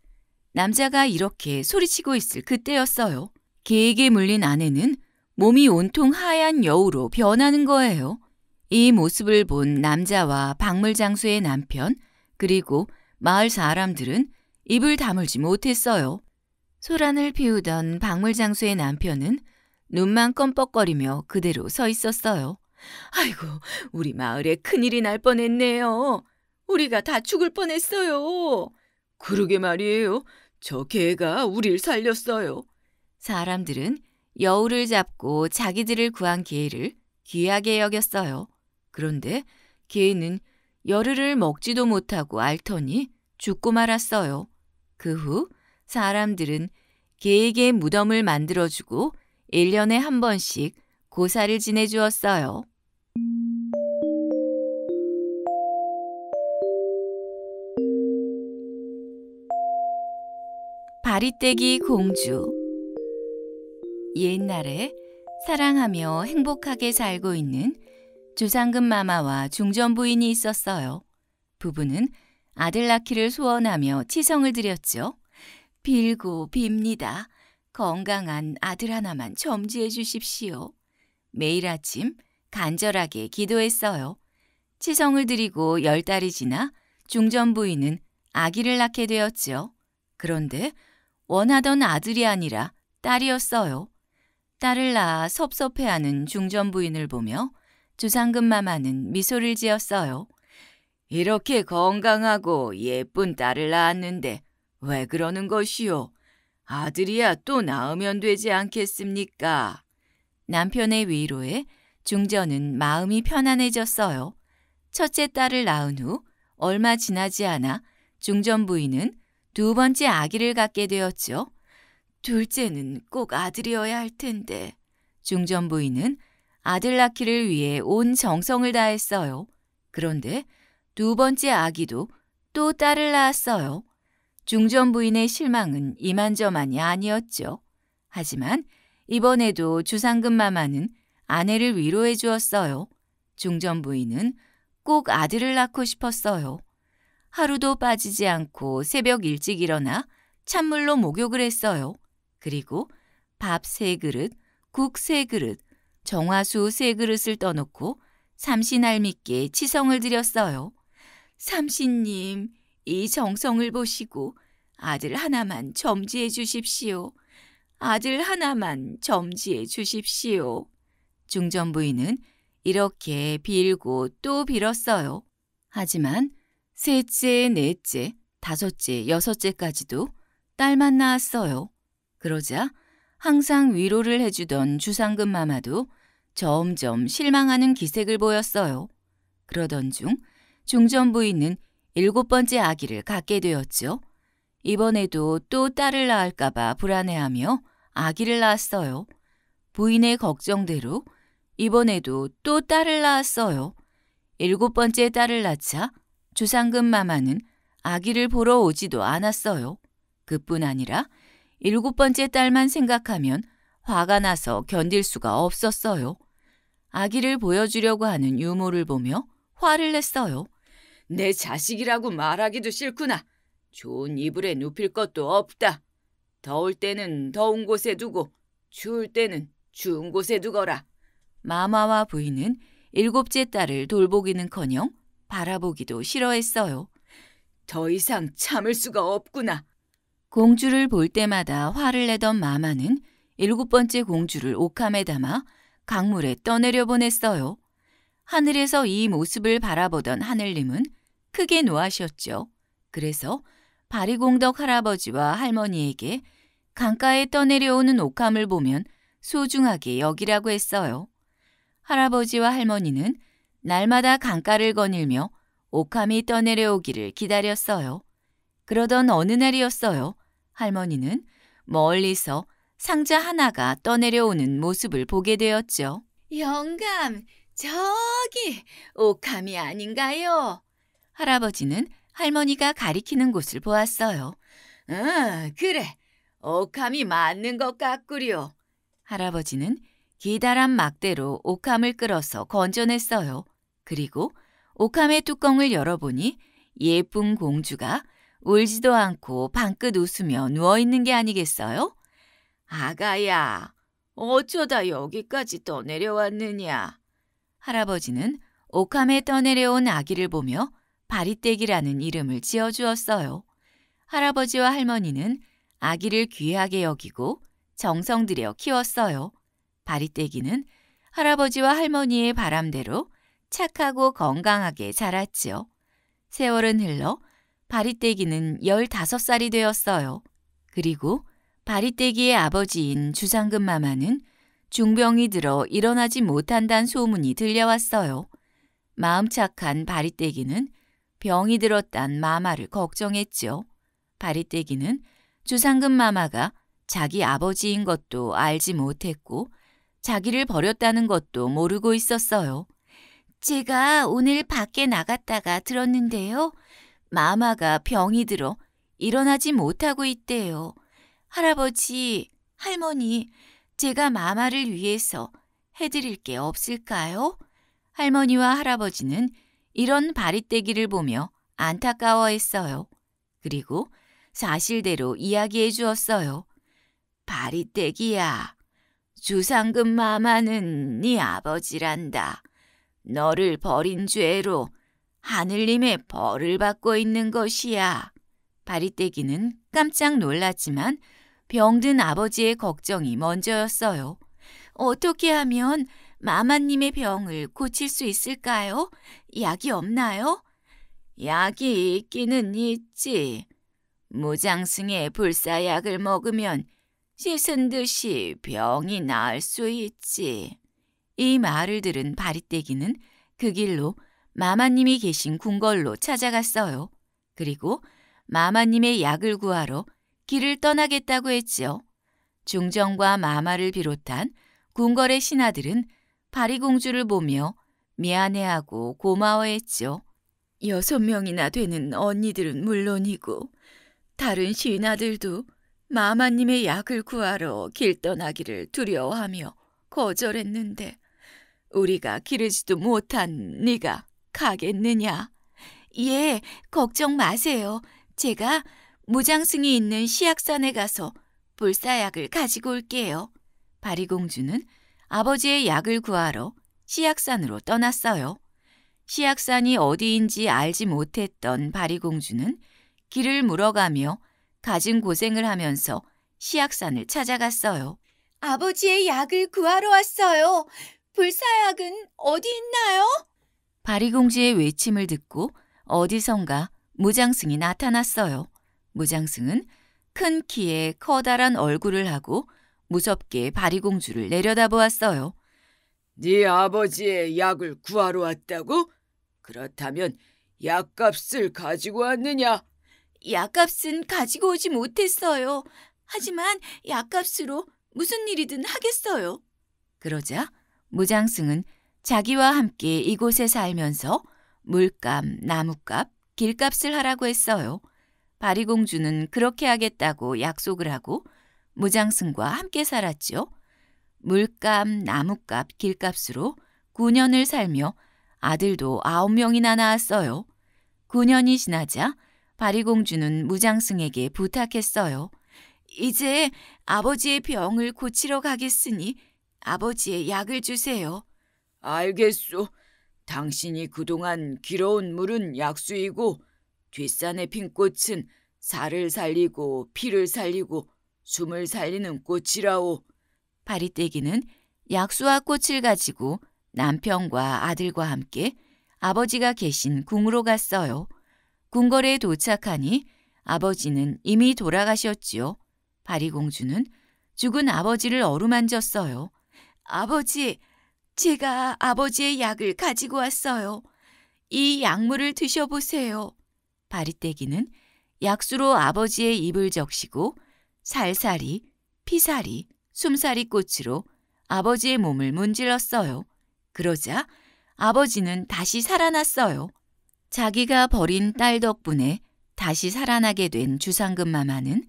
남자가 이렇게 소리치고 있을 그때였어요. 개에게 물린 아내는 몸이 온통 하얀 여우로 변하는 거예요. 이 모습을 본 남자와 박물장수의 남편 그리고 마을 사람들은 입을 다물지 못했어요. 소란을 피우던 박물장수의 남편은 눈만 껌뻑거리며 그대로 서 있었어요. 아이고, 우리 마을에 큰일이 날 뻔했네요. 우리가 다 죽을 뻔했어요. 그러게 말이에요. 저 개가 우릴 살렸어요. 사람들은 여우를 잡고 자기들을 구한 개를 귀하게 여겼어요. 그런데 개는 열흘을 먹지도 못하고 앓더니 죽고 말았어요. 그 후 사람들은 개에게 무덤을 만들어주고 1년에 한 번씩 고사를 지내주었어요. 바리떼기 공주 옛날에 사랑하며 행복하게 살고 있는 주상금 마마와 중전 부인이 있었어요. 부부는 아들 낳기를 소원하며 치성을 드렸죠. 빌고 빕니다. 건강한 아들 하나만 점지해 주십시오. 매일 아침 간절하게 기도했어요. 치성을 드리고 열 달이 지나 중전 부인은 아기를 낳게 되었지요. 그런데 원하던 아들이 아니라 딸이었어요. 딸을 낳아 섭섭해하는 중전 부인을 보며 주상근 마마는 미소를 지었어요. 이렇게 건강하고 예쁜 딸을 낳았는데 왜 그러는 것이오 아들이야 또 낳으면 되지 않겠습니까? 남편의 위로에 중전은 마음이 편안해졌어요. 첫째 딸을 낳은 후 얼마 지나지 않아 중전 부인은 두 번째 아기를 갖게 되었죠. 둘째는 꼭 아들이어야 할 텐데. 중전 부인은 아들 낳기를 위해 온 정성을 다했어요. 그런데 두 번째 아기도 또 딸을 낳았어요. 중전 부인의 실망은 이만저만이 아니었죠. 하지만 이번에도 주상금 마마는 아내를 위로해 주었어요. 중전 부인은 꼭 아들을 낳고 싶었어요. 하루도 빠지지 않고 새벽 일찍 일어나 찬물로 목욕을 했어요. 그리고 밥 세 그릇, 국 세 그릇, 정화수 세 그릇을 떠놓고 삼신할미께 치성을 드렸어요. 삼신님, 이 정성을 보시고 아들 하나만 점지해 주십시오. 아들 하나만 점지해 주십시오. 중전 부인은 이렇게 빌고 또 빌었어요. 하지만 셋째, 넷째, 다섯째, 여섯째까지도 딸만 낳았어요. 그러자 항상 위로를 해주던 주상근 마마도 점점 실망하는 기색을 보였어요. 그러던 중 중전 부인은 일곱 번째 아기를 갖게 되었죠. 이번에도 또 딸을 낳을까봐 불안해하며 아기를 낳았어요. 부인의 걱정대로 이번에도 또 딸을 낳았어요. 일곱 번째 딸을 낳자 주상근 마마는 아기를 보러 오지도 않았어요. 그뿐 아니라 일곱 번째 딸만 생각하면 화가 나서 견딜 수가 없었어요. 아기를 보여주려고 하는 유모를 보며 화를 냈어요. 내 자식이라고 말하기도 싫구나. 좋은 이불에 눕힐 것도 없다. 더울 때는 더운 곳에 두고 추울 때는 추운 곳에 두거라. 마마와 부인은 일곱째 딸을 돌보기는커녕 바라보기도 싫어했어요. 더 이상 참을 수가 없구나. 공주를 볼 때마다 화를 내던 마마는 일곱 번째 공주를 옥함에 담아 강물에 떠내려 보냈어요. 하늘에서 이 모습을 바라보던 하늘님은 크게 노하셨죠. 그래서 바리공덕 할아버지와 할머니에게 강가에 떠내려오는 옥함을 보면 소중하게 여기라고 했어요. 할아버지와 할머니는 날마다 강가를 거닐며 옥함이 떠내려오기를 기다렸어요. 그러던 어느 날이었어요. 할머니는 멀리서 상자 하나가 떠내려오는 모습을 보게 되었죠. 영감, 저기 옥함이 아닌가요? 할아버지는 할머니가 가리키는 곳을 보았어요. 응, 아, 그래. 옥함이 맞는 것 같구려. 할아버지는 기다란 막대로 옥함을 끌어서 건져냈어요. 그리고 옥함의 뚜껑을 열어보니 예쁜 공주가 울지도 않고 방긋 웃으며 누워있는 게 아니겠어요? 아가야, 어쩌다 여기까지 떠내려왔느냐? 할아버지는 옥함에 떠내려온 아기를 보며 바리떼기라는 이름을 지어주었어요. 할아버지와 할머니는 아기를 귀하게 여기고 정성 들여 키웠어요. 바리떼기는 할아버지와 할머니의 바람대로 착하고 건강하게 자랐지요. 세월은 흘러 바리떼기는 15살이 되었어요. 그리고 바리떼기의 아버지인 주상금 마마는 중병이 들어 일어나지 못한다는 소문이 들려왔어요. 마음 착한 바리떼기는 병이 들었단 마마를 걱정했죠. 바리떼기는 주상금 마마가 자기 아버지인 것도 알지 못했고 자기를 버렸다는 것도 모르고 있었어요. 제가 오늘 밖에 나갔다가 들었는데요. 마마가 병이 들어 일어나지 못하고 있대요. 할아버지, 할머니, 제가 마마를 위해서 해드릴 게 없을까요? 할머니와 할아버지는 이런 바리떼기를 보며 안타까워했어요. 그리고 사실대로 이야기해 주었어요. 바리떼기야, 주상금 마마는 네 아버지란다. 너를 버린 죄로 하늘님의 벌을 받고 있는 것이야. 바리떼기는 깜짝 놀랐지만 병든 아버지의 걱정이 먼저였어요. 어떻게 하면 마마님의 병을 고칠 수 있을까요? 약이 없나요? 약이 있기는 있지. 무장승의 불사약을 먹으면 씻은 듯이 병이 나을 수 있지. 이 말을 들은 바리떼기는 그 길로 마마님이 계신 궁궐로 찾아갔어요. 그리고 마마님의 약을 구하러 길을 떠나겠다고 했지요. 중정과 마마를 비롯한 궁궐의 신하들은 파리공주를 보며 미안해하고 고마워했지요. 여섯 명이나 되는 언니들은 물론이고 다른 신하들도 마마님의 약을 구하러 길 떠나기를 두려워하며 거절했는데 우리가 기르지도 못한 네가 가겠느냐? 예, 걱정 마세요. 제가 무장승이 있는 시약산에 가서 불사약을 가지고 올게요. 바리공주는 아버지의 약을 구하러 시약산으로 떠났어요. 시약산이 어디인지 알지 못했던 바리공주는 길을 물어가며 가진 고생을 하면서 시약산을 찾아갔어요. 아버지의 약을 구하러 왔어요. 불사약은 어디 있나요? 바리공주의 외침을 듣고 어디선가 무장승이 나타났어요. 무장승은 큰 키에 커다란 얼굴을 하고 무섭게 바리공주를 내려다보았어요. 네 아버지의 약을 구하러 왔다고? 그렇다면 약값을 가지고 왔느냐? 약값은 가지고 오지 못했어요. 하지만 약값으로 무슨 일이든 하겠어요. 그러자 무장승은 자기와 함께 이곳에 살면서 물값, 나무값, 길값을 하라고 했어요. 바리공주는 그렇게 하겠다고 약속을 하고 무장승과 함께 살았지요. 물값, 나무값, 길값으로 9년을 살며 아들도 9명이나 낳았어요. 9년이 지나자 바리공주는 무장승에게 부탁했어요. 이제 아버지의 병을 고치러 가겠으니 아버지의 약을 주세요. 알겠소. 당신이 그동안 길어온 물은 약수이고 뒷산에 핀 꽃은 살을 살리고 피를 살리고 숨을 살리는 꽃이라오. 파리떼기는 약수와 꽃을 가지고 남편과 아들과 함께 아버지가 계신 궁으로 갔어요. 궁궐에 도착하니 아버지는 이미 돌아가셨지요. 파리공주는 죽은 아버지를 어루만졌어요. 아버지, 제가 아버지의 약을 가지고 왔어요. 이 약물을 드셔보세요. 바리떼기는 약수로 아버지의 입을 적시고 살살이, 피살이, 숨살이 꽃으로 아버지의 몸을 문질렀어요. 그러자 아버지는 다시 살아났어요. 자기가 버린 딸 덕분에 다시 살아나게 된 주상금 마마는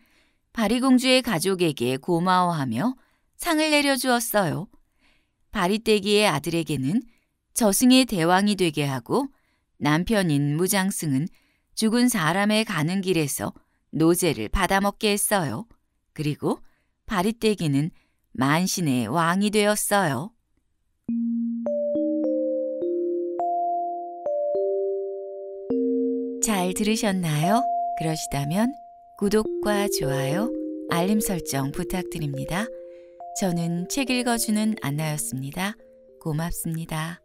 바리공주의 가족에게 고마워하며 상을 내려주었어요. 바리떼기의 아들에게는 저승의 대왕이 되게 하고 남편인 무장승은 죽은 사람의 가는 길에서 노제를 받아먹게 했어요. 그리고 바리떼기는 만신의 왕이 되었어요. 잘 들으셨나요? 그러시다면 구독과 좋아요, 알림 설정 부탁드립니다. 저는 책 읽어주는 안나였습니다. 고맙습니다.